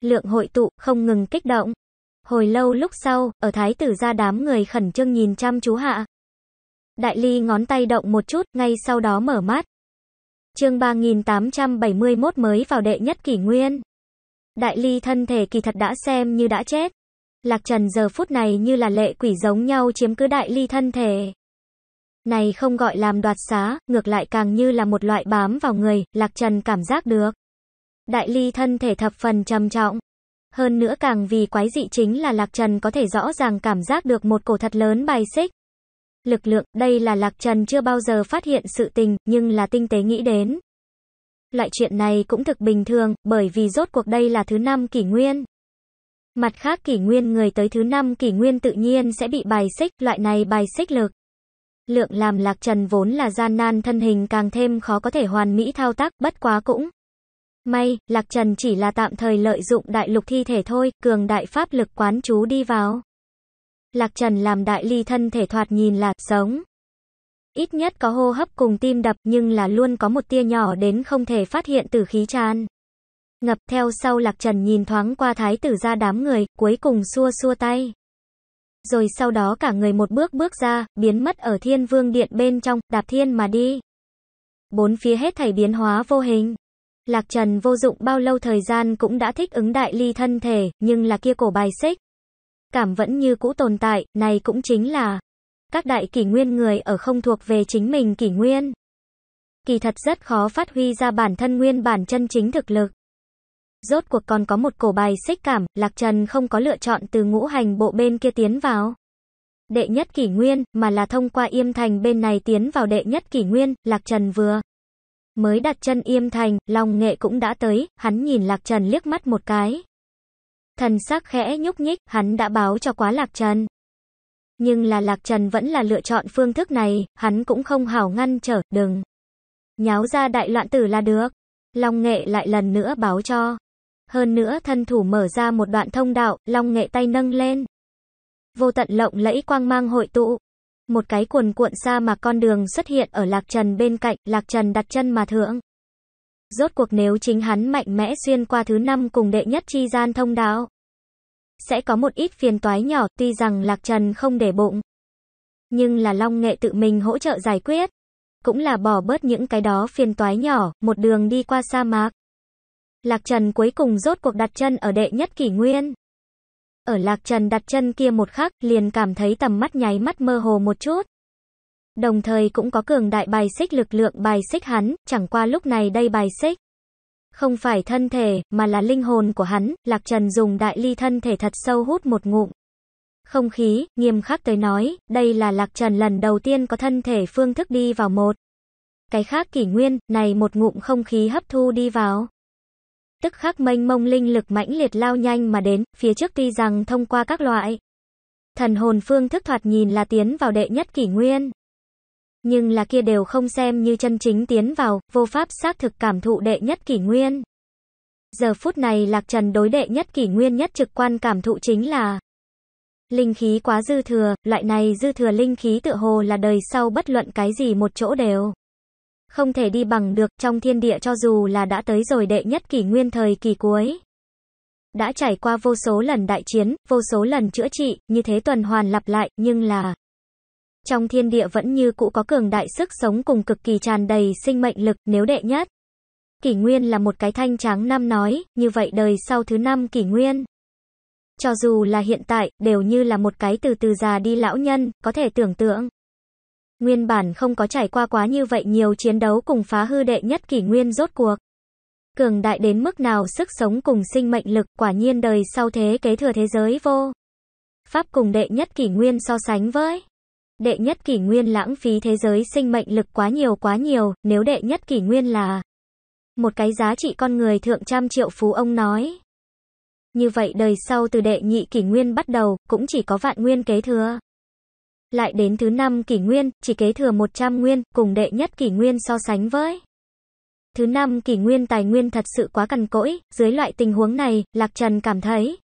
Lượng hội tụ, không ngừng kích động. Hồi lâu lúc sau, ở thái tử ra đám người khẩn trương nhìn chăm chú hạ. Đại ly ngón tay động một chút, ngay sau đó mở mắt. Chương 3871 mới vào đệ nhất kỷ nguyên. Đại ly thân thể kỳ thật đã xem như đã chết. Lạc Trần giờ phút này như là lệ quỷ giống nhau chiếm cứ đại ly thân thể. Này không gọi làm đoạt xá, ngược lại càng như là một loại bám vào người, Lạc Trần cảm giác được. Đại ly thân thể thập phần trầm trọng. Hơn nữa càng vì quái dị chính là Lạc Trần có thể rõ ràng cảm giác được một cổ thật lớn bài xích. Lực lượng, đây là Lạc Trần chưa bao giờ phát hiện sự tình, nhưng là tinh tế nghĩ đến, Loại chuyện này cũng thực bình thường, bởi vì rốt cuộc đây là thứ năm kỷ nguyên. Mặt khác kỷ nguyên người tới thứ năm kỷ nguyên tự nhiên sẽ bị bài xích, loại này bài xích lực. Lượng làm lạc trần vốn là gian nan thân hình càng thêm khó có thể hoàn mỹ thao tác, bất quá cũng. May, lạc trần chỉ là tạm thời lợi dụng đại lục thi thể thôi, cường đại pháp lực quán chú đi vào. Lạc trần làm đại ly thân thể thoạt nhìn là sống ít nhất có hô hấp cùng tim đập nhưng là luôn có một tia nhỏ đến không thể phát hiện từ khí tràn. Ngập theo sau Lạc Trần nhìn thoáng qua thái tử ra đám người, cuối cùng xua xua tay. Rồi sau đó cả người một bước bước ra, biến mất ở thiên vương điện bên trong, đạp thiên mà đi. Bốn phía hết thảy biến hóa vô hình. Lạc Trần vô dụng bao lâu thời gian cũng đã thích ứng đại ly thân thể, nhưng là kia cổ bài xích. Cảm vẫn như cũ tồn tại, này cũng chính là các đại kỷ nguyên người ở không thuộc về chính mình kỷ nguyên. Kỳ thật rất khó phát huy ra bản thân nguyên bản chân chính thực lực. Rốt cuộc còn có một cổ bài xích cảm, Lạc Trần không có lựa chọn từ ngũ hành bộ bên kia tiến vào. Đệ nhất kỷ nguyên, mà là thông qua yêm thành bên này tiến vào đệ nhất kỷ nguyên, Lạc Trần vừa. Mới đặt chân yêm thành, lòng nghệ cũng đã tới, hắn nhìn Lạc Trần liếc mắt một cái. Thần sắc khẽ nhúc nhích, hắn đã báo cho quá Lạc Trần. Nhưng là Lạc Trần vẫn là lựa chọn phương thức này, hắn cũng không hảo ngăn trở, đừng. Nháo ra đại loạn tử là được. Long nghệ lại lần nữa báo cho. Hơn nữa thân thủ mở ra một đoạn thông đạo, long nghệ tay nâng lên. Vô tận lộng lẫy quang mang hội tụ. Một cái cuồn cuộn xa mà con đường xuất hiện ở Lạc Trần bên cạnh, Lạc Trần đặt chân mà thượng. Rốt cuộc nếu chính hắn mạnh mẽ xuyên qua thứ năm cùng đệ nhất chi gian thông đạo sẽ có một ít phiền toái nhỏ, tuy rằng Lạc Trần không để bụng. Nhưng là Long Nghệ tự mình hỗ trợ giải quyết. Cũng là bỏ bớt những cái đó phiền toái nhỏ, một đường đi qua sa mạc. Lạc Trần cuối cùng rốt cuộc đặt chân ở đệ nhất kỷ nguyên. Ở Lạc Trần đặt chân kia một khắc, liền cảm thấy tầm mắt nháy mắt mơ hồ một chút. Đồng thời cũng có cường đại bài xích lực lượng bài xích hắn, chẳng qua lúc này đây bài xích. Không phải thân thể, mà là linh hồn của hắn, Lạc Trần dùng đại ly thân thể thật sâu hút một ngụm. Không khí, nghiêm khắc tới nói, đây là Lạc Trần lần đầu tiên có thân thể phương thức đi vào một. Cái khác kỷ nguyên, này một ngụm không khí hấp thu đi vào. Tức khắc mênh mông linh lực mãnh liệt lao nhanh mà đến, phía trước tuy rằng thông qua các loại thần hồn phương thức thoạt nhìn là tiến vào đệ nhất kỷ nguyên, nhưng là kia đều không xem như chân chính tiến vào, vô pháp xác thực cảm thụ đệ nhất kỷ nguyên. Giờ phút này Lạc Trần đối đệ nhất kỷ nguyên nhất trực quan cảm thụ chính là Linh khí quá dư thừa, loại này dư thừa linh khí tựa hồ là đời sau bất luận cái gì một chỗ đều. Không thể đi bằng được trong thiên địa cho dù là đã tới rồi đệ nhất kỷ nguyên thời kỳ cuối. Đã trải qua vô số lần đại chiến, vô số lần chữa trị, như thế tuần hoàn lặp lại, nhưng là trong thiên địa vẫn như cũ có cường đại sức sống cùng cực kỳ tràn đầy sinh mệnh lực nếu đệ nhất. Kỷ nguyên là một cái thanh tráng năm nói, như vậy đời sau thứ năm kỷ nguyên. Cho dù là hiện tại, đều như là một cái từ từ già đi lão nhân, có thể tưởng tượng. Nguyên bản không có trải qua quá như vậy nhiều chiến đấu cùng phá hư đệ nhất kỷ nguyên rốt cuộc. Cường đại đến mức nào sức sống cùng sinh mệnh lực quả nhiên đời sau thế kế thừa thế giới vô. Pháp cùng đệ nhất kỷ nguyên so sánh với. Đệ nhất kỷ nguyên lãng phí thế giới sinh mệnh lực quá nhiều quá nhiều, nếu đệ nhất kỷ nguyên là một cái giá trị con người thượng trăm triệu phú ông nói. Như vậy đời sau từ đệ nhị kỷ nguyên bắt đầu, cũng chỉ có vạn nguyên kế thừa. Lại đến thứ năm kỷ nguyên, chỉ kế thừa một trăm nguyên, cùng đệ nhất kỷ nguyên so sánh với. Thứ năm kỷ nguyên tài nguyên thật sự quá cằn cỗi, dưới loại tình huống này, Lạc Trần cảm thấy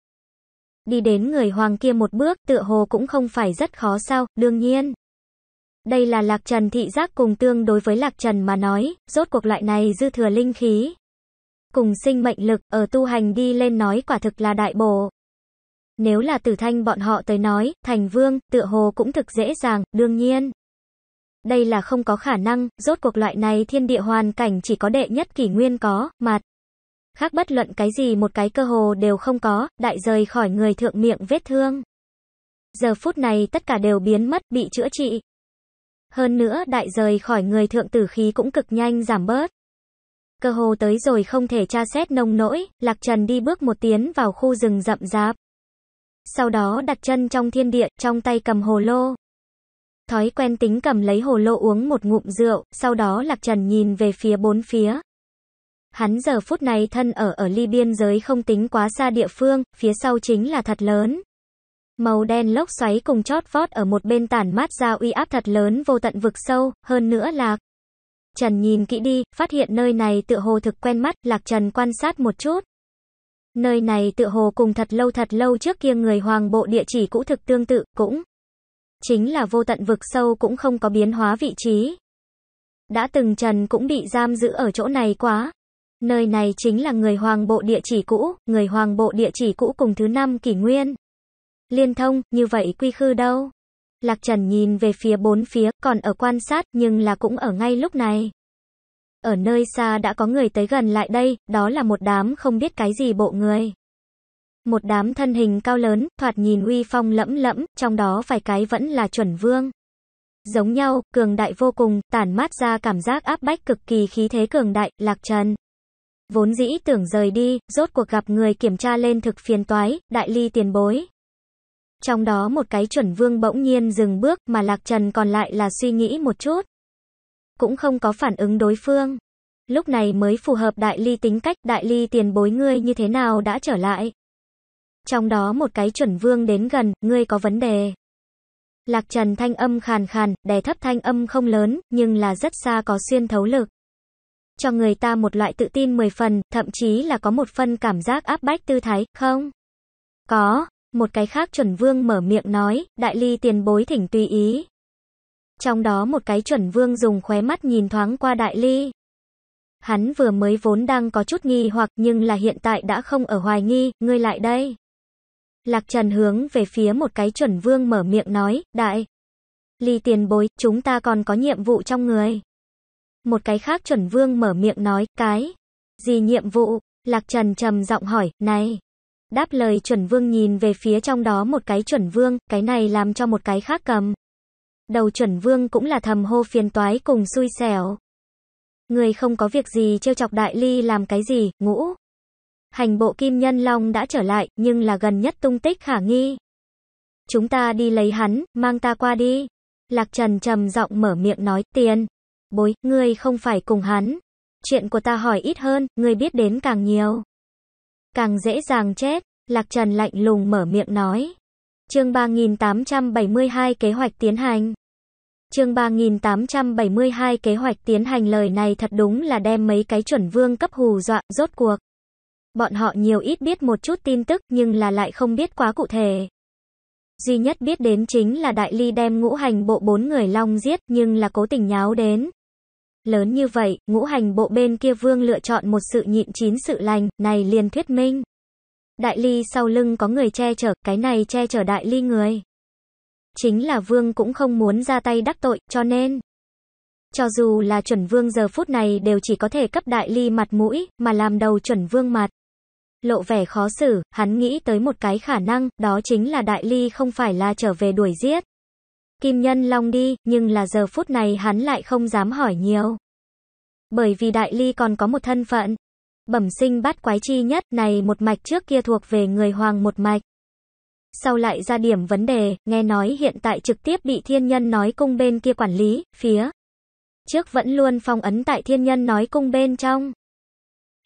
đi đến người hoàng kia một bước, tựa hồ cũng không phải rất khó sao, đương nhiên. Đây là lạc trần thị giác cùng tương đối với lạc trần mà nói, rốt cuộc loại này dư thừa linh khí. Cùng sinh mệnh lực, ở tu hành đi lên nói quả thực là đại bổ. Nếu là tử thanh bọn họ tới nói, thành vương, tựa hồ cũng thực dễ dàng, đương nhiên. Đây là không có khả năng, rốt cuộc loại này thiên địa hoàn cảnh chỉ có đệ nhất kỷ nguyên có, mặt khác bất luận cái gì một cái cơ hồ đều không có, đại rời khỏi người thượng miệng vết thương. Giờ phút này tất cả đều biến mất, bị chữa trị. Hơn nữa đại rời khỏi người thượng tử khí cũng cực nhanh giảm bớt. Cơ hồ tới rồi không thể tra xét nông nỗi, Lạc Trần đi bước một tiến vào khu rừng rậm rạp. Sau đó đặt chân trong thiên địa, trong tay cầm hồ lô. Thói quen tính cầm lấy hồ lô uống một ngụm rượu, sau đó Lạc Trần nhìn về phía bốn phía. Hắn giờ phút này thân ở ở ly biên giới không tính quá xa địa phương, phía sau chính là thật lớn. Màu đen lốc xoáy cùng chót vót ở một bên tản mát ra uy áp thật lớn vô tận vực sâu, hơn nữa là Trần nhìn kỹ đi, phát hiện nơi này tựa hồ thực quen mắt, Lạc Trần quan sát một chút. Nơi này tựa hồ cùng thật lâu thật lâu trước kia người hoàng bộ địa chỉ cũ thực tương tự, cũng chính là vô tận vực sâu cũng không có biến hóa vị trí. Đã từng Trần cũng bị giam giữ ở chỗ này quá. Nơi này chính là người hoàng bộ địa chỉ cũ, người hoàng bộ địa chỉ cũ cùng thứ năm kỷ nguyên. Liên thông, như vậy quy khư đâu? Lạc Trần nhìn về phía bốn phía, còn ở quan sát, nhưng là cũng ở ngay lúc này. Ở nơi xa đã có người tới gần lại đây, đó là một đám không biết cái gì bộ người. Một đám thân hình cao lớn, thoạt nhìn uy phong lẫm lẫm, trong đó vài cái vẫn là chuẩn vương. Giống nhau, cường đại vô cùng, tản mát ra cảm giác áp bách cực kỳ khí thế cường đại, Lạc Trần. Vốn dĩ tưởng rời đi, rốt cuộc gặp người kiểm tra lên thực phiền toái, đại ly tiền bối. Trong đó một cái chuẩn vương bỗng nhiên dừng bước mà Lạc Trần còn lại là suy nghĩ một chút. Cũng không có phản ứng đối phương. Lúc này mới phù hợp đại ly tính cách đại ly tiền bối ngươi như thế nào đã trở lại. Trong đó một cái chuẩn vương đến gần, ngươi có vấn đề. Lạc Trần thanh âm khàn khàn, đè thấp thanh âm không lớn, nhưng là rất xa có xuyên thấu lực cho người ta một loại tự tin 10 phần, thậm chí là có một phần cảm giác áp bách tư thái, không? Có, một cái khác chuẩn vương mở miệng nói, đại ly tiền bối thỉnh tùy ý. Trong đó một cái chuẩn vương dùng khóe mắt nhìn thoáng qua đại ly. Hắn vừa mới vốn đang có chút nghi hoặc nhưng là hiện tại đã không ở hoài nghi, ngươi lại đây. Lạc Trần hướng về phía một cái chuẩn vương mở miệng nói, đại. Ly tiền bối, chúng ta còn có nhiệm vụ trong người. Một cái khác chuẩn vương mở miệng nói, cái, gì nhiệm vụ, lạc trần trầm giọng hỏi, này. Đáp lời chuẩn vương nhìn về phía trong đó một cái chuẩn vương, cái này làm cho một cái khác cầm. Đầu chuẩn vương cũng là thầm hô phiền toái cùng xui xẻo. Người không có việc gì trêu chọc đại ly làm cái gì, ngũ. Hành bộ kim nhân long đã trở lại, nhưng là gần nhất tung tích khả nghi. Chúng ta đi lấy hắn, mang ta qua đi. Lạc Trần trầm giọng mở miệng nói, tiền. Bối, ngươi không phải cùng hắn. Chuyện của ta hỏi ít hơn, ngươi biết đến càng nhiều. Càng dễ dàng chết, Lạc Trần lạnh lùng mở miệng nói. Chương 3872 kế hoạch tiến hành. Chương 3872 kế hoạch tiến hành lời này thật đúng là đem mấy cái chuẩn vương cấp hù dọa, rốt cuộc. Bọn họ nhiều ít biết một chút tin tức nhưng là lại không biết quá cụ thể. Duy nhất biết đến chính là đại ly đem ngũ hành bộ bốn người long giết nhưng là cố tình nháo đến lớn như vậy, ngũ hành bộ bên kia vương lựa chọn một sự nhịn chín sự lành, này liền thuyết minh. Đại ly sau lưng có người che chở, cái này che chở đại ly người. Chính là vương cũng không muốn ra tay đắc tội, cho nên. Cho dù là chuẩn vương giờ phút này đều chỉ có thể cấp đại ly mặt mũi, mà làm đầu chuẩn vương mặt. Lộ vẻ khó xử, hắn nghĩ tới một cái khả năng, đó chính là đại ly không phải là trở về đuổi giết. Kim Nhân Long đi, nhưng là giờ phút này hắn lại không dám hỏi nhiều. Bởi vì Đại Ly còn có một thân phận. Bẩm sinh bát quái chi nhất này một mạch trước kia thuộc về người hoàng một mạch. Sau lại ra điểm vấn đề, nghe nói hiện tại trực tiếp bị thiên nhân nói cung bên kia quản lý, phía. Trước vẫn luôn phong ấn tại thiên nhân nói cung bên trong.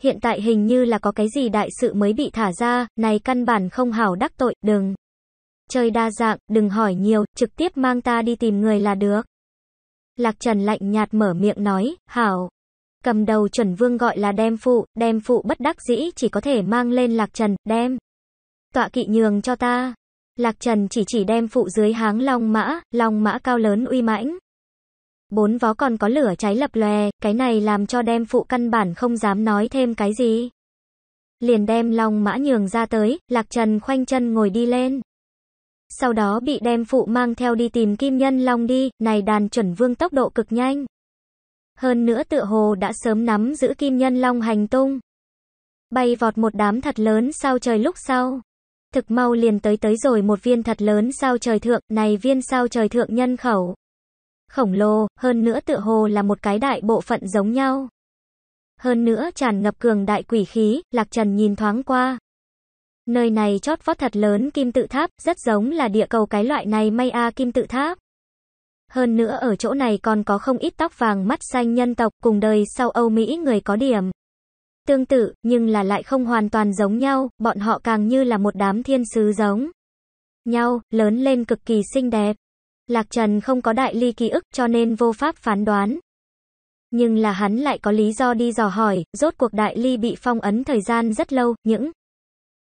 Hiện tại hình như là có cái gì đại sự mới bị thả ra, này căn bản không hảo đắc tội, đừng chơi đa dạng, đừng hỏi nhiều, trực tiếp mang ta đi tìm người là được. Lạc Trần lạnh nhạt mở miệng nói, hảo. Cầm đầu chuẩn vương gọi là đem phụ, đem phụ bất đắc dĩ chỉ có thể mang lên Lạc Trần, đem. Tọa kỵ nhường cho ta. Lạc Trần chỉ chỉ đem phụ dưới háng long mã, long mã cao lớn uy mãnh. Bốn vó còn có lửa cháy lập lòe, cái này làm cho đem phụ căn bản không dám nói thêm cái gì. Liền đem long mã nhường ra tới, Lạc Trần khoanh chân ngồi đi lên sau đó bị đem phụ mang theo đi tìm Kim Nhân Long đi, này đàn chuẩn vương tốc độ cực nhanh. Hơn nữa tựa hồ đã sớm nắm giữ Kim Nhân Long hành tung. Bay vọt một đám thật lớn sao trời lúc sau. Thực mau liền tới tới rồi một viên thật lớn sao trời thượng, này viên sao trời thượng nhân khẩu. Khổng lồ, hơn nữa tựa hồ là một cái đại bộ phận giống nhau. Hơn nữa tràn ngập cường đại quỷ khí, Lạc Trần nhìn thoáng qua, Nơi này chót vót thật lớn kim tự tháp, rất giống là địa cầu cái loại này maya kim tự tháp. Hơn nữa ở chỗ này còn có không ít tóc vàng mắt xanh nhân tộc cùng đời sau Âu Mỹ người có điểm. Tương tự, nhưng là lại không hoàn toàn giống nhau, bọn họ càng như là một đám thiên sứ giống. Nhau, lớn lên cực kỳ xinh đẹp. Lạc Trần không có đại ly ký ức cho nên vô pháp phán đoán. Nhưng là hắn lại có lý do đi dò hỏi, rốt cuộc đại ly bị phong ấn thời gian rất lâu, những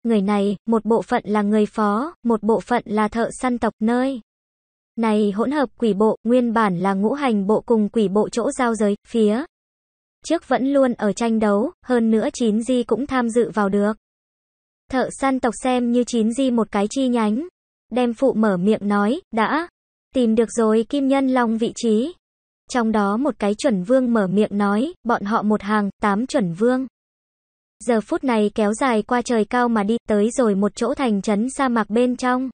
Người này, một bộ phận là người phó, một bộ phận là thợ săn tộc nơi. Này hỗn hợp quỷ bộ, nguyên bản là ngũ hành bộ cùng quỷ bộ chỗ giao giới, phía. Trước vẫn luôn ở tranh đấu, hơn nữa 9 di cũng tham dự vào được. Thợ săn tộc xem như 9 di một cái chi nhánh. Đem phụ mở miệng nói, đã. Tìm được rồi kim nhân long vị trí. Trong đó một cái chuẩn vương mở miệng nói, bọn họ một hàng, tám chuẩn vương giờ phút này kéo dài qua trời cao mà đi tới rồi một chỗ thành trấn sa mạc bên trong.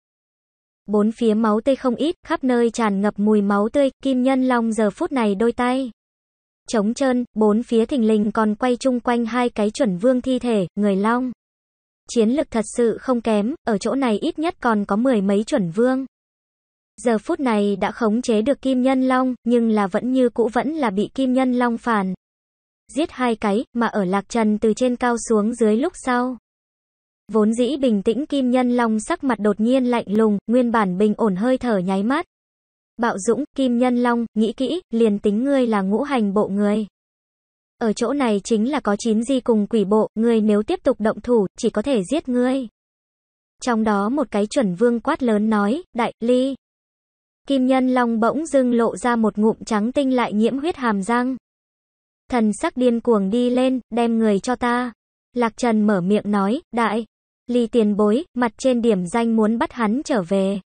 Bốn phía máu tươi không ít, khắp nơi tràn ngập mùi máu tươi, Kim Nhân Long giờ phút này đôi tay. chống chân bốn phía thình lình còn quay chung quanh hai cái chuẩn vương thi thể, người Long. Chiến lực thật sự không kém, ở chỗ này ít nhất còn có mười mấy chuẩn vương. Giờ phút này đã khống chế được Kim Nhân Long, nhưng là vẫn như cũ vẫn là bị Kim Nhân Long phản giết hai cái, mà ở lạc trần từ trên cao xuống dưới lúc sau. Vốn dĩ bình tĩnh Kim Nhân Long sắc mặt đột nhiên lạnh lùng, nguyên bản bình ổn hơi thở nháy mắt. Bạo Dũng, Kim Nhân Long, nghĩ kỹ, liền tính ngươi là ngũ hành bộ người. Ở chỗ này chính là có chín di cùng quỷ bộ, ngươi nếu tiếp tục động thủ, chỉ có thể giết ngươi. Trong đó một cái chuẩn vương quát lớn nói, đại, ly. Kim Nhân Long bỗng dưng lộ ra một ngụm trắng tinh lại nhiễm huyết hàm răng. Thần sắc điên cuồng đi lên, đem người cho ta. Lạc Trần mở miệng nói, đại. Ly tiền bối, mặt trên điểm danh muốn bắt hắn trở về.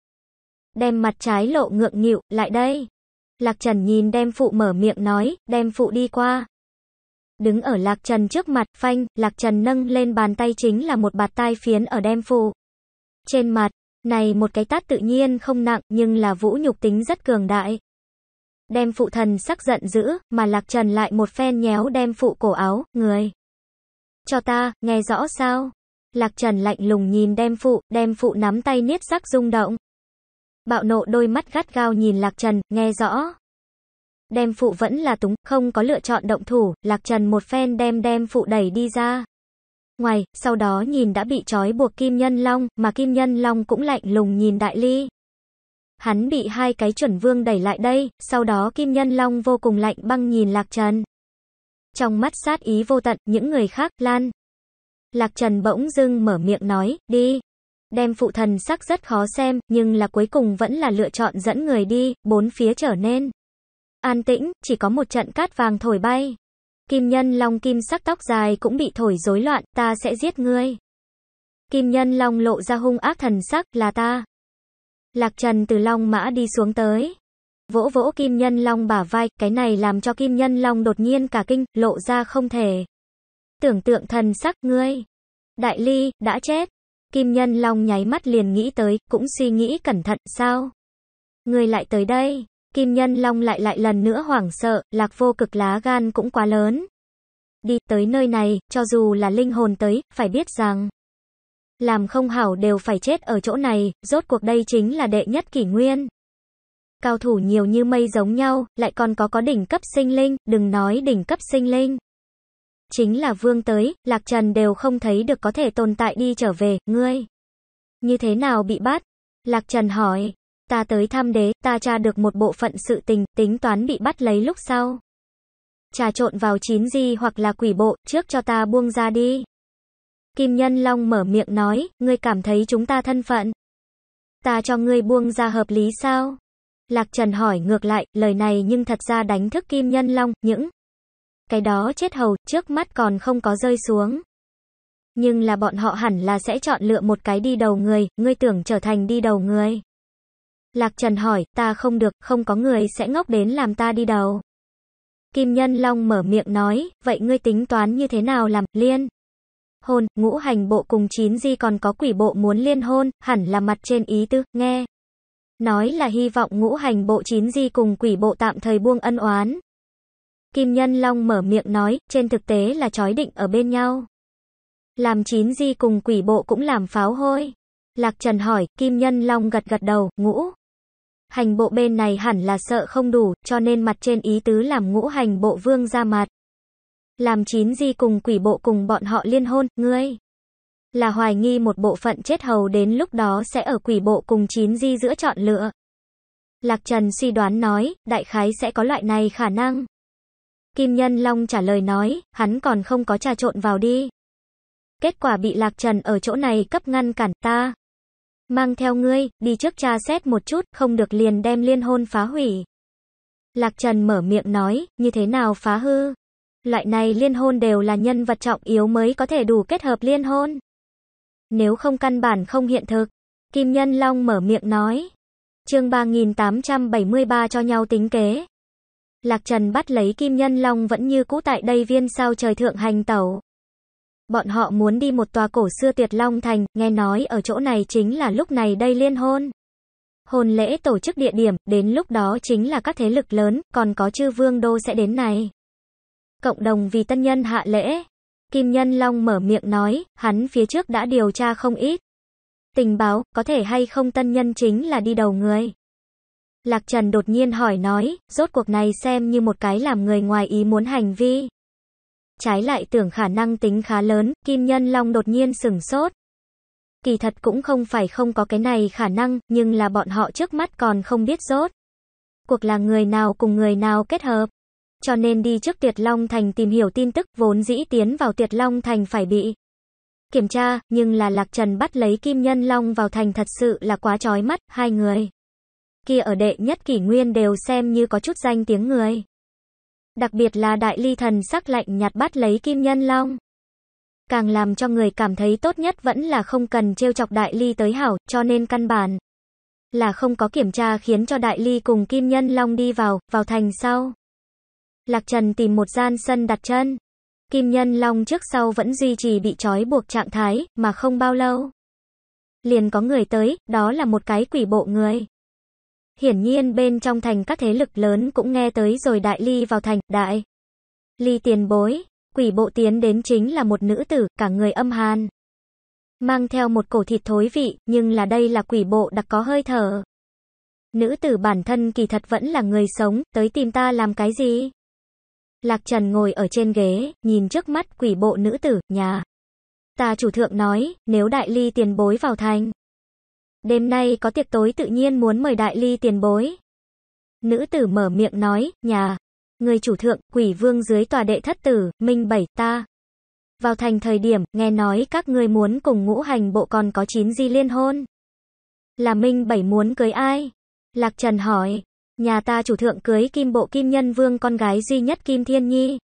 Đem mặt trái lộ ngượng nghịu, lại đây. Lạc Trần nhìn đem phụ mở miệng nói, đem phụ đi qua. Đứng ở Lạc Trần trước mặt, phanh, Lạc Trần nâng lên bàn tay chính là một bạt tai phiến ở đem phụ. Trên mặt, này một cái tát tự nhiên không nặng, nhưng là vũ nhục tính rất cường đại đem phụ thần sắc giận dữ, mà lạc trần lại một phen nhéo đem phụ cổ áo, người. Cho ta, nghe rõ sao? Lạc trần lạnh lùng nhìn đem phụ, đem phụ nắm tay niết sắc rung động. Bạo nộ đôi mắt gắt gao nhìn lạc trần, nghe rõ. Đem phụ vẫn là túng, không có lựa chọn động thủ, lạc trần một phen đem đem phụ đẩy đi ra. Ngoài, sau đó nhìn đã bị trói buộc Kim Nhân Long, mà Kim Nhân Long cũng lạnh lùng nhìn Đại Ly. Hắn bị hai cái chuẩn vương đẩy lại đây, sau đó Kim Nhân Long vô cùng lạnh băng nhìn Lạc Trần. Trong mắt sát ý vô tận, những người khác, Lan. Lạc Trần bỗng dưng mở miệng nói, đi. Đem phụ thần sắc rất khó xem, nhưng là cuối cùng vẫn là lựa chọn dẫn người đi, bốn phía trở nên. An tĩnh, chỉ có một trận cát vàng thổi bay. Kim nhân long kim sắc tóc dài cũng bị thổi rối loạn, ta sẽ giết ngươi. Kim nhân long lộ ra hung ác thần sắc, là ta. Lạc Trần từ Long Mã đi xuống tới. Vỗ vỗ Kim Nhân Long bả vai, cái này làm cho Kim Nhân Long đột nhiên cả kinh, lộ ra không thể. Tưởng tượng thần sắc ngươi. Đại Ly, đã chết. Kim Nhân Long nháy mắt liền nghĩ tới, cũng suy nghĩ cẩn thận, sao? Ngươi lại tới đây. Kim Nhân Long lại lại lần nữa hoảng sợ, lạc vô cực lá gan cũng quá lớn. Đi tới nơi này, cho dù là linh hồn tới, phải biết rằng làm không hảo đều phải chết ở chỗ này, rốt cuộc đây chính là đệ nhất kỷ nguyên. Cao thủ nhiều như mây giống nhau, lại còn có có đỉnh cấp sinh linh, đừng nói đỉnh cấp sinh linh. Chính là vương tới, lạc trần đều không thấy được có thể tồn tại đi trở về, ngươi. Như thế nào bị bắt? Lạc trần hỏi. Ta tới thăm đế, ta tra được một bộ phận sự tình, tính toán bị bắt lấy lúc sau. Trà trộn vào chín di hoặc là quỷ bộ, trước cho ta buông ra đi. Kim Nhân Long mở miệng nói, ngươi cảm thấy chúng ta thân phận. Ta cho ngươi buông ra hợp lý sao? Lạc Trần hỏi ngược lại, lời này nhưng thật ra đánh thức Kim Nhân Long, những cái đó chết hầu, trước mắt còn không có rơi xuống. Nhưng là bọn họ hẳn là sẽ chọn lựa một cái đi đầu người, ngươi tưởng trở thành đi đầu người. Lạc Trần hỏi, ta không được, không có người sẽ ngốc đến làm ta đi đầu. Kim Nhân Long mở miệng nói, vậy ngươi tính toán như thế nào làm, liên? hôn, ngũ hành bộ cùng chín di còn có quỷ bộ muốn liên hôn, hẳn là mặt trên ý tư, nghe. Nói là hy vọng ngũ hành bộ chín di cùng quỷ bộ tạm thời buông ân oán. Kim Nhân Long mở miệng nói, trên thực tế là chói định ở bên nhau. Làm chín di cùng quỷ bộ cũng làm pháo hôi. Lạc Trần hỏi, Kim Nhân Long gật gật đầu, ngũ. Hành bộ bên này hẳn là sợ không đủ, cho nên mặt trên ý tứ làm ngũ hành bộ vương ra mặt. Làm chín di cùng quỷ bộ cùng bọn họ liên hôn, ngươi là hoài nghi một bộ phận chết hầu đến lúc đó sẽ ở quỷ bộ cùng chín di giữa chọn lựa. Lạc Trần suy đoán nói, đại khái sẽ có loại này khả năng. Kim Nhân Long trả lời nói, hắn còn không có trà trộn vào đi. Kết quả bị Lạc Trần ở chỗ này cấp ngăn cản ta. Mang theo ngươi, đi trước tra xét một chút, không được liền đem liên hôn phá hủy. Lạc Trần mở miệng nói, như thế nào phá hư? Loại này liên hôn đều là nhân vật trọng yếu mới có thể đủ kết hợp liên hôn. Nếu không căn bản không hiện thực, Kim Nhân Long mở miệng nói. Chương 3873 cho nhau tính kế. Lạc Trần bắt lấy Kim Nhân Long vẫn như cũ tại đây viên sao trời thượng hành tẩu. Bọn họ muốn đi một tòa cổ xưa tuyệt long thành, nghe nói ở chỗ này chính là lúc này đây liên hôn. Hôn lễ tổ chức địa điểm, đến lúc đó chính là các thế lực lớn, còn có chư vương đô sẽ đến này. Cộng đồng vì tân nhân hạ lễ. Kim Nhân Long mở miệng nói, hắn phía trước đã điều tra không ít. Tình báo, có thể hay không tân nhân chính là đi đầu người. Lạc Trần đột nhiên hỏi nói, rốt cuộc này xem như một cái làm người ngoài ý muốn hành vi. Trái lại tưởng khả năng tính khá lớn, Kim Nhân Long đột nhiên sửng sốt. Kỳ thật cũng không phải không có cái này khả năng, nhưng là bọn họ trước mắt còn không biết rốt. Cuộc là người nào cùng người nào kết hợp. Cho nên đi trước Tuyệt Long Thành tìm hiểu tin tức vốn dĩ tiến vào Tuyệt Long Thành phải bị kiểm tra, nhưng là Lạc Trần bắt lấy Kim Nhân Long vào thành thật sự là quá chói mắt, hai người. Kia ở đệ nhất kỷ nguyên đều xem như có chút danh tiếng người. Đặc biệt là đại ly thần sắc lạnh nhạt bắt lấy Kim Nhân Long. Càng làm cho người cảm thấy tốt nhất vẫn là không cần trêu chọc đại ly tới hảo, cho nên căn bản là không có kiểm tra khiến cho đại ly cùng Kim Nhân Long đi vào, vào thành sau. Lạc Trần tìm một gian sân đặt chân. Kim Nhân Long trước sau vẫn duy trì bị trói buộc trạng thái, mà không bao lâu. Liền có người tới, đó là một cái quỷ bộ người. Hiển nhiên bên trong thành các thế lực lớn cũng nghe tới rồi đại ly vào thành, đại. Ly tiền bối, quỷ bộ tiến đến chính là một nữ tử, cả người âm hàn. Mang theo một cổ thịt thối vị, nhưng là đây là quỷ bộ đặc có hơi thở. Nữ tử bản thân kỳ thật vẫn là người sống, tới tìm ta làm cái gì? Lạc Trần ngồi ở trên ghế, nhìn trước mắt quỷ bộ nữ tử, nhà. Ta chủ thượng nói, nếu đại ly tiền bối vào thành. Đêm nay có tiệc tối tự nhiên muốn mời đại ly tiền bối. Nữ tử mở miệng nói, nhà. Người chủ thượng, quỷ vương dưới tòa đệ thất tử, minh bảy ta. Vào thành thời điểm, nghe nói các người muốn cùng ngũ hành bộ còn có chín di liên hôn. Là minh bảy muốn cưới ai? Lạc Trần hỏi, Nhà ta chủ thượng cưới kim bộ kim nhân vương con gái duy nhất Kim Thiên Nhi.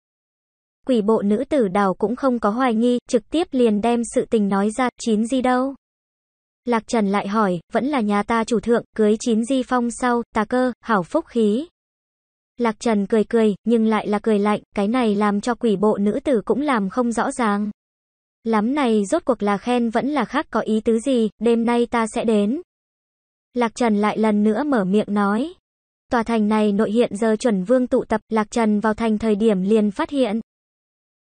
Quỷ bộ nữ tử đào cũng không có hoài nghi, trực tiếp liền đem sự tình nói ra, chín di đâu. Lạc Trần lại hỏi, vẫn là nhà ta chủ thượng, cưới chín di phong sau, tà cơ, hảo phúc khí. Lạc Trần cười cười, nhưng lại là cười lạnh, cái này làm cho quỷ bộ nữ tử cũng làm không rõ ràng. Lắm này rốt cuộc là khen vẫn là khác có ý tứ gì, đêm nay ta sẽ đến. Lạc Trần lại lần nữa mở miệng nói tòa thành này nội hiện giờ chuẩn vương tụ tập, Lạc Trần vào thành thời điểm liền phát hiện.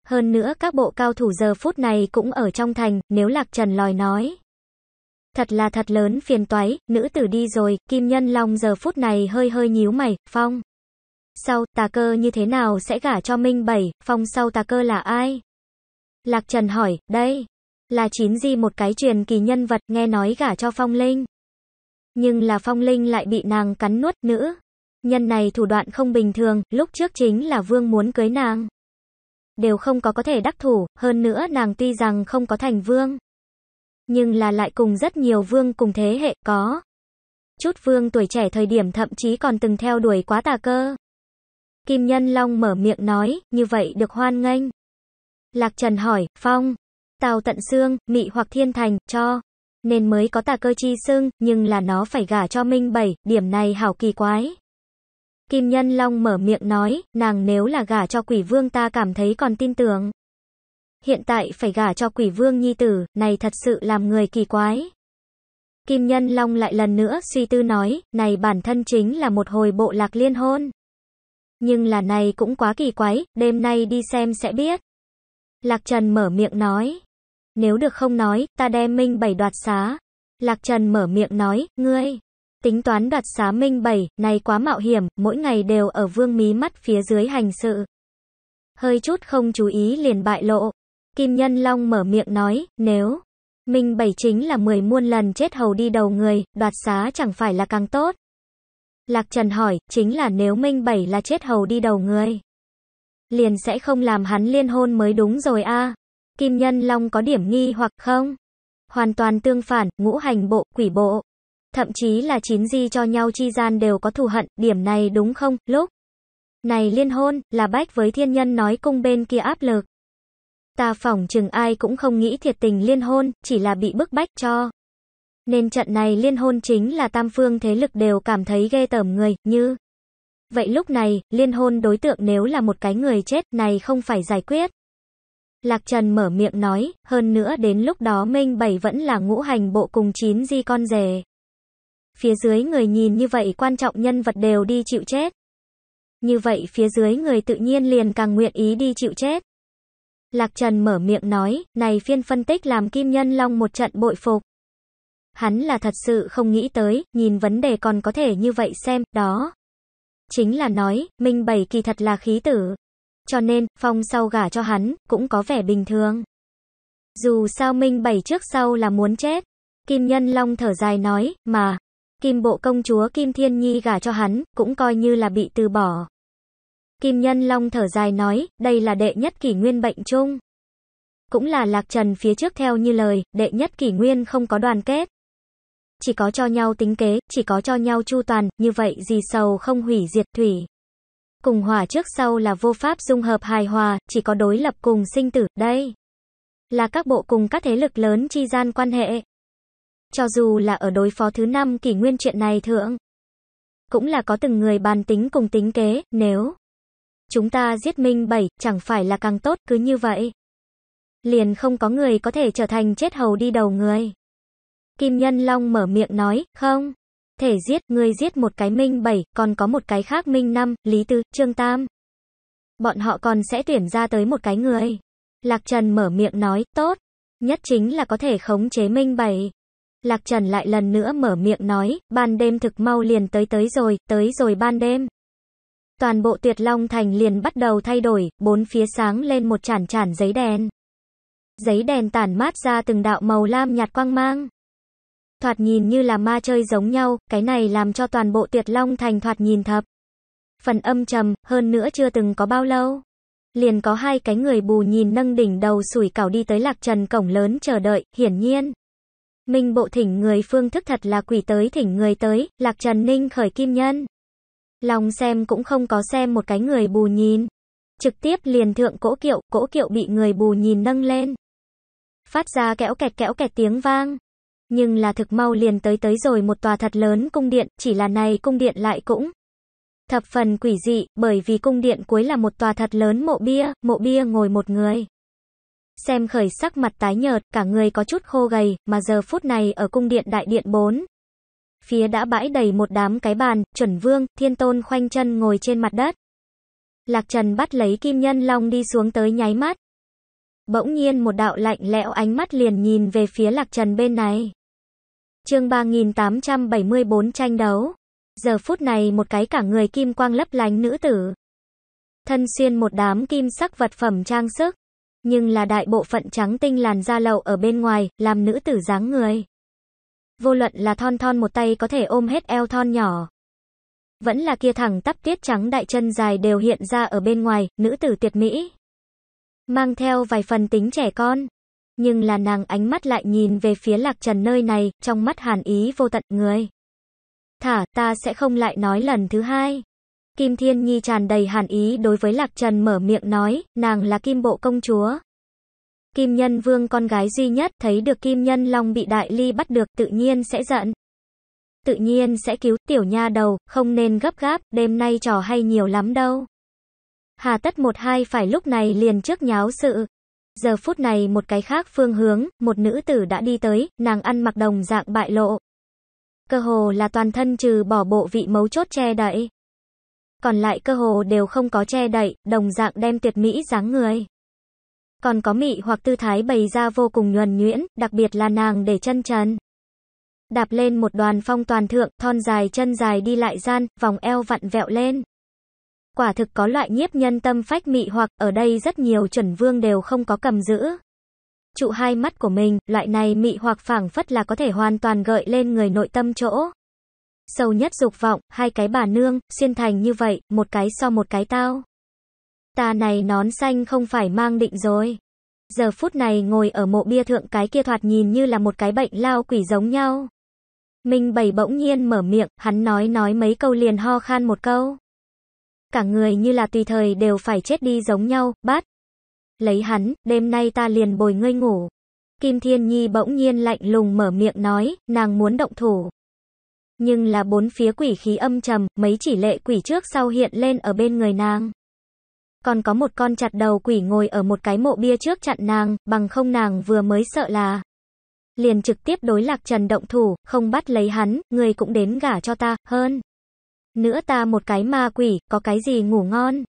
Hơn nữa các bộ cao thủ giờ phút này cũng ở trong thành, nếu Lạc Trần lòi nói. Thật là thật lớn phiền toái, nữ tử đi rồi, Kim Nhân Long giờ phút này hơi hơi nhíu mày, Phong. Sau, tà cơ như thế nào sẽ gả cho Minh Bảy, Phong sau tà cơ là ai? Lạc Trần hỏi, đây, là chín di một cái truyền kỳ nhân vật nghe nói gả cho Phong Linh. Nhưng là Phong Linh lại bị nàng cắn nuốt nữ. Nhân này thủ đoạn không bình thường, lúc trước chính là vương muốn cưới nàng. Đều không có có thể đắc thủ, hơn nữa nàng tuy rằng không có thành vương. Nhưng là lại cùng rất nhiều vương cùng thế hệ, có. Chút vương tuổi trẻ thời điểm thậm chí còn từng theo đuổi quá tà cơ. Kim Nhân Long mở miệng nói, như vậy được hoan nghênh. Lạc Trần hỏi, Phong, Tào Tận Sương, Mị hoặc Thiên Thành, cho. Nên mới có tà cơ chi xưng, nhưng là nó phải gả cho Minh Bảy, điểm này hảo kỳ quái. Kim Nhân Long mở miệng nói, nàng nếu là gả cho quỷ vương ta cảm thấy còn tin tưởng. Hiện tại phải gả cho quỷ vương nhi tử, này thật sự làm người kỳ quái. Kim Nhân Long lại lần nữa suy tư nói, này bản thân chính là một hồi bộ lạc liên hôn. Nhưng là này cũng quá kỳ quái, đêm nay đi xem sẽ biết. Lạc Trần mở miệng nói. Nếu được không nói, ta đem minh bảy đoạt xá. Lạc Trần mở miệng nói, ngươi. Tính toán đoạt xá minh bảy, này quá mạo hiểm, mỗi ngày đều ở vương mí mắt phía dưới hành sự. Hơi chút không chú ý liền bại lộ. Kim Nhân Long mở miệng nói, nếu Minh bảy chính là 10 muôn lần chết hầu đi đầu người, đoạt xá chẳng phải là càng tốt. Lạc Trần hỏi, chính là nếu Minh bảy là chết hầu đi đầu người. Liền sẽ không làm hắn liên hôn mới đúng rồi a Kim Nhân Long có điểm nghi hoặc không? Hoàn toàn tương phản, ngũ hành bộ, quỷ bộ thậm chí là chín di cho nhau chi gian đều có thù hận, điểm này đúng không, lúc này liên hôn, là bách với thiên nhân nói cung bên kia áp lực. Ta phỏng chừng ai cũng không nghĩ thiệt tình liên hôn, chỉ là bị bức bách cho. Nên trận này liên hôn chính là tam phương thế lực đều cảm thấy ghê tởm người, như. Vậy lúc này, liên hôn đối tượng nếu là một cái người chết này không phải giải quyết. Lạc Trần mở miệng nói, hơn nữa đến lúc đó Minh Bảy vẫn là ngũ hành bộ cùng chín di con rể. Phía dưới người nhìn như vậy quan trọng nhân vật đều đi chịu chết. Như vậy phía dưới người tự nhiên liền càng nguyện ý đi chịu chết. Lạc Trần mở miệng nói, này phiên phân tích làm Kim Nhân Long một trận bội phục. Hắn là thật sự không nghĩ tới, nhìn vấn đề còn có thể như vậy xem, đó. Chính là nói, Minh Bảy kỳ thật là khí tử. Cho nên, phong sau gả cho hắn, cũng có vẻ bình thường. Dù sao Minh Bảy trước sau là muốn chết. Kim Nhân Long thở dài nói, mà, Kim bộ công chúa Kim Thiên Nhi gả cho hắn, cũng coi như là bị từ bỏ. Kim Nhân Long thở dài nói, đây là đệ nhất kỷ nguyên bệnh chung. Cũng là Lạc Trần phía trước theo như lời, đệ nhất kỷ nguyên không có đoàn kết. Chỉ có cho nhau tính kế, chỉ có cho nhau chu toàn, như vậy gì sầu không hủy diệt thủy. Cùng hỏa trước sau là vô pháp dung hợp hài hòa, chỉ có đối lập cùng sinh tử, đây. Là các bộ cùng các thế lực lớn chi gian quan hệ. Cho dù là ở đối phó thứ năm kỷ nguyên chuyện này thượng, cũng là có từng người bàn tính cùng tính kế, nếu chúng ta giết Minh Bảy, chẳng phải là càng tốt, cứ như vậy. Liền không có người có thể trở thành chết hầu đi đầu người. Kim Nhân Long mở miệng nói, không. Thể giết, người giết một cái Minh Bảy, còn có một cái khác Minh Năm, Lý Tư, Trương Tam. Bọn họ còn sẽ tuyển ra tới một cái người. Lạc Trần mở miệng nói, tốt. Nhất chính là có thể khống chế Minh Bảy. Lạc Trần lại lần nữa mở miệng nói, ban đêm thực mau liền tới tới rồi, tới rồi ban đêm. Toàn bộ tuyệt long thành liền bắt đầu thay đổi, bốn phía sáng lên một chản chản giấy đèn. Giấy đèn tản mát ra từng đạo màu lam nhạt quang mang. Thoạt nhìn như là ma chơi giống nhau, cái này làm cho toàn bộ tuyệt long thành thoạt nhìn thập. Phần âm trầm, hơn nữa chưa từng có bao lâu. Liền có hai cái người bù nhìn nâng đỉnh đầu sủi cảo đi tới lạc trần cổng lớn chờ đợi, hiển nhiên. Minh bộ thỉnh người phương thức thật là quỷ tới thỉnh người tới, lạc trần ninh khởi kim nhân. Lòng xem cũng không có xem một cái người bù nhìn. Trực tiếp liền thượng cỗ kiệu, cỗ kiệu bị người bù nhìn nâng lên. Phát ra kẽo kẹt kẽo kẹt tiếng vang. Nhưng là thực mau liền tới tới rồi một tòa thật lớn cung điện, chỉ là này cung điện lại cũng thập phần quỷ dị, bởi vì cung điện cuối là một tòa thật lớn mộ bia, mộ bia ngồi một người xem khởi sắc mặt tái nhợt, cả người có chút khô gầy, mà giờ phút này ở cung điện đại điện 4. Phía đã bãi đầy một đám cái bàn, chuẩn vương, thiên tôn khoanh chân ngồi trên mặt đất. Lạc Trần bắt lấy Kim Nhân Long đi xuống tới nháy mắt. Bỗng nhiên một đạo lạnh lẽo ánh mắt liền nhìn về phía Lạc Trần bên này. chương 3874 tranh đấu. Giờ phút này một cái cả người kim quang lấp lánh nữ tử. Thân xuyên một đám kim sắc vật phẩm trang sức nhưng là đại bộ phận trắng tinh làn da lậu ở bên ngoài, làm nữ tử dáng người. Vô luận là thon thon một tay có thể ôm hết eo thon nhỏ. Vẫn là kia thẳng tắp tiết trắng đại chân dài đều hiện ra ở bên ngoài, nữ tử tuyệt mỹ. Mang theo vài phần tính trẻ con. Nhưng là nàng ánh mắt lại nhìn về phía lạc trần nơi này, trong mắt hàn ý vô tận người. Thả, ta sẽ không lại nói lần thứ hai. Kim Thiên Nhi tràn đầy hàn ý đối với Lạc Trần mở miệng nói, nàng là Kim Bộ Công Chúa. Kim Nhân Vương con gái duy nhất thấy được Kim Nhân Long bị Đại Ly bắt được tự nhiên sẽ giận. Tự nhiên sẽ cứu tiểu nha đầu, không nên gấp gáp, đêm nay trò hay nhiều lắm đâu. Hà tất một hai phải lúc này liền trước nháo sự. Giờ phút này một cái khác phương hướng, một nữ tử đã đi tới, nàng ăn mặc đồng dạng bại lộ. Cơ hồ là toàn thân trừ bỏ bộ vị mấu chốt che đậy còn lại cơ hồ đều không có che đậy, đồng dạng đem tuyệt mỹ dáng người. Còn có mị hoặc tư thái bày ra vô cùng nhuần nhuyễn, đặc biệt là nàng để chân trần. Đạp lên một đoàn phong toàn thượng, thon dài chân dài đi lại gian, vòng eo vặn vẹo lên. Quả thực có loại nhiếp nhân tâm phách mị hoặc, ở đây rất nhiều chuẩn vương đều không có cầm giữ. Trụ hai mắt của mình, loại này mị hoặc phảng phất là có thể hoàn toàn gợi lên người nội tâm chỗ sâu nhất dục vọng, hai cái bà nương, xiên thành như vậy, một cái so một cái tao. Ta này nón xanh không phải mang định rồi. Giờ phút này ngồi ở mộ bia thượng cái kia thoạt nhìn như là một cái bệnh lao quỷ giống nhau. Minh Bảy bỗng nhiên mở miệng, hắn nói nói mấy câu liền ho khan một câu. Cả người như là tùy thời đều phải chết đi giống nhau, bát. Lấy hắn, đêm nay ta liền bồi ngươi ngủ. Kim Thiên Nhi bỗng nhiên lạnh lùng mở miệng nói, nàng muốn động thủ nhưng là bốn phía quỷ khí âm trầm, mấy chỉ lệ quỷ trước sau hiện lên ở bên người nàng. Còn có một con chặt đầu quỷ ngồi ở một cái mộ bia trước chặn nàng, bằng không nàng vừa mới sợ là liền trực tiếp đối lạc trần động thủ, không bắt lấy hắn, người cũng đến gả cho ta, hơn. Nữa ta một cái ma quỷ, có cái gì ngủ ngon.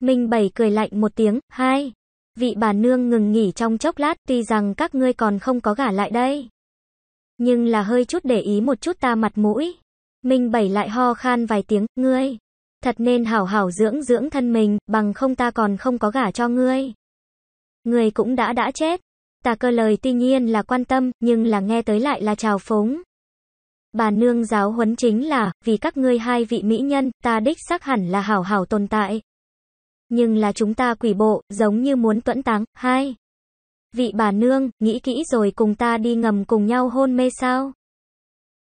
Minh Bảy cười lạnh một tiếng, hai. Vị bà nương ngừng nghỉ trong chốc lát, tuy rằng các ngươi còn không có gả lại đây nhưng là hơi chút để ý một chút ta mặt mũi. Minh Bảy lại ho khan vài tiếng, ngươi, thật nên hảo hảo dưỡng dưỡng thân mình, bằng không ta còn không có gả cho ngươi. Ngươi cũng đã đã chết. Tà cơ lời tuy nhiên là quan tâm, nhưng là nghe tới lại là trào phúng. Bà nương giáo huấn chính là, vì các ngươi hai vị mỹ nhân, ta đích xác hẳn là hảo hảo tồn tại. Nhưng là chúng ta quỷ bộ, giống như muốn tuẫn táng, hai. Vị bà nương, nghĩ kỹ rồi cùng ta đi ngầm cùng nhau hôn mê sao?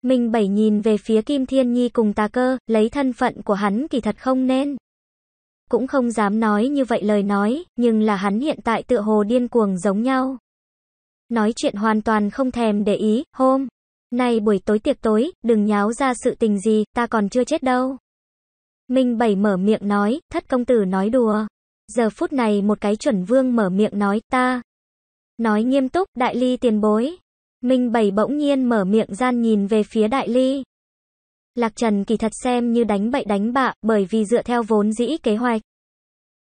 Minh Bảy nhìn về phía Kim Thiên Nhi cùng ta cơ, lấy thân phận của hắn kỳ thật không nên. Cũng không dám nói như vậy lời nói, nhưng là hắn hiện tại tựa hồ điên cuồng giống nhau. Nói chuyện hoàn toàn không thèm để ý, hôm nay buổi tối tiệc tối, đừng nháo ra sự tình gì, ta còn chưa chết đâu. Minh Bảy mở miệng nói, thất công tử nói đùa. Giờ phút này một cái chuẩn vương mở miệng nói, ta Nói nghiêm túc, đại ly tiền bối. Minh Bảy bỗng nhiên mở miệng gian nhìn về phía đại ly. Lạc Trần kỳ thật xem như đánh bậy đánh bạ, bởi vì dựa theo vốn dĩ kế hoạch.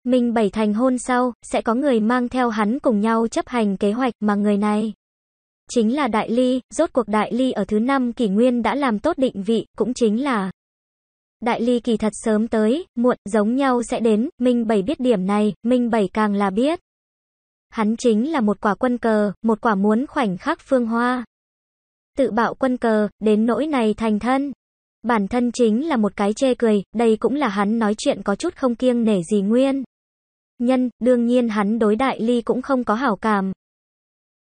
Minh Bảy thành hôn sau, sẽ có người mang theo hắn cùng nhau chấp hành kế hoạch mà người này. Chính là Đại Ly, rốt cuộc Đại Ly ở thứ năm kỷ nguyên đã làm tốt định vị, cũng chính là Đại Ly kỳ thật sớm tới, muộn, giống nhau sẽ đến, Minh Bảy biết điểm này, Minh Bảy càng là biết. Hắn chính là một quả quân cờ, một quả muốn khoảnh khắc phương hoa. Tự bạo quân cờ, đến nỗi này thành thân. Bản thân chính là một cái chê cười, đây cũng là hắn nói chuyện có chút không kiêng nể gì nguyên. Nhân, đương nhiên hắn đối đại ly cũng không có hảo cảm.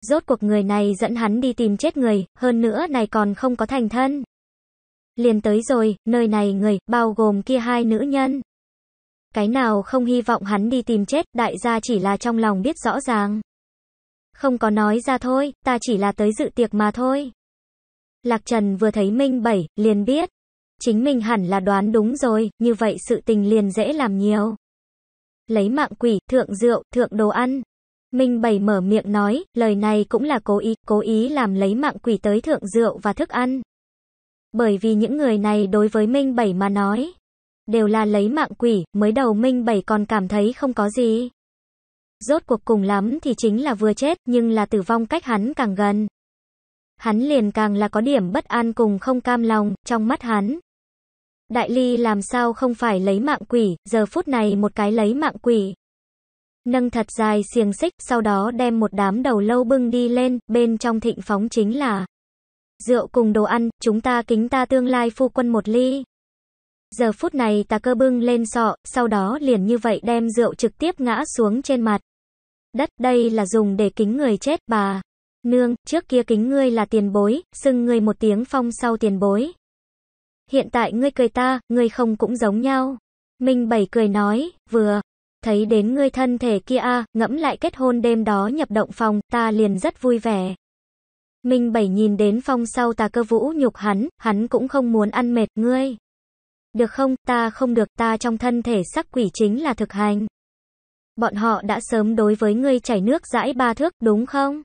Rốt cuộc người này dẫn hắn đi tìm chết người, hơn nữa này còn không có thành thân. Liền tới rồi, nơi này người, bao gồm kia hai nữ nhân cái nào không hy vọng hắn đi tìm chết, đại gia chỉ là trong lòng biết rõ ràng. Không có nói ra thôi, ta chỉ là tới dự tiệc mà thôi. Lạc Trần vừa thấy Minh Bảy, liền biết. Chính mình hẳn là đoán đúng rồi, như vậy sự tình liền dễ làm nhiều. Lấy mạng quỷ, thượng rượu, thượng đồ ăn. Minh Bảy mở miệng nói, lời này cũng là cố ý, cố ý làm lấy mạng quỷ tới thượng rượu và thức ăn. Bởi vì những người này đối với Minh Bảy mà nói, đều là lấy mạng quỷ, mới đầu Minh Bảy còn cảm thấy không có gì. Rốt cuộc cùng lắm thì chính là vừa chết, nhưng là tử vong cách hắn càng gần. Hắn liền càng là có điểm bất an cùng không cam lòng, trong mắt hắn. Đại ly làm sao không phải lấy mạng quỷ, giờ phút này một cái lấy mạng quỷ. Nâng thật dài xiềng xích, sau đó đem một đám đầu lâu bưng đi lên, bên trong thịnh phóng chính là rượu cùng đồ ăn, chúng ta kính ta tương lai phu quân một ly. Giờ phút này ta cơ bưng lên sọ, sau đó liền như vậy đem rượu trực tiếp ngã xuống trên mặt. Đất đây là dùng để kính người chết bà. Nương, trước kia kính ngươi là tiền bối, xưng ngươi một tiếng phong sau tiền bối. Hiện tại ngươi cười ta, ngươi không cũng giống nhau. Minh Bảy cười nói, vừa, thấy đến ngươi thân thể kia a, à, ngẫm lại kết hôn đêm đó nhập động phòng, ta liền rất vui vẻ. Minh Bảy nhìn đến phong sau tà cơ vũ nhục hắn, hắn cũng không muốn ăn mệt ngươi. Được không, ta không được, ta trong thân thể sắc quỷ chính là thực hành. Bọn họ đã sớm đối với ngươi chảy nước dãi ba thước, đúng không?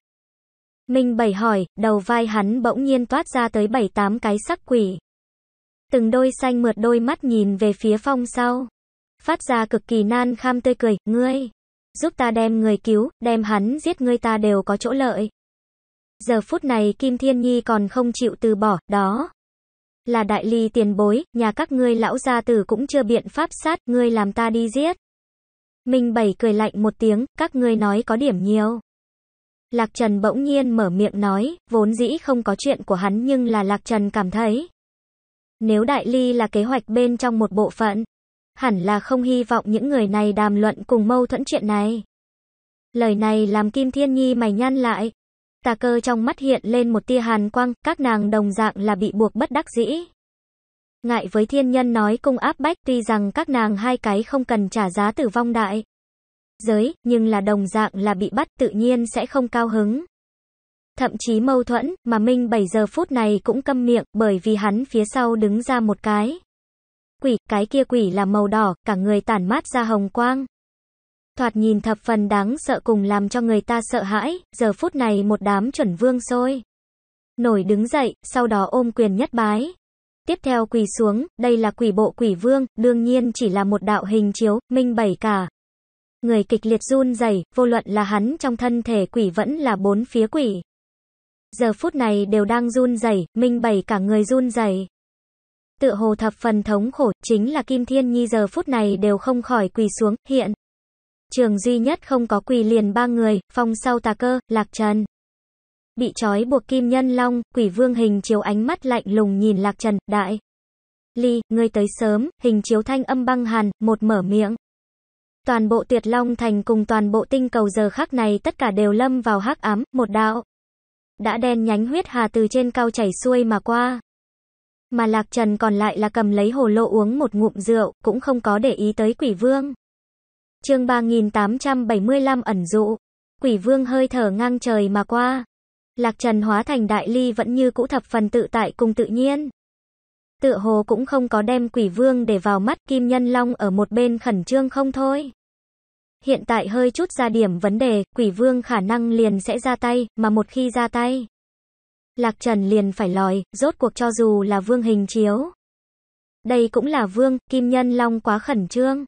Minh Bảy hỏi, đầu vai hắn bỗng nhiên toát ra tới bảy tám cái sắc quỷ. Từng đôi xanh mượt đôi mắt nhìn về phía phong sau. Phát ra cực kỳ nan kham tươi cười, ngươi. Giúp ta đem người cứu, đem hắn giết ngươi ta đều có chỗ lợi. Giờ phút này Kim Thiên Nhi còn không chịu từ bỏ, đó. Là đại ly tiền bối, nhà các ngươi lão gia tử cũng chưa biện pháp sát, ngươi làm ta đi giết. Minh Bảy cười lạnh một tiếng, các ngươi nói có điểm nhiều. Lạc Trần bỗng nhiên mở miệng nói, vốn dĩ không có chuyện của hắn nhưng là Lạc Trần cảm thấy. Nếu đại ly là kế hoạch bên trong một bộ phận, hẳn là không hy vọng những người này đàm luận cùng mâu thuẫn chuyện này. Lời này làm Kim Thiên Nhi mày nhăn lại, Tà cơ trong mắt hiện lên một tia hàn quang, các nàng đồng dạng là bị buộc bất đắc dĩ. Ngại với thiên nhân nói cung áp bách tuy rằng các nàng hai cái không cần trả giá tử vong đại. Giới, nhưng là đồng dạng là bị bắt tự nhiên sẽ không cao hứng. Thậm chí mâu thuẫn, mà Minh 7 giờ phút này cũng câm miệng bởi vì hắn phía sau đứng ra một cái. Quỷ, cái kia quỷ là màu đỏ, cả người tản mát ra hồng quang thoạt nhìn thập phần đáng sợ cùng làm cho người ta sợ hãi, giờ phút này một đám chuẩn vương sôi. Nổi đứng dậy, sau đó ôm quyền nhất bái. Tiếp theo quỳ xuống, đây là quỷ bộ quỷ vương, đương nhiên chỉ là một đạo hình chiếu, minh bảy cả. Người kịch liệt run rẩy, vô luận là hắn trong thân thể quỷ vẫn là bốn phía quỷ. Giờ phút này đều đang run rẩy, minh bảy cả người run rẩy. Tựa hồ thập phần thống khổ, chính là Kim Thiên Nhi giờ phút này đều không khỏi quỳ xuống, hiện trường duy nhất không có quỳ liền ba người, phong sau tà cơ, lạc trần. Bị trói buộc kim nhân long, quỷ vương hình chiếu ánh mắt lạnh lùng nhìn lạc trần, đại. Ly, ngươi tới sớm, hình chiếu thanh âm băng hàn, một mở miệng. Toàn bộ tuyệt long thành cùng toàn bộ tinh cầu giờ khắc này tất cả đều lâm vào hắc ám, một đạo. Đã đen nhánh huyết hà từ trên cao chảy xuôi mà qua. Mà lạc trần còn lại là cầm lấy hồ lộ uống một ngụm rượu, cũng không có để ý tới quỷ vương. Chương 3875 ẩn dụ. Quỷ Vương hơi thở ngang trời mà qua. Lạc Trần hóa thành đại ly vẫn như cũ thập phần tự tại cùng tự nhiên. Tựa hồ cũng không có đem Quỷ Vương để vào mắt, Kim Nhân Long ở một bên khẩn trương không thôi. Hiện tại hơi chút ra điểm vấn đề, Quỷ Vương khả năng liền sẽ ra tay, mà một khi ra tay, Lạc Trần liền phải lòi, rốt cuộc cho dù là vương hình chiếu. Đây cũng là vương, Kim Nhân Long quá khẩn trương.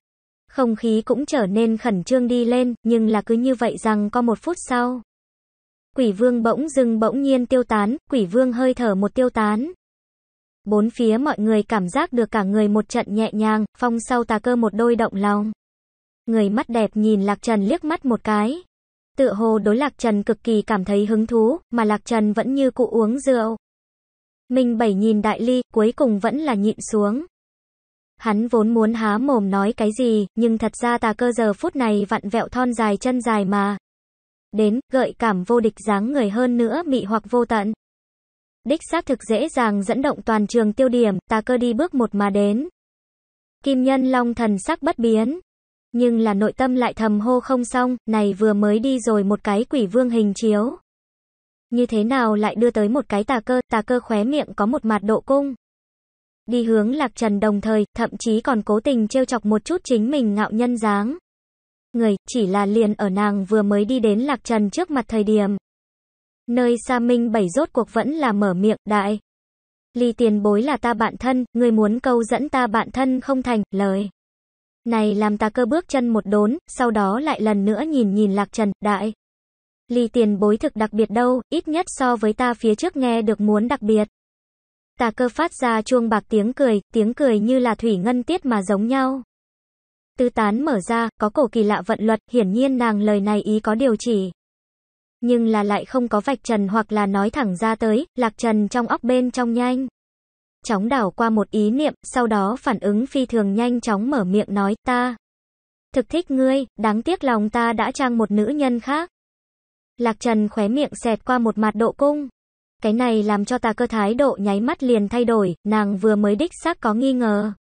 Không khí cũng trở nên khẩn trương đi lên, nhưng là cứ như vậy rằng có một phút sau. Quỷ vương bỗng dưng bỗng nhiên tiêu tán, quỷ vương hơi thở một tiêu tán. Bốn phía mọi người cảm giác được cả người một trận nhẹ nhàng, phong sau tà cơ một đôi động lòng. Người mắt đẹp nhìn Lạc Trần liếc mắt một cái. Tựa hồ đối Lạc Trần cực kỳ cảm thấy hứng thú, mà Lạc Trần vẫn như cụ uống rượu. Minh Bảy nhìn đại ly, cuối cùng vẫn là nhịn xuống. Hắn vốn muốn há mồm nói cái gì, nhưng thật ra tà cơ giờ phút này vặn vẹo thon dài chân dài mà. Đến, gợi cảm vô địch dáng người hơn nữa mị hoặc vô tận. Đích xác thực dễ dàng dẫn động toàn trường tiêu điểm, tà cơ đi bước một mà đến. Kim nhân long thần sắc bất biến. Nhưng là nội tâm lại thầm hô không xong, này vừa mới đi rồi một cái quỷ vương hình chiếu. Như thế nào lại đưa tới một cái tà cơ, tà cơ khóe miệng có một mặt độ cung đi hướng lạc trần đồng thời, thậm chí còn cố tình trêu chọc một chút chính mình ngạo nhân dáng. Người, chỉ là liền ở nàng vừa mới đi đến lạc trần trước mặt thời điểm. Nơi xa Minh bảy rốt cuộc vẫn là mở miệng, đại. Ly tiền bối là ta bạn thân, người muốn câu dẫn ta bạn thân không thành, lời. Này làm ta cơ bước chân một đốn, sau đó lại lần nữa nhìn nhìn lạc trần, đại. Ly tiền bối thực đặc biệt đâu, ít nhất so với ta phía trước nghe được muốn đặc biệt. Tà cơ phát ra chuông bạc tiếng cười, tiếng cười như là thủy ngân tiết mà giống nhau. Tứ tán mở ra, có cổ kỳ lạ vận luật, hiển nhiên nàng lời này ý có điều chỉ. Nhưng là lại không có vạch trần hoặc là nói thẳng ra tới, lạc trần trong óc bên trong nhanh. Chóng đảo qua một ý niệm, sau đó phản ứng phi thường nhanh chóng mở miệng nói, ta. Thực thích ngươi, đáng tiếc lòng ta đã trang một nữ nhân khác. Lạc trần khóe miệng xẹt qua một mặt độ cung. Cái này làm cho ta cơ thái độ nháy mắt liền thay đổi, nàng vừa mới đích xác có nghi ngờ.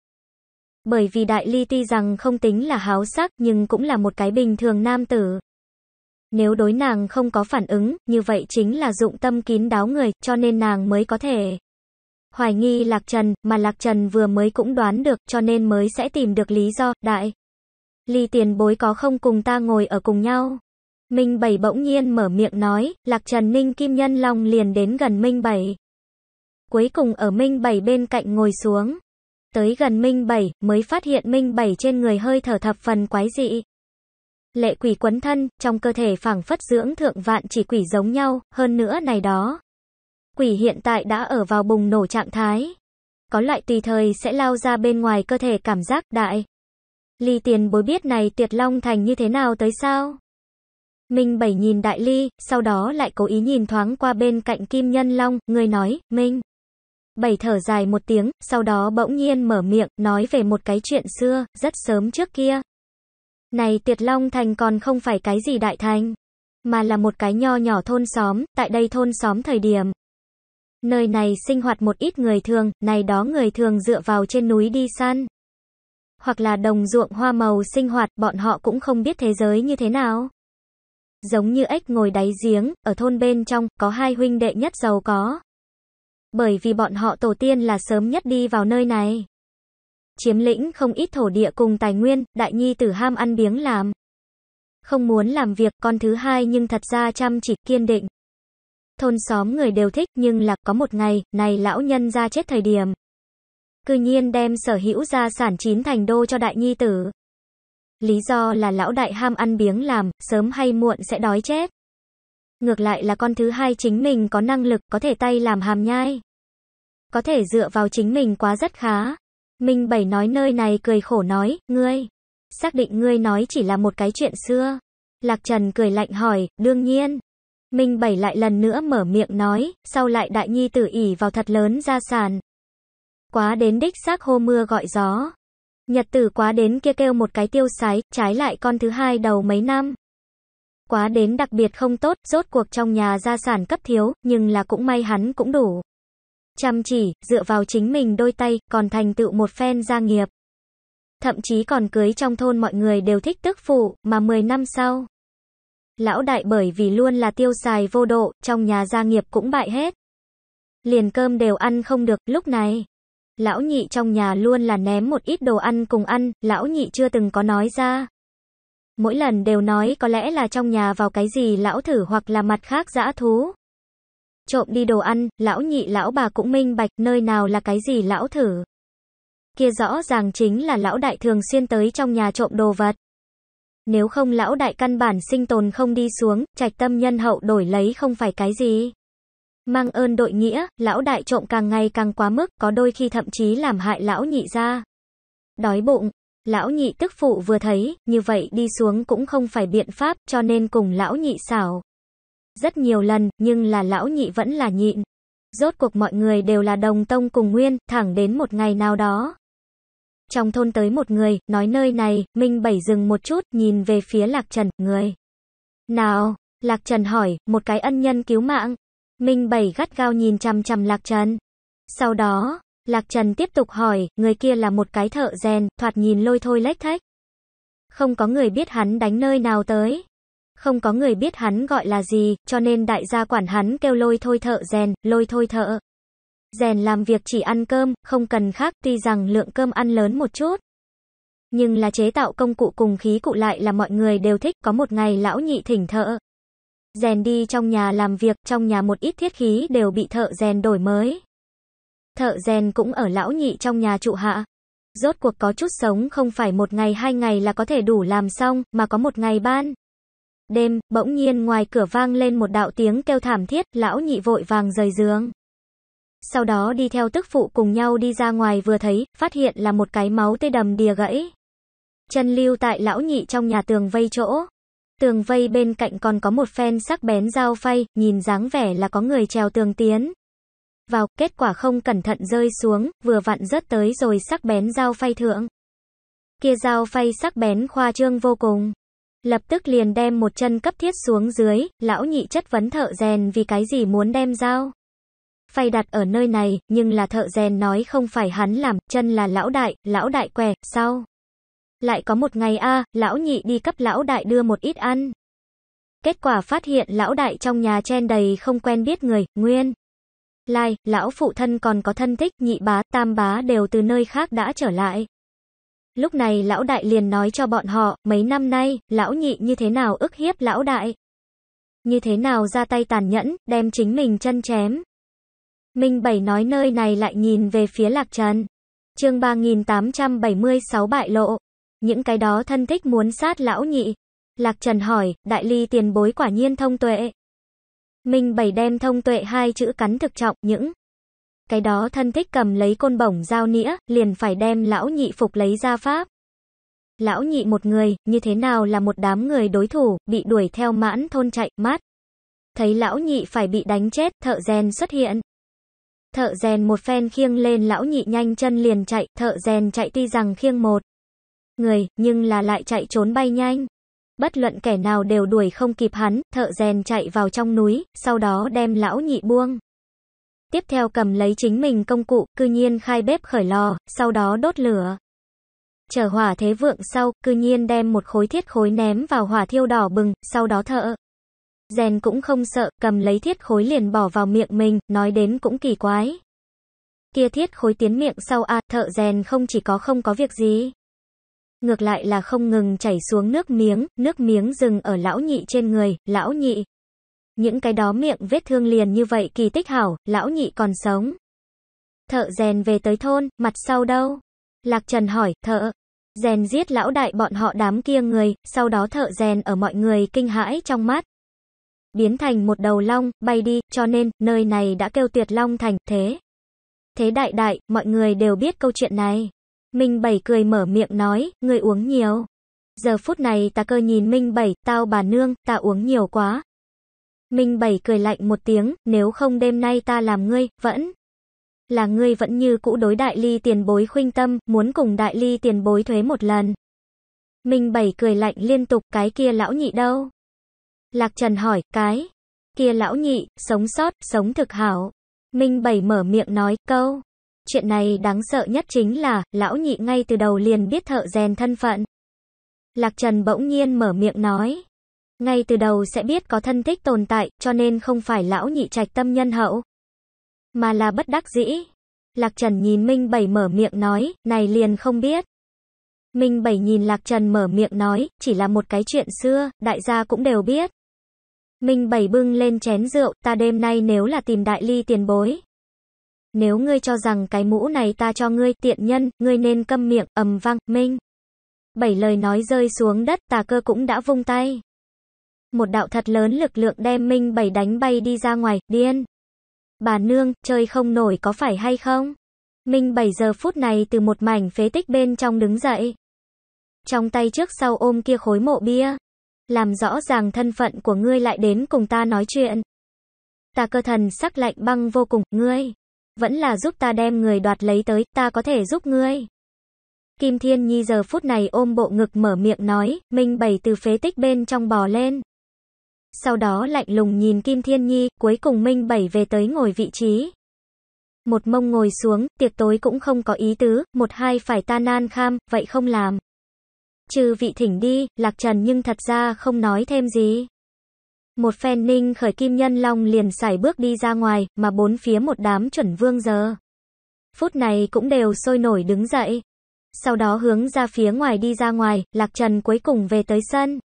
Bởi vì đại ly ti rằng không tính là háo sắc nhưng cũng là một cái bình thường nam tử. Nếu đối nàng không có phản ứng, như vậy chính là dụng tâm kín đáo người, cho nên nàng mới có thể hoài nghi Lạc Trần, mà Lạc Trần vừa mới cũng đoán được, cho nên mới sẽ tìm được lý do, đại. Ly tiền bối có không cùng ta ngồi ở cùng nhau? Minh Bảy bỗng nhiên mở miệng nói, Lạc Trần Ninh Kim Nhân Long liền đến gần Minh Bảy. Cuối cùng ở Minh Bảy bên cạnh ngồi xuống. Tới gần Minh Bảy, mới phát hiện Minh Bảy trên người hơi thở thập phần quái dị. Lệ quỷ quấn thân, trong cơ thể phảng phất dưỡng thượng vạn chỉ quỷ giống nhau, hơn nữa này đó. Quỷ hiện tại đã ở vào bùng nổ trạng thái. Có loại tùy thời sẽ lao ra bên ngoài cơ thể cảm giác đại. Ly tiền bối biết này tuyệt long thành như thế nào tới sao? Minh Bảy nhìn Đại Ly, sau đó lại cố ý nhìn thoáng qua bên cạnh Kim Nhân Long, người nói, Minh. Bảy thở dài một tiếng, sau đó bỗng nhiên mở miệng, nói về một cái chuyện xưa, rất sớm trước kia. Này Tiệt Long Thành còn không phải cái gì đại thành, mà là một cái nho nhỏ thôn xóm, tại đây thôn xóm thời điểm. Nơi này sinh hoạt một ít người thường, này đó người thường dựa vào trên núi đi săn. Hoặc là đồng ruộng hoa màu sinh hoạt, bọn họ cũng không biết thế giới như thế nào. Giống như ếch ngồi đáy giếng, ở thôn bên trong, có hai huynh đệ nhất giàu có. Bởi vì bọn họ tổ tiên là sớm nhất đi vào nơi này. Chiếm lĩnh không ít thổ địa cùng tài nguyên, đại nhi tử ham ăn biếng làm. Không muốn làm việc, con thứ hai nhưng thật ra chăm chỉ kiên định. Thôn xóm người đều thích nhưng là có một ngày, này lão nhân ra chết thời điểm. Cư nhiên đem sở hữu gia sản chín thành đô cho đại nhi tử. Lý do là lão đại ham ăn biếng làm, sớm hay muộn sẽ đói chết. Ngược lại là con thứ hai chính mình có năng lực, có thể tay làm hàm nhai. Có thể dựa vào chính mình quá rất khá. Minh Bảy nói nơi này cười khổ nói, ngươi. Xác định ngươi nói chỉ là một cái chuyện xưa. Lạc Trần cười lạnh hỏi, đương nhiên. Minh Bảy lại lần nữa mở miệng nói, sau lại đại nhi tử ỉ vào thật lớn ra sàn. Quá đến đích xác hô mưa gọi gió. Nhật tử quá đến kia kêu một cái tiêu sái, trái lại con thứ hai đầu mấy năm. Quá đến đặc biệt không tốt, rốt cuộc trong nhà gia sản cấp thiếu, nhưng là cũng may hắn cũng đủ. Chăm chỉ, dựa vào chính mình đôi tay, còn thành tựu một phen gia nghiệp. Thậm chí còn cưới trong thôn mọi người đều thích tức phụ, mà 10 năm sau. Lão đại bởi vì luôn là tiêu xài vô độ, trong nhà gia nghiệp cũng bại hết. Liền cơm đều ăn không được, lúc này lão nhị trong nhà luôn là ném một ít đồ ăn cùng ăn, lão nhị chưa từng có nói ra. Mỗi lần đều nói có lẽ là trong nhà vào cái gì lão thử hoặc là mặt khác dã thú. Trộm đi đồ ăn, lão nhị lão bà cũng minh bạch nơi nào là cái gì lão thử. Kia rõ ràng chính là lão đại thường xuyên tới trong nhà trộm đồ vật. Nếu không lão đại căn bản sinh tồn không đi xuống, trạch tâm nhân hậu đổi lấy không phải cái gì. Mang ơn đội nghĩa, lão đại trộm càng ngày càng quá mức, có đôi khi thậm chí làm hại lão nhị ra. Đói bụng, lão nhị tức phụ vừa thấy, như vậy đi xuống cũng không phải biện pháp, cho nên cùng lão nhị xảo. Rất nhiều lần, nhưng là lão nhị vẫn là nhịn. Rốt cuộc mọi người đều là đồng tông cùng nguyên, thẳng đến một ngày nào đó. Trong thôn tới một người, nói nơi này, Minh Bảy dừng một chút, nhìn về phía Lạc Trần, người. Nào, Lạc Trần hỏi, một cái ân nhân cứu mạng. Minh Bảy gắt gao nhìn chằm chằm Lạc Trần. Sau đó, Lạc Trần tiếp tục hỏi, người kia là một cái thợ rèn, thoạt nhìn lôi thôi lách thách. Không có người biết hắn đánh nơi nào tới. Không có người biết hắn gọi là gì, cho nên đại gia quản hắn kêu lôi thôi thợ rèn, lôi thôi thợ. Rèn làm việc chỉ ăn cơm, không cần khác, tuy rằng lượng cơm ăn lớn một chút. Nhưng là chế tạo công cụ cùng khí cụ lại là mọi người đều thích, có một ngày lão nhị thỉnh thợ, rèn đi trong nhà làm việc, trong nhà một ít thiết khí đều bị thợ rèn đổi mới. Thợ rèn cũng ở lão nhị trong nhà trụ hạ. Rốt cuộc có chút sống không phải một ngày hai ngày là có thể đủ làm xong, mà có một ngày ban. Đêm, bỗng nhiên ngoài cửa vang lên một đạo tiếng kêu thảm thiết, lão nhị vội vàng rời giường. Sau đó đi theo tức phụ cùng nhau đi ra ngoài vừa thấy, phát hiện là một cái máu tê đầm đìa gãy. Chân lưu tại lão nhị trong nhà tường vây chỗ tường vây bên cạnh còn có một phen sắc bén dao phay, nhìn dáng vẻ là có người trèo tường tiến. Vào, kết quả không cẩn thận rơi xuống, vừa vặn rớt tới rồi sắc bén dao phay thượng. Kia dao phay sắc bén khoa trương vô cùng. Lập tức liền đem một chân cấp thiết xuống dưới, lão nhị chất vấn thợ rèn vì cái gì muốn đem dao. Phay đặt ở nơi này, nhưng là thợ rèn nói không phải hắn làm, chân là lão đại, lão đại què, sao? Lại có một ngày a, lão nhị đi cấp lão đại đưa một ít ăn. Kết quả phát hiện lão đại trong nhà chen đầy không quen biết người, nguyên. Lai, lão phụ thân còn có thân thích, nhị bá, tam bá đều từ nơi khác đã trở lại. Lúc này lão đại liền nói cho bọn họ, mấy năm nay, lão nhị như thế nào ức hiếp lão đại. Như thế nào ra tay tàn nhẫn, đem chính mình chân chém. Minh Bảy nói nơi này lại nhìn về phía Lạc Trần. Chương 3876 bại lộ. Những cái đó thân thích muốn sát lão nhị. Lạc Trần hỏi, đại ly tiền bối quả nhiên thông tuệ. Minh Bảy đem thông tuệ hai chữ cắn thực trọng, những cái đó thân thích cầm lấy côn bổng giao nĩa, liền phải đem lão nhị phục lấy ra pháp. Lão nhị một người, như thế nào là một đám người đối thủ, bị đuổi theo mãn thôn chạy, mát. Thấy lão nhị phải bị đánh chết, thợ rèn xuất hiện. Thợ rèn một phen khiêng lên lão nhị nhanh chân liền chạy, thợ rèn chạy tuy rằng khiêng một người, nhưng là lại chạy trốn bay nhanh. Bất luận kẻ nào đều đuổi không kịp hắn, thợ rèn chạy vào trong núi, sau đó đem lão nhị buông. Tiếp theo cầm lấy chính mình công cụ, cư nhiên khai bếp khởi lò, sau đó đốt lửa. Chờ hỏa thế vượng sau, cư nhiên đem một khối thiết khối ném vào hỏa thiêu đỏ bừng, sau đó thợ. Rèn cũng không sợ, cầm lấy thiết khối liền bỏ vào miệng mình, nói đến cũng kỳ quái. Kia thiết khối tiến miệng sau a thợ rèn không chỉ có không có việc gì ngược lại là không ngừng chảy xuống nước miếng, nước miếng dừng ở lão nhị trên người, lão nhị. Những cái đó miệng vết thương liền như vậy kỳ tích hảo, lão nhị còn sống. Thợ rèn về tới thôn, mặt sau đâu? Lạc Trần hỏi, thợ, rèn giết lão đại bọn họ đám kia người, sau đó thợ rèn ở mọi người kinh hãi trong mắt. Biến thành một đầu long, bay đi, cho nên, nơi này đã kêu tuyệt long thành, thế. Thế đại đại, mọi người đều biết câu chuyện này. Minh Bảy cười mở miệng nói, ngươi uống nhiều. Giờ phút này ta cơ nhìn Minh Bảy, tao bà nương, ta uống nhiều quá. Minh Bảy cười lạnh một tiếng, nếu không đêm nay ta làm ngươi, vẫn là ngươi vẫn như cũ đối đại ly tiền bối khuynh tâm, muốn cùng đại ly tiền bối thuế một lần. Minh Bảy cười lạnh liên tục, cái kia lão nhị đâu? Lạc Trần hỏi, cái kia lão nhị, sống sót, sống thực hảo. Minh Bảy mở miệng nói, câu. Chuyện này đáng sợ nhất chính là, lão nhị ngay từ đầu liền biết thợ rèn thân phận. Lạc Trần bỗng nhiên mở miệng nói. Ngay từ đầu sẽ biết có thân thích tồn tại, cho nên không phải lão nhị trạch tâm nhân hậu. Mà là bất đắc dĩ. Lạc Trần nhìn Minh Bảy mở miệng nói, này liền không biết. Minh Bảy nhìn Lạc Trần mở miệng nói, chỉ là một cái chuyện xưa, đại gia cũng đều biết. Minh Bảy bưng lên chén rượu, ta đêm nay nếu là tìm đại ly tiền bối, nếu ngươi cho rằng cái mũ này ta cho ngươi tiện nhân, ngươi nên câm miệng, ầm vang, minh. Bảy lời nói rơi xuống đất, tà cơ cũng đã vung tay. Một đạo thật lớn lực lượng đem minh bảy đánh bay đi ra ngoài, điên. Bà nương, chơi không nổi có phải hay không? Minh bảy giờ phút này từ một mảnh phế tích bên trong đứng dậy. Trong tay trước sau ôm kia khối mộ bia. Làm rõ ràng thân phận của ngươi lại đến cùng ta nói chuyện. Tà cơ thần sắc lạnh băng vô cùng, ngươi vẫn là giúp ta đem người đoạt lấy tới, ta có thể giúp ngươi. Kim Thiên Nhi giờ phút này ôm bộ ngực mở miệng nói, Minh Bảy từ phế tích bên trong bò lên. Sau đó lạnh lùng nhìn Kim Thiên Nhi, cuối cùng Minh Bảy về tới ngồi vị trí. Một mông ngồi xuống, tiệc tối cũng không có ý tứ, một hai phải ta nan kham, vậy không làm. Trừ vị thỉnh đi, Lạc Trần nhưng thật ra không nói thêm gì một phen ninh khởi kim nhân long liền xài bước đi ra ngoài, mà bốn phía một đám chuẩn vương giờ. Phút này cũng đều sôi nổi đứng dậy. Sau đó hướng ra phía ngoài đi ra ngoài, Lạc Trần cuối cùng về tới sân.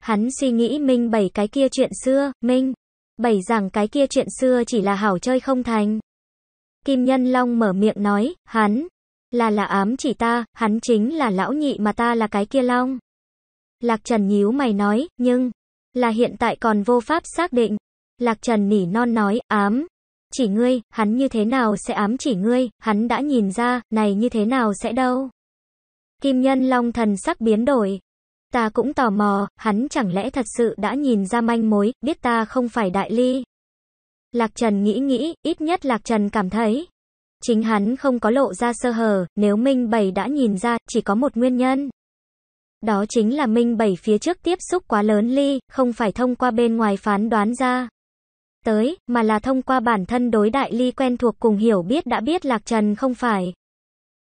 Hắn suy nghĩ Minh bảy cái kia chuyện xưa, Minh. Bảy rằng cái kia chuyện xưa chỉ là hảo chơi không thành. Kim Nhân Long mở miệng nói, hắn, là là ám chỉ ta, hắn chính là lão nhị mà ta là cái kia Long. Lạc Trần nhíu mày nói, nhưng, là hiện tại còn vô pháp xác định. Lạc Trần nỉ non nói, ám. Chỉ ngươi, hắn như thế nào sẽ ám chỉ ngươi, hắn đã nhìn ra, này như thế nào sẽ đâu. Kim nhân long thần sắc biến đổi. Ta cũng tò mò, hắn chẳng lẽ thật sự đã nhìn ra manh mối, biết ta không phải đại ly. Lạc Trần nghĩ nghĩ, ít nhất Lạc Trần cảm thấy. Chính hắn không có lộ ra sơ hở, nếu Minh Bảy đã nhìn ra, chỉ có một nguyên nhân. Đó chính là minh bảy phía trước tiếp xúc quá lớn ly, không phải thông qua bên ngoài phán đoán ra tới, mà là thông qua bản thân đối đại ly quen thuộc cùng hiểu biết đã biết Lạc Trần không phải.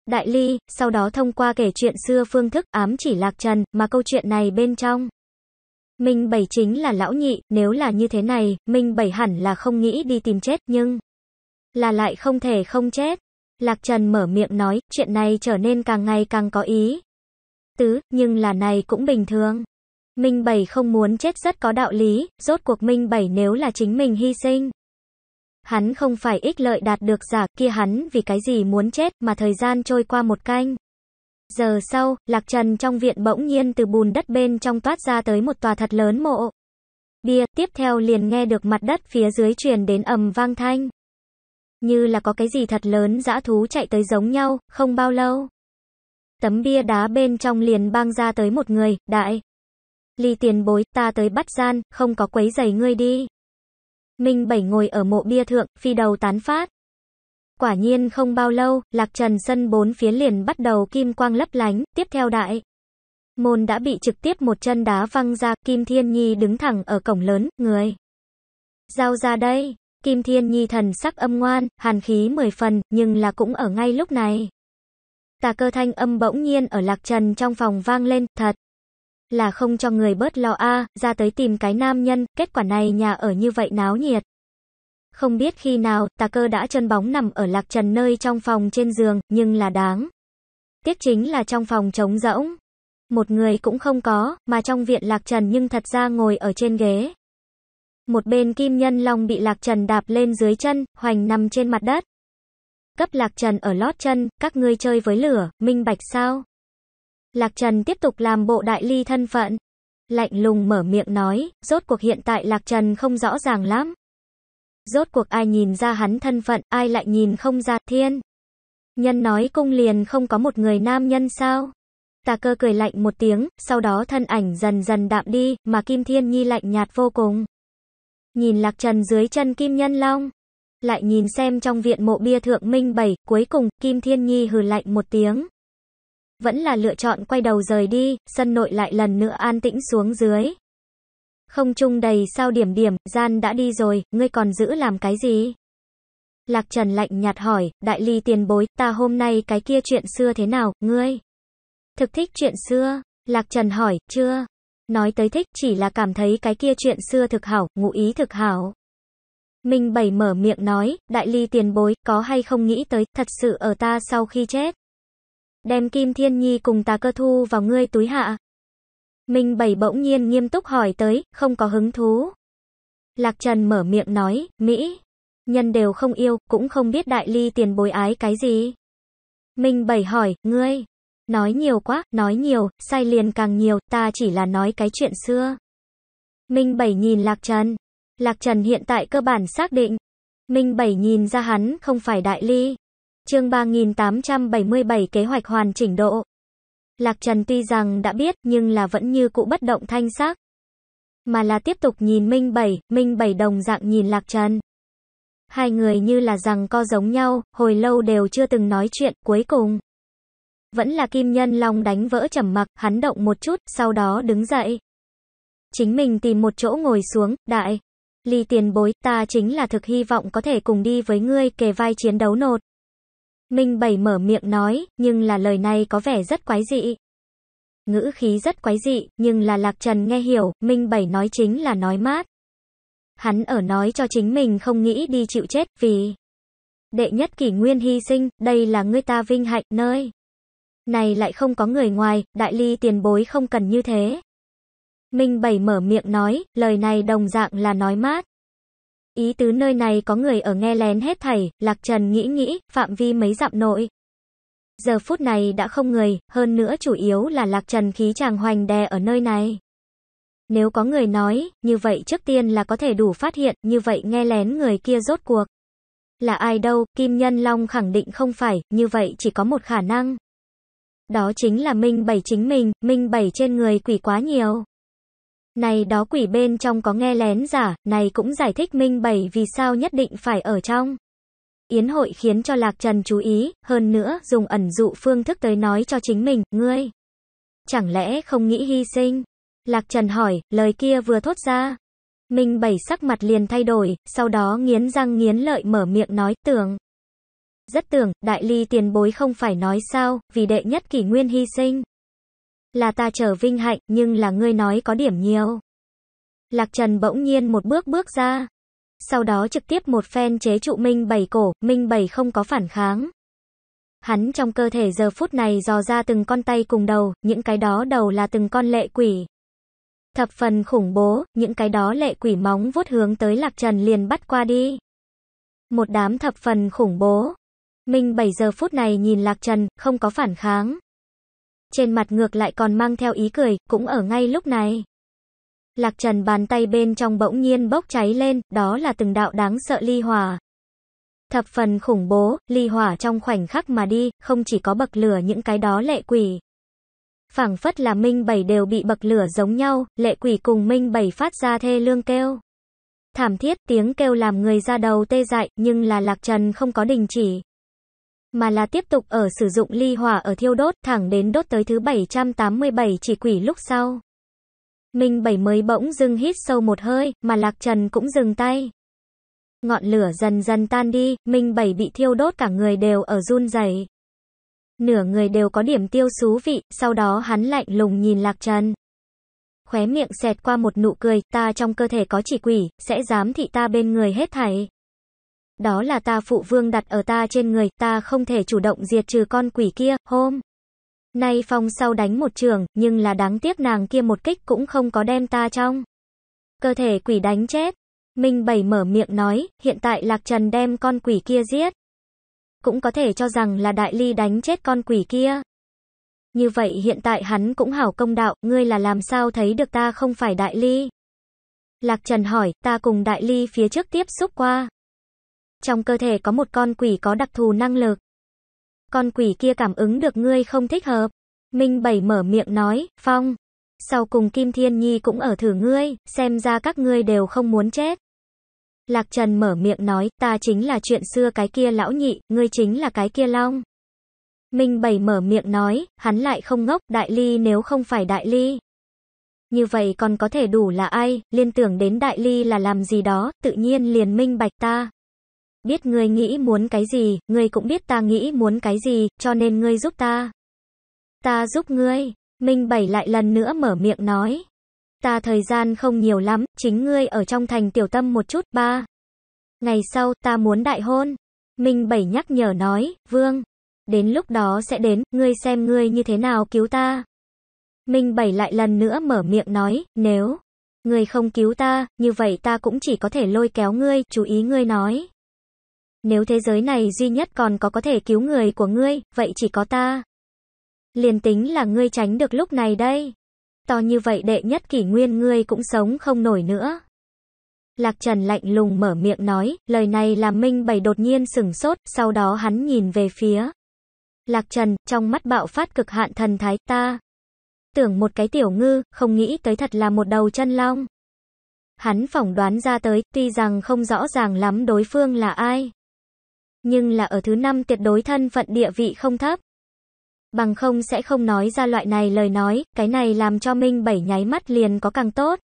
Đại ly, sau đó thông qua kể chuyện xưa phương thức ám chỉ Lạc Trần, mà câu chuyện này bên trong. Minh Bảy chính là lão nhị, nếu là như thế này, Minh Bảy hẳn là không nghĩ đi tìm chết nhưng là lại không thể không chết. Lạc Trần mở miệng nói, chuyện này trở nên càng ngày càng có ý tứ, nhưng là này cũng bình thường. Minh Bảy không muốn chết rất có đạo lý, rốt cuộc Minh Bảy nếu là chính mình hy sinh. Hắn không phải ích lợi đạt được giả, kia hắn vì cái gì muốn chết mà thời gian trôi qua một canh. Giờ sau, Lạc Trần trong viện bỗng nhiên từ bùn đất bên trong toát ra tới một tòa thật lớn mộ. Bia, tiếp theo liền nghe được mặt đất phía dưới truyền đến ầm vang thanh. Như là có cái gì thật lớn dã thú chạy tới giống nhau, không bao lâu tấm bia đá bên trong liền bang ra tới một người, đại. Ly tiền bối, ta tới bắt gian, không có quấy giày ngươi đi. Minh Bảy ngồi ở mộ bia thượng, phi đầu tán phát. Quả nhiên không bao lâu, Lạc Trần sân bốn phía liền bắt đầu kim quang lấp lánh, tiếp theo đại. Môn đã bị trực tiếp một chân đá văng ra, Kim Thiên Nhi đứng thẳng ở cổng lớn, người. Giao ra đây, Kim Thiên Nhi thần sắc âm ngoan, hàn khí mười phần, nhưng là cũng ở ngay lúc này. Tà cơ thanh âm bỗng nhiên ở lạc trần trong phòng vang lên, thật là không cho người bớt lo a, ra tới tìm cái nam nhân, kết quả này nhà ở như vậy náo nhiệt. Không biết khi nào, tà cơ đã chân bóng nằm ở lạc trần nơi trong phòng trên giường, nhưng là đáng. Tiếc chính là trong phòng trống rỗng. Một người cũng không có, mà trong viện lạc trần nhưng thật ra ngồi ở trên ghế. Một bên kim nhân long bị lạc trần đạp lên dưới chân, hoành nằm trên mặt đất. Cấp Lạc Trần ở lót chân, các ngươi chơi với lửa, minh bạch sao? Lạc Trần tiếp tục làm bộ đại ly thân phận. Lạnh lùng mở miệng nói, rốt cuộc hiện tại Lạc Trần không rõ ràng lắm. Rốt cuộc ai nhìn ra hắn thân phận, ai lại nhìn không ra thiên. Nhân nói cung liền không có một người nam nhân sao? Tà cơ cười lạnh một tiếng, sau đó thân ảnh dần dần đạm đi, mà Kim Thiên Nhi lạnh nhạt vô cùng. Nhìn Lạc Trần dưới chân Kim Nhân Long, lại nhìn xem trong viện mộ bia thượng minh bảy, cuối cùng, Kim Thiên Nhi hừ lạnh một tiếng. Vẫn là lựa chọn quay đầu rời đi, sân nội lại lần nữa an tĩnh xuống dưới. Không trung đầy sao điểm điểm, gian đã đi rồi, ngươi còn giữ làm cái gì? Lạc Trần lạnh nhạt hỏi, đại ly tiền bối, ta hôm nay cái kia chuyện xưa thế nào, ngươi? Thực thích chuyện xưa, Lạc Trần hỏi, chưa? Nói tới thích chỉ là cảm thấy cái kia chuyện xưa thực hảo, ngụ ý thực hảo. Minh Bảy mở miệng nói, đại ly tiền bối, có hay không nghĩ tới, thật sự ở ta sau khi chết. Đem Kim Thiên Nhi cùng ta cơ thu vào ngươi túi hạ. Minh Bảy bỗng nhiên nghiêm túc hỏi tới, không có hứng thú. Lạc Trần mở miệng nói, Mỹ, nhân đều không yêu, cũng không biết đại ly tiền bối ái cái gì. Minh Bảy hỏi, ngươi, nói nhiều quá, nói nhiều, sai liền càng nhiều, ta chỉ là nói cái chuyện xưa. Minh Bảy nhìn Lạc Trần. Lạc Trần hiện tại cơ bản xác định. Minh Bảy nhìn ra hắn không phải đại ly. Chương 3877 kế hoạch hoàn chỉnh độ. Lạc Trần tuy rằng đã biết nhưng là vẫn như cũ bất động thanh sắc. Mà là tiếp tục nhìn Minh Bảy, Minh Bảy đồng dạng nhìn Lạc Trần. Hai người như là rằng co giống nhau, hồi lâu đều chưa từng nói chuyện, cuối cùng. Vẫn là Kim Nhân Long đánh vỡ trầm mặc, hắn động một chút, sau đó đứng dậy. Chính mình tìm một chỗ ngồi xuống, đại. Ly tiền bối, ta chính là thực hy vọng có thể cùng đi với ngươi kề vai chiến đấu nột. Minh Bảy mở miệng nói, nhưng là lời này có vẻ rất quái dị. Ngữ khí rất quái dị, nhưng là Lạc Trần nghe hiểu, Minh Bảy nói chính là nói mát. Hắn ở nói cho chính mình không nghĩ đi chịu chết, vì... Đệ nhất kỷ nguyên hy sinh, đây là ngươi ta vinh hạnh, nơi. Này lại không có người ngoài, đại ly tiền bối không cần như thế. Minh Bảy mở miệng nói, lời này đồng dạng là nói mát. Ý tứ nơi này có người ở nghe lén hết thảy, Lạc Trần nghĩ nghĩ, phạm vi mấy dặm nội. Giờ phút này đã không người, hơn nữa chủ yếu là Lạc Trần khí chàng hoành đè ở nơi này. Nếu có người nói, như vậy trước tiên là có thể đủ phát hiện, như vậy nghe lén người kia rốt cuộc. Là ai đâu, Kim Nhân Long khẳng định không phải, như vậy chỉ có một khả năng. Đó chính là Minh Bảy chính mình, Minh Bảy trên người quỷ quá nhiều. Này đó quỷ bên trong có nghe lén giả, này cũng giải thích minh bày vì sao nhất định phải ở trong. Yến hội khiến cho Lạc Trần chú ý, hơn nữa dùng ẩn dụ phương thức tới nói cho chính mình, ngươi. Chẳng lẽ không nghĩ hy sinh? Lạc Trần hỏi, lời kia vừa thốt ra. Minh bảy sắc mặt liền thay đổi, sau đó nghiến răng nghiến lợi mở miệng nói tưởng. Rất tưởng, đại ly tiền bối không phải nói sao, vì đệ nhất kỷ nguyên hy sinh. Là ta trở vinh hạnh, nhưng là ngươi nói có điểm nhiều. Lạc Trần bỗng nhiên một bước bước ra. Sau đó trực tiếp một phen chế trụ Minh Bảy cổ, Minh Bảy không có phản kháng. Hắn trong cơ thể giờ phút này dò ra từng con tay cùng đầu, những cái đó đầu là từng con lệ quỷ. Thập phần khủng bố, những cái đó lệ quỷ móng vuốt hướng tới Lạc Trần liền bắt qua đi. Một đám thập phần khủng bố. Minh Bảy giờ phút này nhìn Lạc Trần, không có phản kháng trên mặt ngược lại còn mang theo ý cười, cũng ở ngay lúc này. Lạc Trần bàn tay bên trong bỗng nhiên bốc cháy lên, đó là từng đạo đáng sợ ly hỏa. Thập phần khủng bố, ly hỏa trong khoảnh khắc mà đi, không chỉ có bậc lửa những cái đó lệ quỷ. phảng phất là minh bảy đều bị bậc lửa giống nhau, lệ quỷ cùng minh bảy phát ra thê lương kêu. Thảm thiết tiếng kêu làm người ra đầu tê dại, nhưng là Lạc Trần không có đình chỉ mà là tiếp tục ở sử dụng ly hỏa ở thiêu đốt, thẳng đến đốt tới thứ 787 chỉ quỷ lúc sau. Minh Bảy mới bỗng dưng hít sâu một hơi, mà Lạc Trần cũng dừng tay. Ngọn lửa dần dần tan đi, Minh Bảy bị thiêu đốt cả người đều ở run rẩy. Nửa người đều có điểm tiêu xú vị, sau đó hắn lạnh lùng nhìn Lạc Trần. Khóe miệng xẹt qua một nụ cười, ta trong cơ thể có chỉ quỷ, sẽ dám thị ta bên người hết thảy đó là ta phụ vương đặt ở ta trên người, ta không thể chủ động diệt trừ con quỷ kia, hôm. Nay phong sau đánh một trường, nhưng là đáng tiếc nàng kia một kích cũng không có đem ta trong. Cơ thể quỷ đánh chết. Minh Bảy mở miệng nói, hiện tại Lạc Trần đem con quỷ kia giết. Cũng có thể cho rằng là Đại Ly đánh chết con quỷ kia. Như vậy hiện tại hắn cũng hảo công đạo, ngươi là làm sao thấy được ta không phải Đại Ly. Lạc Trần hỏi, ta cùng Đại Ly phía trước tiếp xúc qua trong cơ thể có một con quỷ có đặc thù năng lực. Con quỷ kia cảm ứng được ngươi không thích hợp. Minh Bảy mở miệng nói, Phong. Sau cùng Kim Thiên Nhi cũng ở thử ngươi, xem ra các ngươi đều không muốn chết. Lạc Trần mở miệng nói, ta chính là chuyện xưa cái kia lão nhị, ngươi chính là cái kia long. Minh Bảy mở miệng nói, hắn lại không ngốc, đại ly nếu không phải đại ly. Như vậy còn có thể đủ là ai, liên tưởng đến đại ly là làm gì đó, tự nhiên liền minh bạch ta. Biết ngươi nghĩ muốn cái gì, ngươi cũng biết ta nghĩ muốn cái gì, cho nên ngươi giúp ta. Ta giúp ngươi. Minh Bảy lại lần nữa mở miệng nói. Ta thời gian không nhiều lắm, chính ngươi ở trong thành tiểu tâm một chút, ba. Ngày sau, ta muốn đại hôn. Minh Bảy nhắc nhở nói, Vương. Đến lúc đó sẽ đến, ngươi xem ngươi như thế nào cứu ta. Minh Bảy lại lần nữa mở miệng nói, nếu ngươi không cứu ta, như vậy ta cũng chỉ có thể lôi kéo ngươi, chú ý ngươi nói. Nếu thế giới này duy nhất còn có có thể cứu người của ngươi, vậy chỉ có ta. Liền tính là ngươi tránh được lúc này đây. To như vậy đệ nhất kỷ nguyên ngươi cũng sống không nổi nữa. Lạc Trần lạnh lùng mở miệng nói, lời này làm Minh Bảy đột nhiên sửng sốt, sau đó hắn nhìn về phía. Lạc Trần, trong mắt bạo phát cực hạn thần thái, ta. Tưởng một cái tiểu ngư, không nghĩ tới thật là một đầu chân long. Hắn phỏng đoán ra tới, tuy rằng không rõ ràng lắm đối phương là ai nhưng là ở thứ năm tuyệt đối thân phận địa vị không thấp. Bằng không sẽ không nói ra loại này lời nói, cái này làm cho Minh Bảy nháy mắt liền có càng tốt.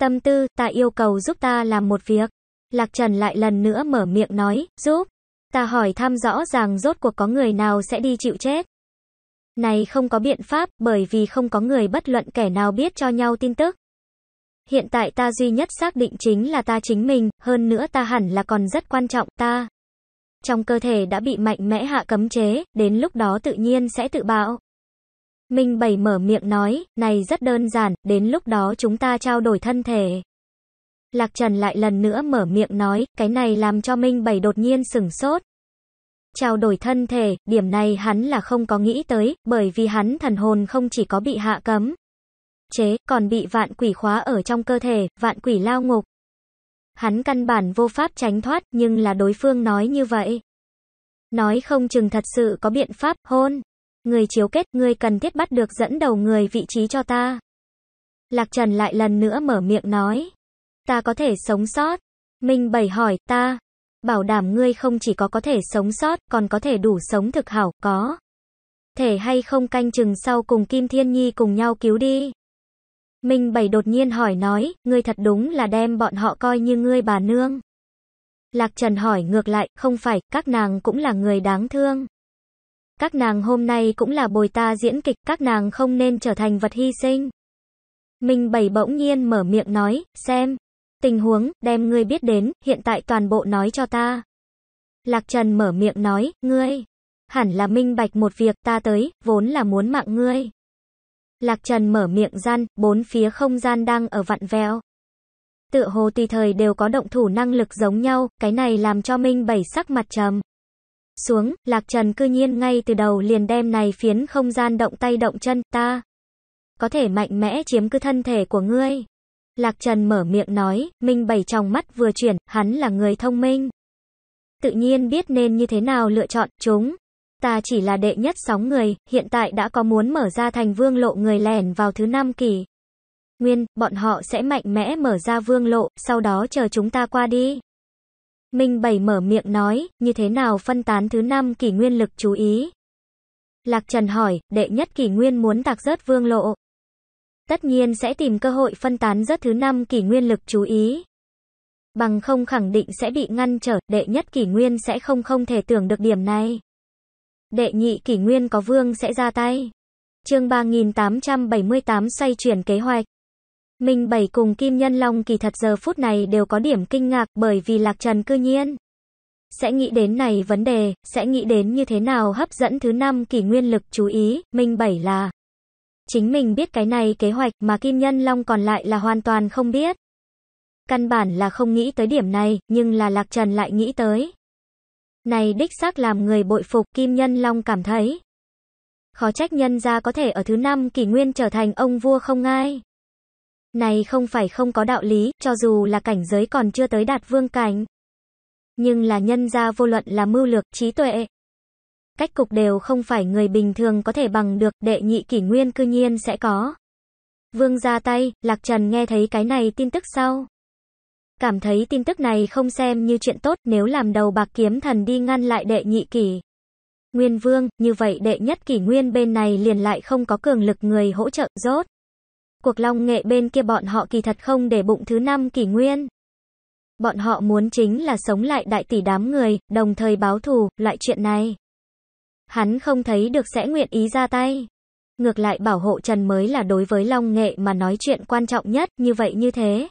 Tâm tư, ta yêu cầu giúp ta làm một việc. Lạc Trần lại lần nữa mở miệng nói, giúp. Ta hỏi thăm rõ ràng rốt cuộc có người nào sẽ đi chịu chết. Này không có biện pháp, bởi vì không có người bất luận kẻ nào biết cho nhau tin tức. Hiện tại ta duy nhất xác định chính là ta chính mình, hơn nữa ta hẳn là còn rất quan trọng, ta trong cơ thể đã bị mạnh mẽ hạ cấm chế, đến lúc đó tự nhiên sẽ tự bạo. Minh Bảy mở miệng nói, này rất đơn giản, đến lúc đó chúng ta trao đổi thân thể. Lạc Trần lại lần nữa mở miệng nói, cái này làm cho Minh Bảy đột nhiên sửng sốt. Trao đổi thân thể, điểm này hắn là không có nghĩ tới, bởi vì hắn thần hồn không chỉ có bị hạ cấm. Chế, còn bị vạn quỷ khóa ở trong cơ thể, vạn quỷ lao ngục hắn căn bản vô pháp tránh thoát, nhưng là đối phương nói như vậy. Nói không chừng thật sự có biện pháp, hôn. Người chiếu kết, người cần thiết bắt được dẫn đầu người vị trí cho ta. Lạc Trần lại lần nữa mở miệng nói. Ta có thể sống sót. Minh Bảy hỏi, ta. Bảo đảm ngươi không chỉ có có thể sống sót, còn có thể đủ sống thực hảo, có. Thể hay không canh chừng sau cùng Kim Thiên Nhi cùng nhau cứu đi. Minh Bảy đột nhiên hỏi nói, ngươi thật đúng là đem bọn họ coi như ngươi bà nương. Lạc Trần hỏi ngược lại, không phải, các nàng cũng là người đáng thương. Các nàng hôm nay cũng là bồi ta diễn kịch, các nàng không nên trở thành vật hy sinh. Minh Bảy bỗng nhiên mở miệng nói, xem, tình huống, đem ngươi biết đến, hiện tại toàn bộ nói cho ta. Lạc Trần mở miệng nói, ngươi, hẳn là minh bạch một việc ta tới, vốn là muốn mạng ngươi. Lạc Trần mở miệng gian, bốn phía không gian đang ở vặn vẹo. Tựa hồ tùy thời đều có động thủ năng lực giống nhau, cái này làm cho Minh Bảy sắc mặt trầm. Xuống, Lạc Trần cư nhiên ngay từ đầu liền đem này phiến không gian động tay động chân, ta. Có thể mạnh mẽ chiếm cứ thân thể của ngươi. Lạc Trần mở miệng nói, Minh Bảy trong mắt vừa chuyển, hắn là người thông minh. Tự nhiên biết nên như thế nào lựa chọn chúng, Ta chỉ là đệ nhất sóng người, hiện tại đã có muốn mở ra thành vương lộ người lẻn vào thứ năm kỳ. Nguyên, bọn họ sẽ mạnh mẽ mở ra vương lộ, sau đó chờ chúng ta qua đi. Minh Bảy mở miệng nói, như thế nào phân tán thứ năm kỳ nguyên lực chú ý. Lạc Trần hỏi, đệ nhất kỳ nguyên muốn tạc rớt vương lộ. Tất nhiên sẽ tìm cơ hội phân tán rớt thứ năm kỳ nguyên lực chú ý. Bằng không khẳng định sẽ bị ngăn trở, đệ nhất kỳ nguyên sẽ không không thể tưởng được điểm này. Đệ nhị kỷ nguyên có vương sẽ ra tay. Chương 3878 xoay chuyển kế hoạch. Minh Bảy cùng Kim Nhân Long kỳ thật giờ phút này đều có điểm kinh ngạc bởi vì Lạc Trần cư nhiên sẽ nghĩ đến này vấn đề, sẽ nghĩ đến như thế nào hấp dẫn thứ năm kỷ nguyên lực chú ý, Minh Bảy là chính mình biết cái này kế hoạch mà Kim Nhân Long còn lại là hoàn toàn không biết. Căn bản là không nghĩ tới điểm này, nhưng là Lạc Trần lại nghĩ tới. Này đích xác làm người bội phục, Kim Nhân Long cảm thấy. Khó trách nhân gia có thể ở thứ năm kỷ nguyên trở thành ông vua không ai. Này không phải không có đạo lý, cho dù là cảnh giới còn chưa tới đạt vương cảnh. Nhưng là nhân gia vô luận là mưu lược, trí tuệ. Cách cục đều không phải người bình thường có thể bằng được, đệ nhị kỷ nguyên cư nhiên sẽ có. Vương ra tay, Lạc Trần nghe thấy cái này tin tức sau. Cảm thấy tin tức này không xem như chuyện tốt nếu làm đầu bạc kiếm thần đi ngăn lại đệ nhị kỷ. Nguyên vương, như vậy đệ nhất kỷ nguyên bên này liền lại không có cường lực người hỗ trợ, rốt. Cuộc long nghệ bên kia bọn họ kỳ thật không để bụng thứ năm kỷ nguyên. Bọn họ muốn chính là sống lại đại tỷ đám người, đồng thời báo thù, loại chuyện này. Hắn không thấy được sẽ nguyện ý ra tay. Ngược lại bảo hộ Trần mới là đối với Long Nghệ mà nói chuyện quan trọng nhất, như vậy như thế.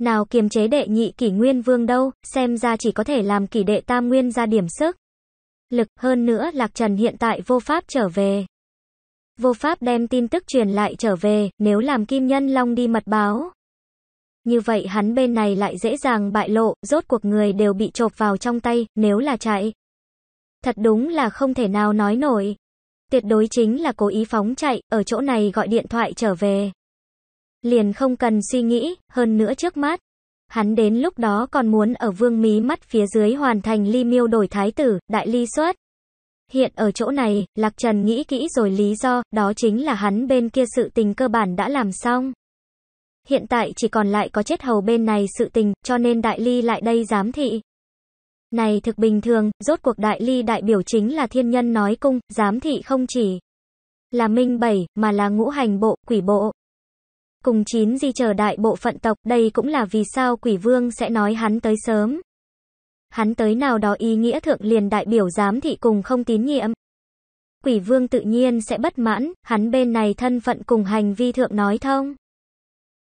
Nào kiềm chế đệ nhị kỷ nguyên vương đâu, xem ra chỉ có thể làm kỷ đệ tam nguyên ra điểm sức. Lực hơn nữa Lạc Trần hiện tại vô pháp trở về. Vô pháp đem tin tức truyền lại trở về, nếu làm kim nhân long đi mật báo. Như vậy hắn bên này lại dễ dàng bại lộ, rốt cuộc người đều bị chộp vào trong tay, nếu là chạy. Thật đúng là không thể nào nói nổi. Tuyệt đối chính là cố ý phóng chạy, ở chỗ này gọi điện thoại trở về. Liền không cần suy nghĩ, hơn nữa trước mắt. Hắn đến lúc đó còn muốn ở vương mí mắt phía dưới hoàn thành ly miêu đổi thái tử, đại ly xuất. Hiện ở chỗ này, Lạc Trần nghĩ kỹ rồi lý do, đó chính là hắn bên kia sự tình cơ bản đã làm xong. Hiện tại chỉ còn lại có chết hầu bên này sự tình, cho nên đại ly lại đây giám thị. Này thực bình thường, rốt cuộc đại ly đại biểu chính là thiên nhân nói cung, giám thị không chỉ là minh bảy, mà là ngũ hành bộ, quỷ bộ. Cùng chín di chờ đại bộ phận tộc, đây cũng là vì sao quỷ vương sẽ nói hắn tới sớm. Hắn tới nào đó ý nghĩa thượng liền đại biểu giám thị cùng không tín nhiệm. Quỷ vương tự nhiên sẽ bất mãn, hắn bên này thân phận cùng hành vi thượng nói thông.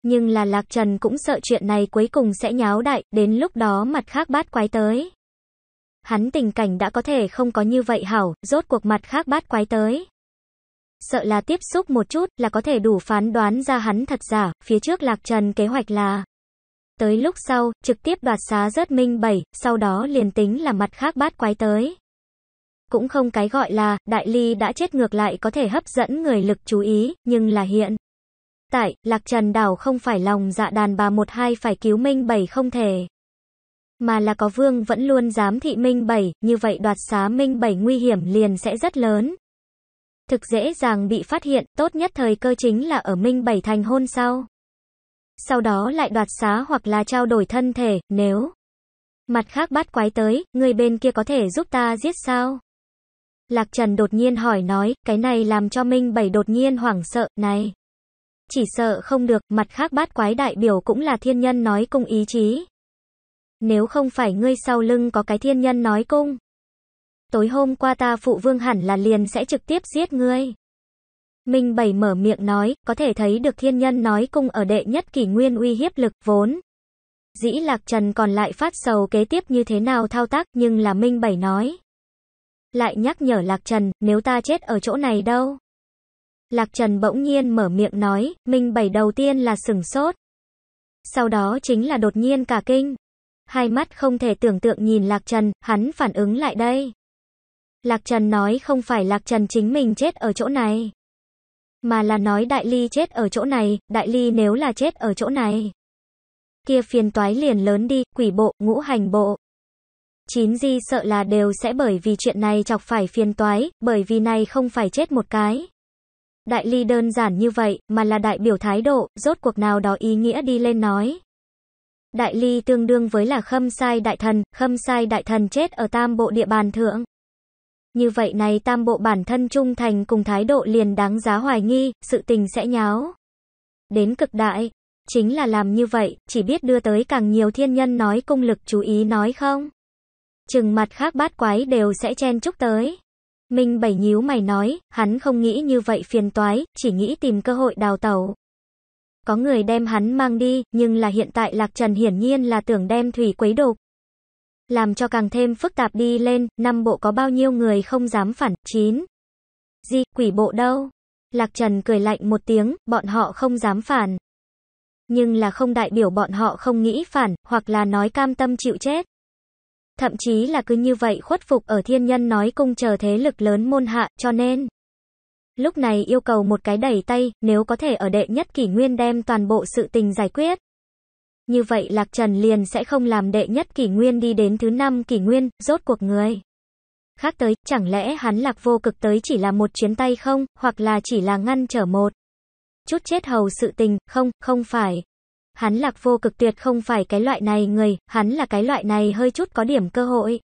Nhưng là Lạc Trần cũng sợ chuyện này cuối cùng sẽ nháo đại, đến lúc đó mặt khác bát quái tới. Hắn tình cảnh đã có thể không có như vậy hảo, rốt cuộc mặt khác bát quái tới sợ là tiếp xúc một chút là có thể đủ phán đoán ra hắn thật giả, phía trước Lạc Trần kế hoạch là tới lúc sau, trực tiếp đoạt xá rớt minh bảy, sau đó liền tính là mặt khác bát quái tới. Cũng không cái gọi là, đại ly đã chết ngược lại có thể hấp dẫn người lực chú ý, nhưng là hiện. Tại, Lạc Trần đảo không phải lòng dạ đàn bà một hai phải cứu minh bảy không thể. Mà là có vương vẫn luôn dám thị minh bảy, như vậy đoạt xá minh bảy nguy hiểm liền sẽ rất lớn thực dễ dàng bị phát hiện, tốt nhất thời cơ chính là ở minh bảy thành hôn sau. Sau đó lại đoạt xá hoặc là trao đổi thân thể, nếu mặt khác bắt quái tới, người bên kia có thể giúp ta giết sao? Lạc Trần đột nhiên hỏi nói, cái này làm cho Minh Bảy đột nhiên hoảng sợ, này. Chỉ sợ không được, mặt khác bát quái đại biểu cũng là thiên nhân nói cung ý chí. Nếu không phải ngươi sau lưng có cái thiên nhân nói cung, tối hôm qua ta phụ vương hẳn là liền sẽ trực tiếp giết ngươi. Minh Bảy mở miệng nói, có thể thấy được thiên nhân nói cung ở đệ nhất kỷ nguyên uy hiếp lực vốn. Dĩ Lạc Trần còn lại phát sầu kế tiếp như thế nào thao tác nhưng là Minh Bảy nói. Lại nhắc nhở Lạc Trần, nếu ta chết ở chỗ này đâu? Lạc Trần bỗng nhiên mở miệng nói, Minh Bảy đầu tiên là sừng sốt. Sau đó chính là đột nhiên cả kinh. Hai mắt không thể tưởng tượng nhìn Lạc Trần, hắn phản ứng lại đây. Lạc Trần nói không phải Lạc Trần chính mình chết ở chỗ này, mà là nói Đại Ly chết ở chỗ này, Đại Ly nếu là chết ở chỗ này, kia phiền toái liền lớn đi, quỷ bộ, ngũ hành bộ. Chín di sợ là đều sẽ bởi vì chuyện này chọc phải phiền toái, bởi vì này không phải chết một cái. Đại ly đơn giản như vậy, mà là đại biểu thái độ, rốt cuộc nào đó ý nghĩa đi lên nói. Đại ly tương đương với là khâm sai đại thần, khâm sai đại thần chết ở tam bộ địa bàn thượng. Như vậy này tam bộ bản thân trung thành cùng thái độ liền đáng giá hoài nghi, sự tình sẽ nháo. Đến cực đại, chính là làm như vậy, chỉ biết đưa tới càng nhiều thiên nhân nói công lực chú ý nói không. Chừng mặt khác bát quái đều sẽ chen chúc tới. Minh bảy nhíu mày nói, hắn không nghĩ như vậy phiền toái, chỉ nghĩ tìm cơ hội đào tẩu. Có người đem hắn mang đi, nhưng là hiện tại Lạc Trần hiển nhiên là tưởng đem thủy quấy đục làm cho càng thêm phức tạp đi lên, năm bộ có bao nhiêu người không dám phản, 9. Di, quỷ bộ đâu? Lạc Trần cười lạnh một tiếng, bọn họ không dám phản. Nhưng là không đại biểu bọn họ không nghĩ phản, hoặc là nói cam tâm chịu chết. Thậm chí là cứ như vậy khuất phục ở thiên nhân nói cung chờ thế lực lớn môn hạ, cho nên. Lúc này yêu cầu một cái đẩy tay, nếu có thể ở đệ nhất kỷ nguyên đem toàn bộ sự tình giải quyết. Như vậy Lạc Trần liền sẽ không làm đệ nhất kỷ nguyên đi đến thứ năm kỷ nguyên, rốt cuộc người. Khác tới, chẳng lẽ hắn lạc vô cực tới chỉ là một chuyến tay không, hoặc là chỉ là ngăn trở một. Chút chết hầu sự tình, không, không phải. Hắn lạc vô cực tuyệt không phải cái loại này người, hắn là cái loại này hơi chút có điểm cơ hội.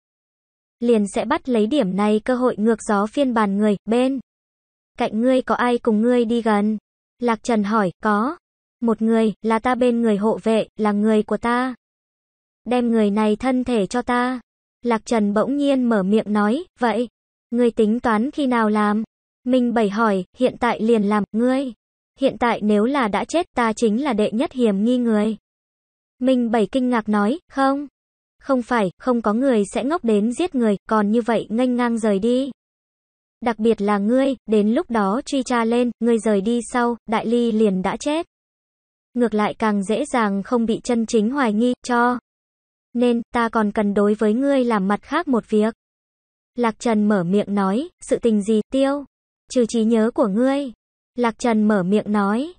Liền sẽ bắt lấy điểm này cơ hội ngược gió phiên bàn người, bên. Cạnh ngươi có ai cùng ngươi đi gần? Lạc Trần hỏi, có. Một người, là ta bên người hộ vệ, là người của ta. Đem người này thân thể cho ta. Lạc Trần bỗng nhiên mở miệng nói, vậy, ngươi tính toán khi nào làm? Minh Bảy hỏi, hiện tại liền làm, ngươi. Hiện tại nếu là đã chết ta chính là đệ nhất hiểm nghi người. Minh Bảy kinh ngạc nói, không. Không phải, không có người sẽ ngốc đến giết người, còn như vậy nganh ngang rời đi. Đặc biệt là ngươi, đến lúc đó truy tra lên, ngươi rời đi sau, đại ly liền đã chết ngược lại càng dễ dàng không bị chân chính hoài nghi, cho. Nên, ta còn cần đối với ngươi làm mặt khác một việc. Lạc Trần mở miệng nói, sự tình gì, tiêu? Trừ trí nhớ của ngươi. Lạc Trần mở miệng nói,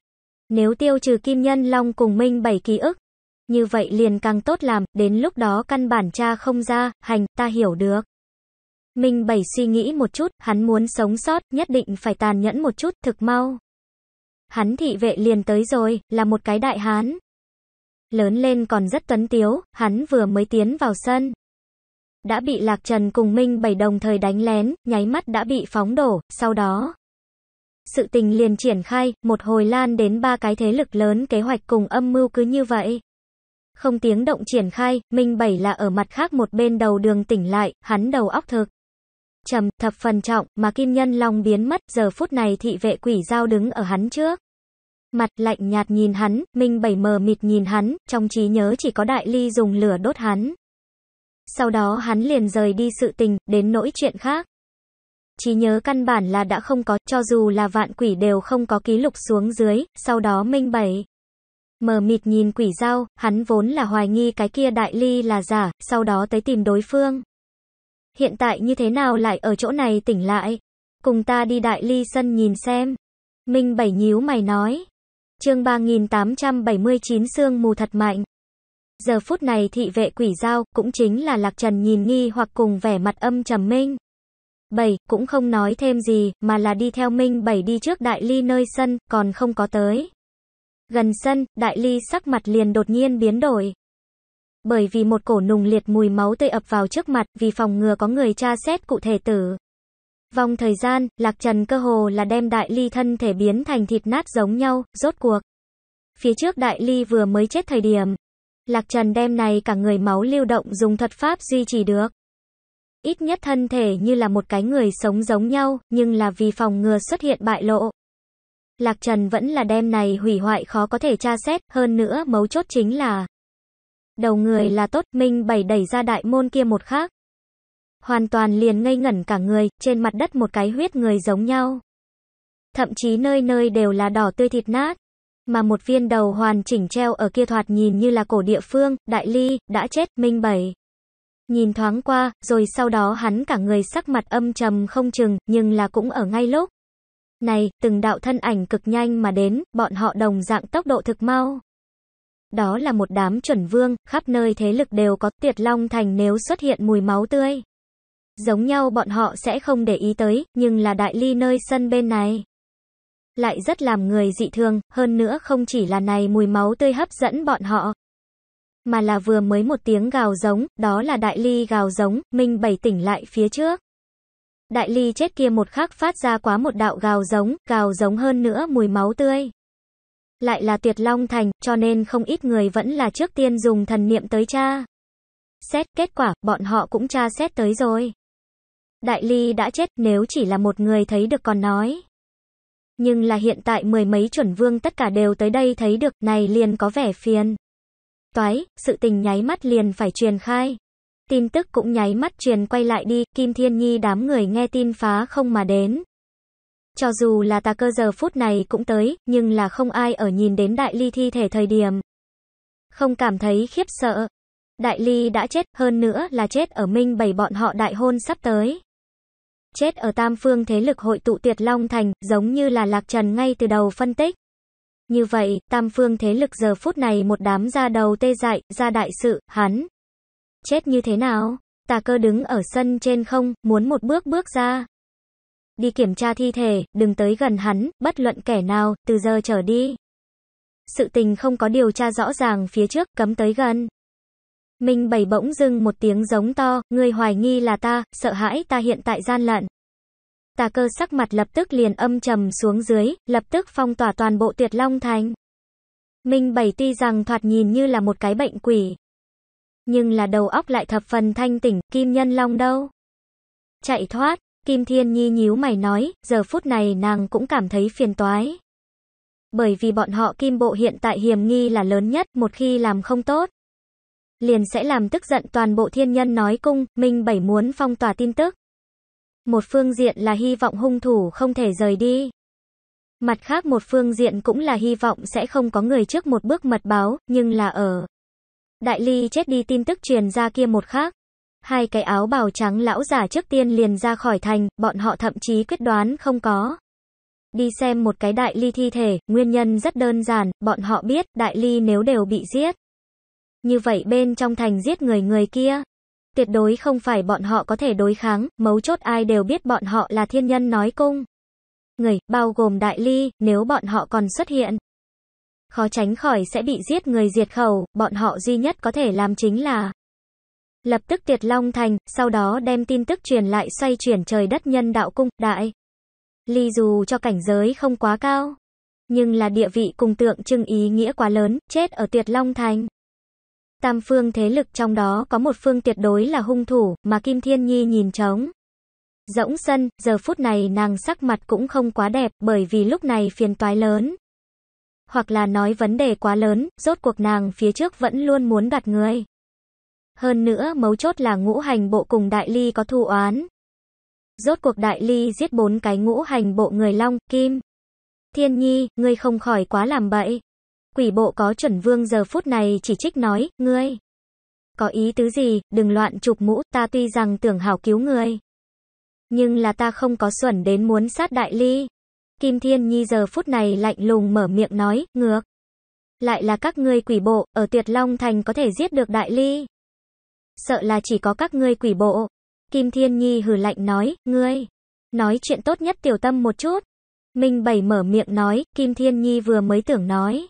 nếu tiêu trừ Kim Nhân Long cùng Minh bảy ký ức, như vậy liền càng tốt làm, đến lúc đó căn bản cha không ra, hành, ta hiểu được. Minh Bảy suy nghĩ một chút, hắn muốn sống sót, nhất định phải tàn nhẫn một chút, thực mau. Hắn thị vệ liền tới rồi, là một cái đại hán. Lớn lên còn rất tuấn tiếu, hắn vừa mới tiến vào sân. Đã bị Lạc Trần cùng Minh Bảy đồng thời đánh lén, nháy mắt đã bị phóng đổ, sau đó. Sự tình liền triển khai, một hồi lan đến ba cái thế lực lớn kế hoạch cùng âm mưu cứ như vậy. Không tiếng động triển khai, Minh Bảy là ở mặt khác một bên đầu đường tỉnh lại, hắn đầu óc thực trầm, thập phần trọng, mà Kim Nhân Long biến mất, giờ phút này thị vệ quỷ giao đứng ở hắn trước. Mặt lạnh nhạt nhìn hắn, Minh Bảy mờ mịt nhìn hắn, trong trí nhớ chỉ có Đại Ly dùng lửa đốt hắn. Sau đó hắn liền rời đi sự tình, đến nỗi chuyện khác. Trí nhớ căn bản là đã không có, cho dù là vạn quỷ đều không có ký lục xuống dưới, sau đó Minh Bảy. Mờ mịt nhìn quỷ giao hắn vốn là hoài nghi cái kia đại ly là giả, sau đó tới tìm đối phương hiện tại như thế nào lại ở chỗ này tỉnh lại? Cùng ta đi đại ly sân nhìn xem. Minh Bảy nhíu mày nói. Chương 3879 xương mù thật mạnh. Giờ phút này thị vệ quỷ giao cũng chính là Lạc Trần nhìn nghi hoặc cùng vẻ mặt âm trầm minh. Bảy cũng không nói thêm gì mà là đi theo Minh Bảy đi trước đại ly nơi sân còn không có tới. Gần sân, đại ly sắc mặt liền đột nhiên biến đổi, bởi vì một cổ nùng liệt mùi máu tươi ập vào trước mặt, vì phòng ngừa có người tra xét cụ thể tử. Vòng thời gian, Lạc Trần cơ hồ là đem đại ly thân thể biến thành thịt nát giống nhau, rốt cuộc. Phía trước đại ly vừa mới chết thời điểm. Lạc Trần đem này cả người máu lưu động dùng thuật pháp duy trì được. Ít nhất thân thể như là một cái người sống giống nhau, nhưng là vì phòng ngừa xuất hiện bại lộ. Lạc Trần vẫn là đem này hủy hoại khó có thể tra xét, hơn nữa mấu chốt chính là đầu người là tốt, Minh Bảy đẩy ra đại môn kia một khác. Hoàn toàn liền ngây ngẩn cả người, trên mặt đất một cái huyết người giống nhau. Thậm chí nơi nơi đều là đỏ tươi thịt nát. Mà một viên đầu hoàn chỉnh treo ở kia thoạt nhìn như là cổ địa phương, đại ly, đã chết, Minh Bảy. Nhìn thoáng qua, rồi sau đó hắn cả người sắc mặt âm trầm không chừng, nhưng là cũng ở ngay lúc. Này, từng đạo thân ảnh cực nhanh mà đến, bọn họ đồng dạng tốc độ thực mau. Đó là một đám chuẩn vương, khắp nơi thế lực đều có, tiệt long thành nếu xuất hiện mùi máu tươi. Giống nhau bọn họ sẽ không để ý tới, nhưng là đại ly nơi sân bên này. Lại rất làm người dị thường, hơn nữa không chỉ là này mùi máu tươi hấp dẫn bọn họ. Mà là vừa mới một tiếng gào giống, đó là đại ly gào giống, minh bảy tỉnh lại phía trước. Đại ly chết kia một khắc phát ra quá một đạo gào giống, gào giống hơn nữa mùi máu tươi lại là Tiệt Long Thành, cho nên không ít người vẫn là trước tiên dùng thần niệm tới tra. Xét kết quả, bọn họ cũng tra xét tới rồi. Đại Ly đã chết, nếu chỉ là một người thấy được còn nói. Nhưng là hiện tại mười mấy chuẩn vương tất cả đều tới đây thấy được, này liền có vẻ phiền. Toái, sự tình nháy mắt liền phải truyền khai. Tin tức cũng nháy mắt truyền quay lại đi, Kim Thiên Nhi đám người nghe tin phá không mà đến, cho dù là tà cơ giờ phút này cũng tới, nhưng là không ai ở nhìn đến đại ly thi thể thời điểm. Không cảm thấy khiếp sợ. Đại ly đã chết, hơn nữa là chết ở minh bảy bọn họ đại hôn sắp tới. Chết ở tam phương thế lực hội tụ tuyệt long thành, giống như là lạc trần ngay từ đầu phân tích. Như vậy, tam phương thế lực giờ phút này một đám ra đầu tê dại, ra đại sự, hắn. Chết như thế nào? Tà cơ đứng ở sân trên không, muốn một bước bước ra đi kiểm tra thi thể, đừng tới gần hắn, bất luận kẻ nào, từ giờ trở đi. Sự tình không có điều tra rõ ràng phía trước, cấm tới gần. Minh Bảy bỗng dưng một tiếng giống to, người hoài nghi là ta, sợ hãi ta hiện tại gian lận. Tà cơ sắc mặt lập tức liền âm trầm xuống dưới, lập tức phong tỏa toàn bộ tuyệt long thành. Minh Bảy tuy rằng thoạt nhìn như là một cái bệnh quỷ. Nhưng là đầu óc lại thập phần thanh tỉnh, kim nhân long đâu. Chạy thoát, Kim Thiên Nhi nhíu mày nói, giờ phút này nàng cũng cảm thấy phiền toái. Bởi vì bọn họ kim bộ hiện tại hiểm nghi là lớn nhất, một khi làm không tốt. Liền sẽ làm tức giận toàn bộ thiên nhân nói cung, Minh Bảy muốn phong tỏa tin tức. Một phương diện là hy vọng hung thủ không thể rời đi. Mặt khác một phương diện cũng là hy vọng sẽ không có người trước một bước mật báo, nhưng là ở. Đại ly chết đi tin tức truyền ra kia một khác hai cái áo bào trắng lão giả trước tiên liền ra khỏi thành, bọn họ thậm chí quyết đoán không có. Đi xem một cái đại ly thi thể, nguyên nhân rất đơn giản, bọn họ biết đại ly nếu đều bị giết. Như vậy bên trong thành giết người người kia, tuyệt đối không phải bọn họ có thể đối kháng, mấu chốt ai đều biết bọn họ là thiên nhân nói cung. Người, bao gồm đại ly, nếu bọn họ còn xuất hiện, khó tránh khỏi sẽ bị giết người diệt khẩu, bọn họ duy nhất có thể làm chính là lập tức tiệt Long Thành, sau đó đem tin tức truyền lại xoay chuyển trời đất nhân đạo cung, đại. Ly dù cho cảnh giới không quá cao, nhưng là địa vị cùng tượng trưng ý nghĩa quá lớn, chết ở tiệt Long Thành. Tam phương thế lực trong đó có một phương tuyệt đối là hung thủ, mà Kim Thiên Nhi nhìn trống. Rỗng sân, giờ phút này nàng sắc mặt cũng không quá đẹp bởi vì lúc này phiền toái lớn. Hoặc là nói vấn đề quá lớn, rốt cuộc nàng phía trước vẫn luôn muốn đặt người. Hơn nữa mấu chốt là ngũ hành bộ cùng đại ly có thù oán. Rốt cuộc đại ly giết bốn cái ngũ hành bộ người long, kim. Thiên nhi, ngươi không khỏi quá làm bậy. Quỷ bộ có chuẩn vương giờ phút này chỉ trích nói, ngươi. Có ý tứ gì, đừng loạn chụp mũ, ta tuy rằng tưởng hảo cứu ngươi. Nhưng là ta không có xuẩn đến muốn sát đại ly. Kim Thiên Nhi giờ phút này lạnh lùng mở miệng nói, ngược. Lại là các ngươi quỷ bộ, ở Tuyệt Long Thành có thể giết được đại ly sợ là chỉ có các ngươi quỷ bộ. Kim Thiên Nhi hừ lạnh nói, ngươi, nói chuyện tốt nhất tiểu tâm một chút. Minh Bảy mở miệng nói, Kim Thiên Nhi vừa mới tưởng nói.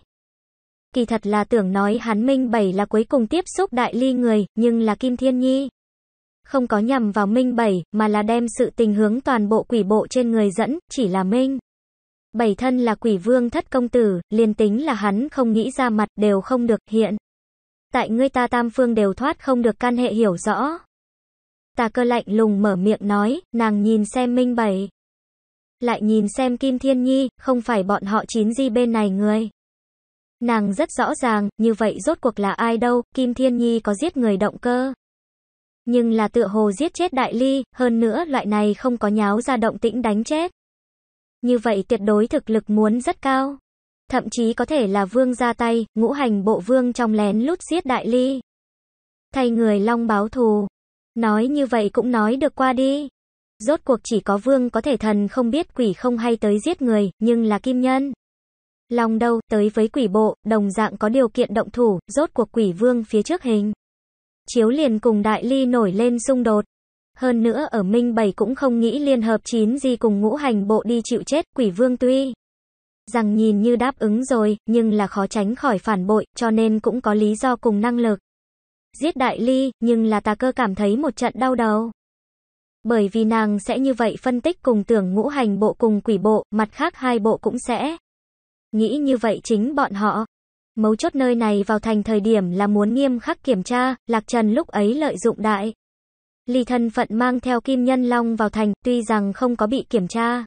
Kỳ thật là tưởng nói hắn Minh Bảy là cuối cùng tiếp xúc đại ly người, nhưng là Kim Thiên Nhi. Không có nhầm vào Minh Bảy, mà là đem sự tình hướng toàn bộ quỷ bộ trên người dẫn, chỉ là Minh. Bảy thân là quỷ vương thất công tử, liền tính là hắn không nghĩ ra mặt đều không được hiện tại ngươi ta tam phương đều thoát không được căn hệ hiểu rõ. Tà cơ lạnh lùng mở miệng nói, nàng nhìn xem minh bảy, Lại nhìn xem Kim Thiên Nhi, không phải bọn họ chín di bên này người. Nàng rất rõ ràng, như vậy rốt cuộc là ai đâu, Kim Thiên Nhi có giết người động cơ. Nhưng là tựa hồ giết chết đại ly, hơn nữa loại này không có nháo ra động tĩnh đánh chết. Như vậy tuyệt đối thực lực muốn rất cao. Thậm chí có thể là vương ra tay, ngũ hành bộ vương trong lén lút giết đại ly. Thay người long báo thù. Nói như vậy cũng nói được qua đi. Rốt cuộc chỉ có vương có thể thần không biết quỷ không hay tới giết người, nhưng là kim nhân. Long đâu, tới với quỷ bộ, đồng dạng có điều kiện động thủ, rốt cuộc quỷ vương phía trước hình. Chiếu liền cùng đại ly nổi lên xung đột. Hơn nữa ở Minh Bảy cũng không nghĩ liên hợp chín gì cùng ngũ hành bộ đi chịu chết, quỷ vương tuy rằng nhìn như đáp ứng rồi, nhưng là khó tránh khỏi phản bội, cho nên cũng có lý do cùng năng lực. Giết đại ly, nhưng là ta cơ cảm thấy một trận đau đầu. Bởi vì nàng sẽ như vậy phân tích cùng tưởng ngũ hành bộ cùng quỷ bộ, mặt khác hai bộ cũng sẽ. Nghĩ như vậy chính bọn họ. Mấu chốt nơi này vào thành thời điểm là muốn nghiêm khắc kiểm tra, Lạc Trần lúc ấy lợi dụng đại. Ly thân phận mang theo Kim Nhân Long vào thành, tuy rằng không có bị kiểm tra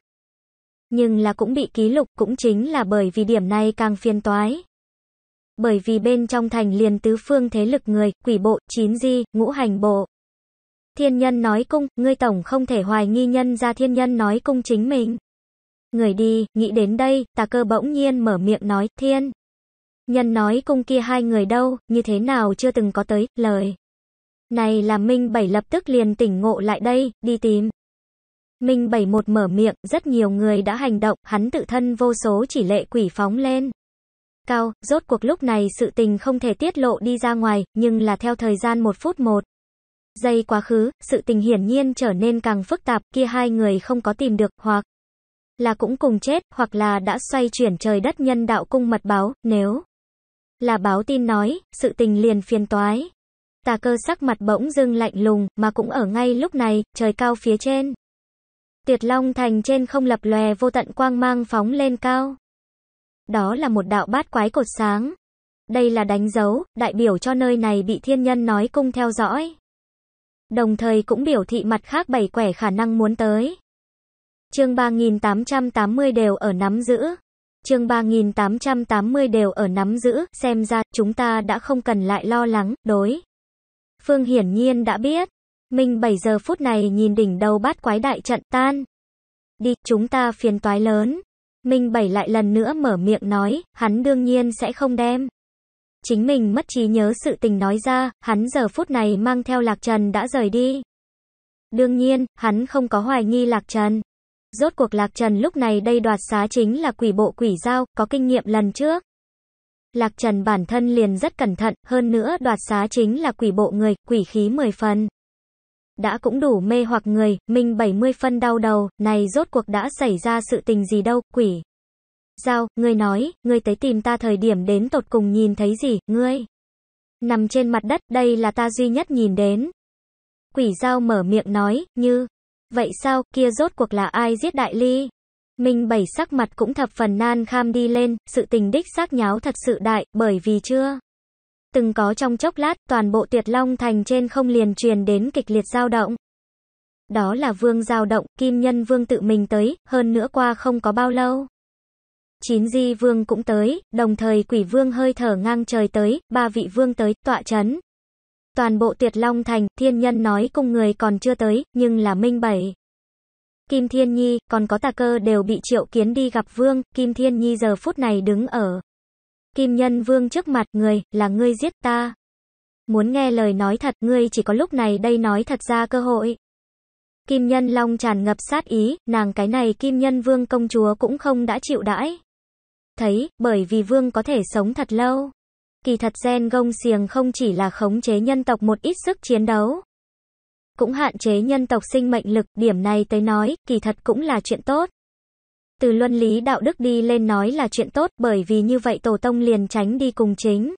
nhưng là cũng bị ký lục cũng chính là bởi vì điểm này càng phiên toái. Bởi vì bên trong thành liền tứ phương thế lực người, quỷ bộ, chín di, ngũ hành bộ. Thiên nhân nói cung, ngươi tổng không thể hoài nghi nhân ra thiên nhân nói cung chính mình. Người đi, nghĩ đến đây, tà cơ bỗng nhiên mở miệng nói, thiên. Nhân nói cung kia hai người đâu, như thế nào chưa từng có tới, lời. Này là Minh Bảy lập tức liền tỉnh ngộ lại đây, đi tìm. Minh 71 mở miệng, rất nhiều người đã hành động, hắn tự thân vô số chỉ lệ quỷ phóng lên. Cao, rốt cuộc lúc này sự tình không thể tiết lộ đi ra ngoài, nhưng là theo thời gian một phút một. Giây quá khứ, sự tình hiển nhiên trở nên càng phức tạp, kia hai người không có tìm được, hoặc là cũng cùng chết, hoặc là đã xoay chuyển trời đất nhân đạo cung mật báo, nếu là báo tin nói, sự tình liền phiền toái. Tà cơ sắc mặt bỗng dưng lạnh lùng, mà cũng ở ngay lúc này, trời cao phía trên. Tiệt Long Thành trên không lập lòe vô tận quang mang phóng lên cao. Đó là một đạo bát quái cột sáng. Đây là đánh dấu, đại biểu cho nơi này bị thiên nhân nói cung theo dõi. Đồng thời cũng biểu thị mặt khác bảy quẻ khả năng muốn tới. Chương 3880 đều ở nắm giữ. Chương 3880 đều ở nắm giữ, xem ra chúng ta đã không cần lại lo lắng, đối. Phương hiển nhiên đã biết, mình 7 giờ phút này nhìn đỉnh đầu bát quái đại trận tan. Đi, chúng ta phiền toái lớn. mình Bảy lại lần nữa mở miệng nói, hắn đương nhiên sẽ không đem. Chính mình mất trí nhớ sự tình nói ra, hắn giờ phút này mang theo Lạc Trần đã rời đi. Đương nhiên, hắn không có hoài nghi Lạc Trần. Rốt cuộc Lạc Trần lúc này đây đoạt xá chính là quỷ bộ quỷ giao, có kinh nghiệm lần trước. Lạc Trần bản thân liền rất cẩn thận, hơn nữa đoạt xá chính là quỷ bộ người, quỷ khí 10 phần đã cũng đủ mê hoặc người, mình 70 phân đau đầu, này rốt cuộc đã xảy ra sự tình gì đâu, quỷ. Giao, ngươi nói, ngươi tới tìm ta thời điểm đến tột cùng nhìn thấy gì, ngươi. Nằm trên mặt đất, đây là ta duy nhất nhìn đến. Quỷ giao mở miệng nói, như, vậy sao, kia rốt cuộc là ai giết đại ly? mình bảy sắc mặt cũng thập phần nan kham đi lên, sự tình đích xác nháo thật sự đại, bởi vì chưa từng có trong chốc lát, toàn bộ Tiệt Long Thành trên không liền truyền đến kịch liệt dao động. Đó là vương dao động, Kim Nhân Vương tự mình tới, hơn nữa qua không có bao lâu. Chín Di Vương cũng tới, đồng thời Quỷ Vương hơi thở ngang trời tới, ba vị vương tới, tọa chấn. Toàn bộ tuyệt Long Thành, Thiên Nhân nói cùng người còn chưa tới, nhưng là Minh Bảy. Kim Thiên Nhi, còn có tà cơ đều bị triệu kiến đi gặp Vương, Kim Thiên Nhi giờ phút này đứng ở Kim Nhân Vương trước mặt người, là ngươi giết ta. Muốn nghe lời nói thật, ngươi chỉ có lúc này đây nói thật ra cơ hội. Kim Nhân Long tràn ngập sát ý, nàng cái này Kim Nhân Vương công chúa cũng không đã chịu đãi. Thấy, bởi vì vương có thể sống thật lâu. Kỳ thật gen gông xiềng không chỉ là khống chế nhân tộc một ít sức chiến đấu. Cũng hạn chế nhân tộc sinh mệnh lực, điểm này tới nói, kỳ thật cũng là chuyện tốt từ luân lý đạo đức đi lên nói là chuyện tốt bởi vì như vậy tổ tông liền tránh đi cùng chính.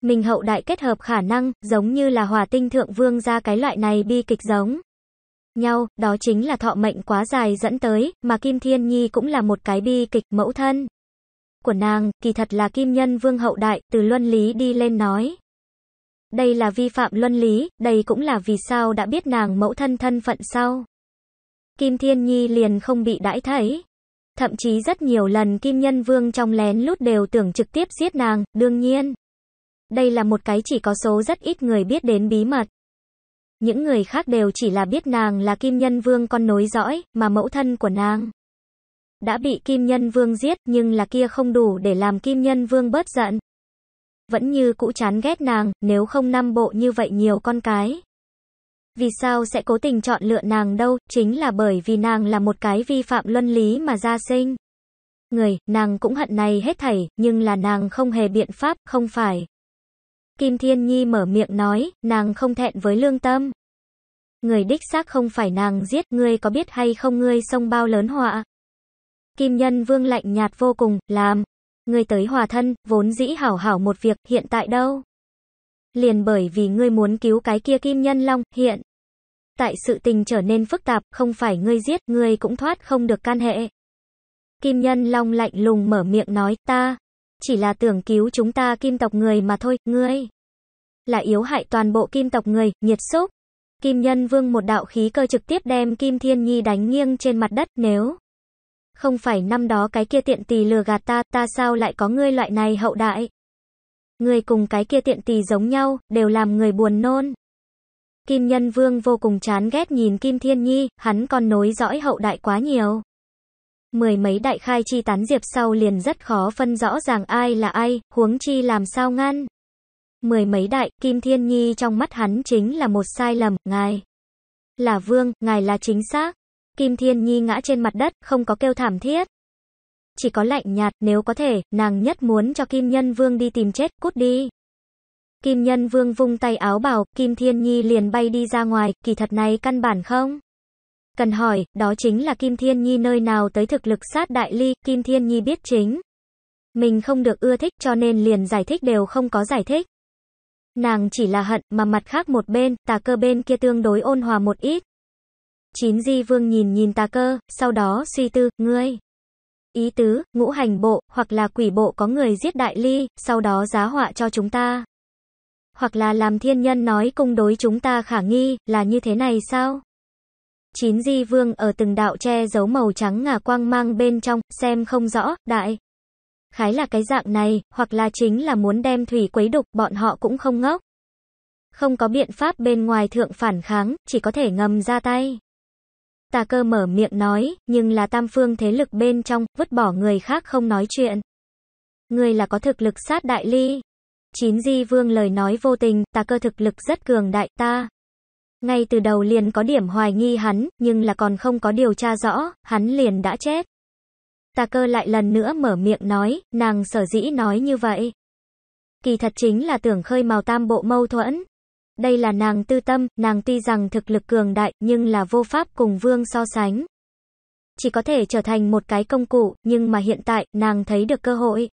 Mình hậu đại kết hợp khả năng, giống như là hòa tinh thượng vương ra cái loại này bi kịch giống nhau, đó chính là thọ mệnh quá dài dẫn tới, mà Kim Thiên Nhi cũng là một cái bi kịch mẫu thân của nàng, kỳ thật là Kim Nhân Vương hậu đại, từ luân lý đi lên nói. Đây là vi phạm luân lý, đây cũng là vì sao đã biết nàng mẫu thân thân phận sau. Kim Thiên Nhi liền không bị đãi thấy. Thậm chí rất nhiều lần Kim Nhân Vương trong lén lút đều tưởng trực tiếp giết nàng, đương nhiên. Đây là một cái chỉ có số rất ít người biết đến bí mật. Những người khác đều chỉ là biết nàng là Kim Nhân Vương con nối dõi, mà mẫu thân của nàng đã bị Kim Nhân Vương giết, nhưng là kia không đủ để làm Kim Nhân Vương bớt giận. Vẫn như cũ chán ghét nàng, nếu không năm bộ như vậy nhiều con cái. Vì sao sẽ cố tình chọn lựa nàng đâu, chính là bởi vì nàng là một cái vi phạm luân lý mà ra sinh. Người, nàng cũng hận này hết thảy, nhưng là nàng không hề biện pháp, không phải. Kim Thiên Nhi mở miệng nói, nàng không thẹn với lương tâm. Người đích xác không phải nàng giết, ngươi có biết hay không ngươi sông bao lớn họa. Kim Nhân Vương lạnh nhạt vô cùng, làm. Ngươi tới hòa thân, vốn dĩ hảo hảo một việc, hiện tại đâu? liền bởi vì ngươi muốn cứu cái kia kim nhân long, hiện. Tại sự tình trở nên phức tạp, không phải ngươi giết, ngươi cũng thoát không được can hệ. Kim nhân long lạnh lùng mở miệng nói, ta, chỉ là tưởng cứu chúng ta kim tộc người mà thôi, ngươi. Là yếu hại toàn bộ kim tộc người, nhiệt xúc. Kim nhân vương một đạo khí cơ trực tiếp đem kim thiên nhi đánh nghiêng trên mặt đất, nếu. Không phải năm đó cái kia tiện tì lừa gạt ta, ta sao lại có ngươi loại này hậu đại người cùng cái kia tiện tỳ giống nhau, đều làm người buồn nôn. Kim Nhân Vương vô cùng chán ghét nhìn Kim Thiên Nhi, hắn còn nối dõi hậu đại quá nhiều. Mười mấy đại khai chi tán diệp sau liền rất khó phân rõ ràng ai là ai, huống chi làm sao ngăn. Mười mấy đại, Kim Thiên Nhi trong mắt hắn chính là một sai lầm, ngài là vương, ngài là chính xác. Kim Thiên Nhi ngã trên mặt đất, không có kêu thảm thiết chỉ có lạnh nhạt, nếu có thể, nàng nhất muốn cho Kim Nhân Vương đi tìm chết, cút đi. Kim Nhân Vương vung tay áo bảo, Kim Thiên Nhi liền bay đi ra ngoài, kỳ thật này căn bản không? Cần hỏi, đó chính là Kim Thiên Nhi nơi nào tới thực lực sát đại ly, Kim Thiên Nhi biết chính. Mình không được ưa thích cho nên liền giải thích đều không có giải thích. Nàng chỉ là hận, mà mặt khác một bên, tà cơ bên kia tương đối ôn hòa một ít. Chín Di Vương nhìn nhìn tà cơ, sau đó suy tư, ngươi ý tứ, ngũ hành bộ, hoặc là quỷ bộ có người giết đại ly, sau đó giá họa cho chúng ta. Hoặc là làm thiên nhân nói cung đối chúng ta khả nghi, là như thế này sao? Chín di vương ở từng đạo che giấu màu trắng ngà quang mang bên trong, xem không rõ, đại. Khái là cái dạng này, hoặc là chính là muốn đem thủy quấy đục, bọn họ cũng không ngốc. Không có biện pháp bên ngoài thượng phản kháng, chỉ có thể ngầm ra tay. Tà cơ mở miệng nói, nhưng là tam phương thế lực bên trong, vứt bỏ người khác không nói chuyện. Người là có thực lực sát đại ly. Chín di vương lời nói vô tình, tà cơ thực lực rất cường đại ta. Ngay từ đầu liền có điểm hoài nghi hắn, nhưng là còn không có điều tra rõ, hắn liền đã chết. Tà cơ lại lần nữa mở miệng nói, nàng sở dĩ nói như vậy. Kỳ thật chính là tưởng khơi màu tam bộ mâu thuẫn, đây là nàng tư tâm, nàng tuy rằng thực lực cường đại, nhưng là vô pháp cùng vương so sánh. Chỉ có thể trở thành một cái công cụ, nhưng mà hiện tại, nàng thấy được cơ hội.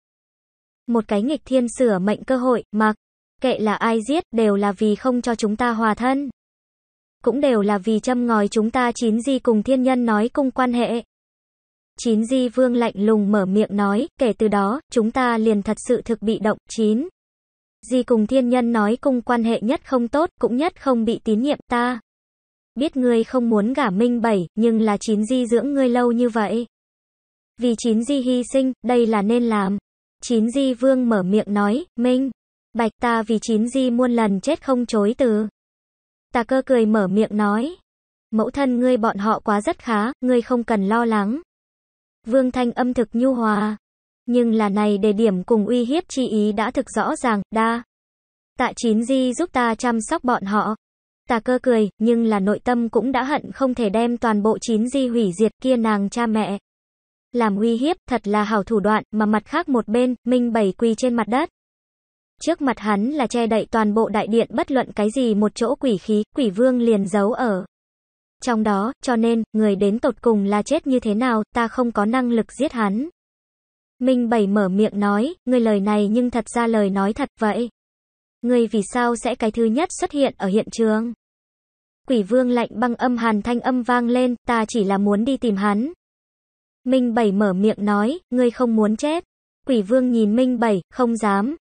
Một cái nghịch thiên sửa mệnh cơ hội, mặc kệ là ai giết, đều là vì không cho chúng ta hòa thân. Cũng đều là vì châm ngòi chúng ta chín di cùng thiên nhân nói cung quan hệ. Chín di vương lạnh lùng mở miệng nói, kể từ đó, chúng ta liền thật sự thực bị động, chín. Di cùng thiên nhân nói cung quan hệ nhất không tốt, cũng nhất không bị tín nhiệm ta. Biết ngươi không muốn gả minh bảy, nhưng là chín di dưỡng ngươi lâu như vậy. Vì chín di hy sinh, đây là nên làm. Chín di vương mở miệng nói, minh, bạch ta vì chín di muôn lần chết không chối từ. ta cơ cười mở miệng nói, mẫu thân ngươi bọn họ quá rất khá, ngươi không cần lo lắng. Vương Thanh âm thực nhu hòa, nhưng là này đề điểm cùng uy hiếp chi ý đã thực rõ ràng, đa. Tạ chín di giúp ta chăm sóc bọn họ. Tà cơ cười, nhưng là nội tâm cũng đã hận không thể đem toàn bộ chín di hủy diệt kia nàng cha mẹ. Làm uy hiếp thật là hảo thủ đoạn mà mặt khác một bên, Minh Bảy quỳ trên mặt đất. Trước mặt hắn là che đậy toàn bộ đại điện bất luận cái gì một chỗ quỷ khí, quỷ vương liền giấu ở. Trong đó, cho nên, người đến tột cùng là chết như thế nào, ta không có năng lực giết hắn. Minh Bảy mở miệng nói, người lời này nhưng thật ra lời nói thật vậy. người vì sao sẽ cái thứ nhất xuất hiện ở hiện trường? Quỷ vương lạnh băng âm hàn thanh âm vang lên, ta chỉ là muốn đi tìm hắn. Minh Bảy mở miệng nói, người không muốn chết. Quỷ vương nhìn Minh Bảy, không dám.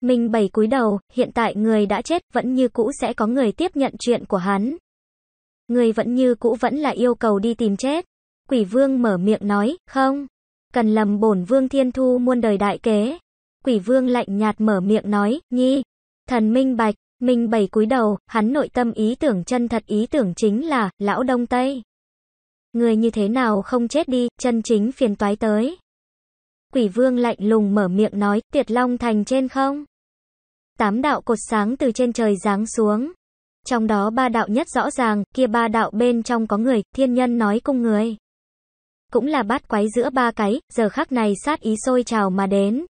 Minh Bảy cúi đầu, hiện tại người đã chết, vẫn như cũ sẽ có người tiếp nhận chuyện của hắn. Người vẫn như cũ vẫn là yêu cầu đi tìm chết. Quỷ vương mở miệng nói, không cần lầm bổn vương thiên thu muôn đời đại kế. Quỷ vương lạnh nhạt mở miệng nói, nhi, thần minh bạch, minh bảy cúi đầu, hắn nội tâm ý tưởng chân thật ý tưởng chính là, lão đông tây. Người như thế nào không chết đi, chân chính phiền toái tới. Quỷ vương lạnh lùng mở miệng nói, tuyệt long thành trên không. Tám đạo cột sáng từ trên trời giáng xuống. Trong đó ba đạo nhất rõ ràng, kia ba đạo bên trong có người, thiên nhân nói cung người cũng là bát quái giữa ba cái, giờ khắc này sát ý sôi trào mà đến.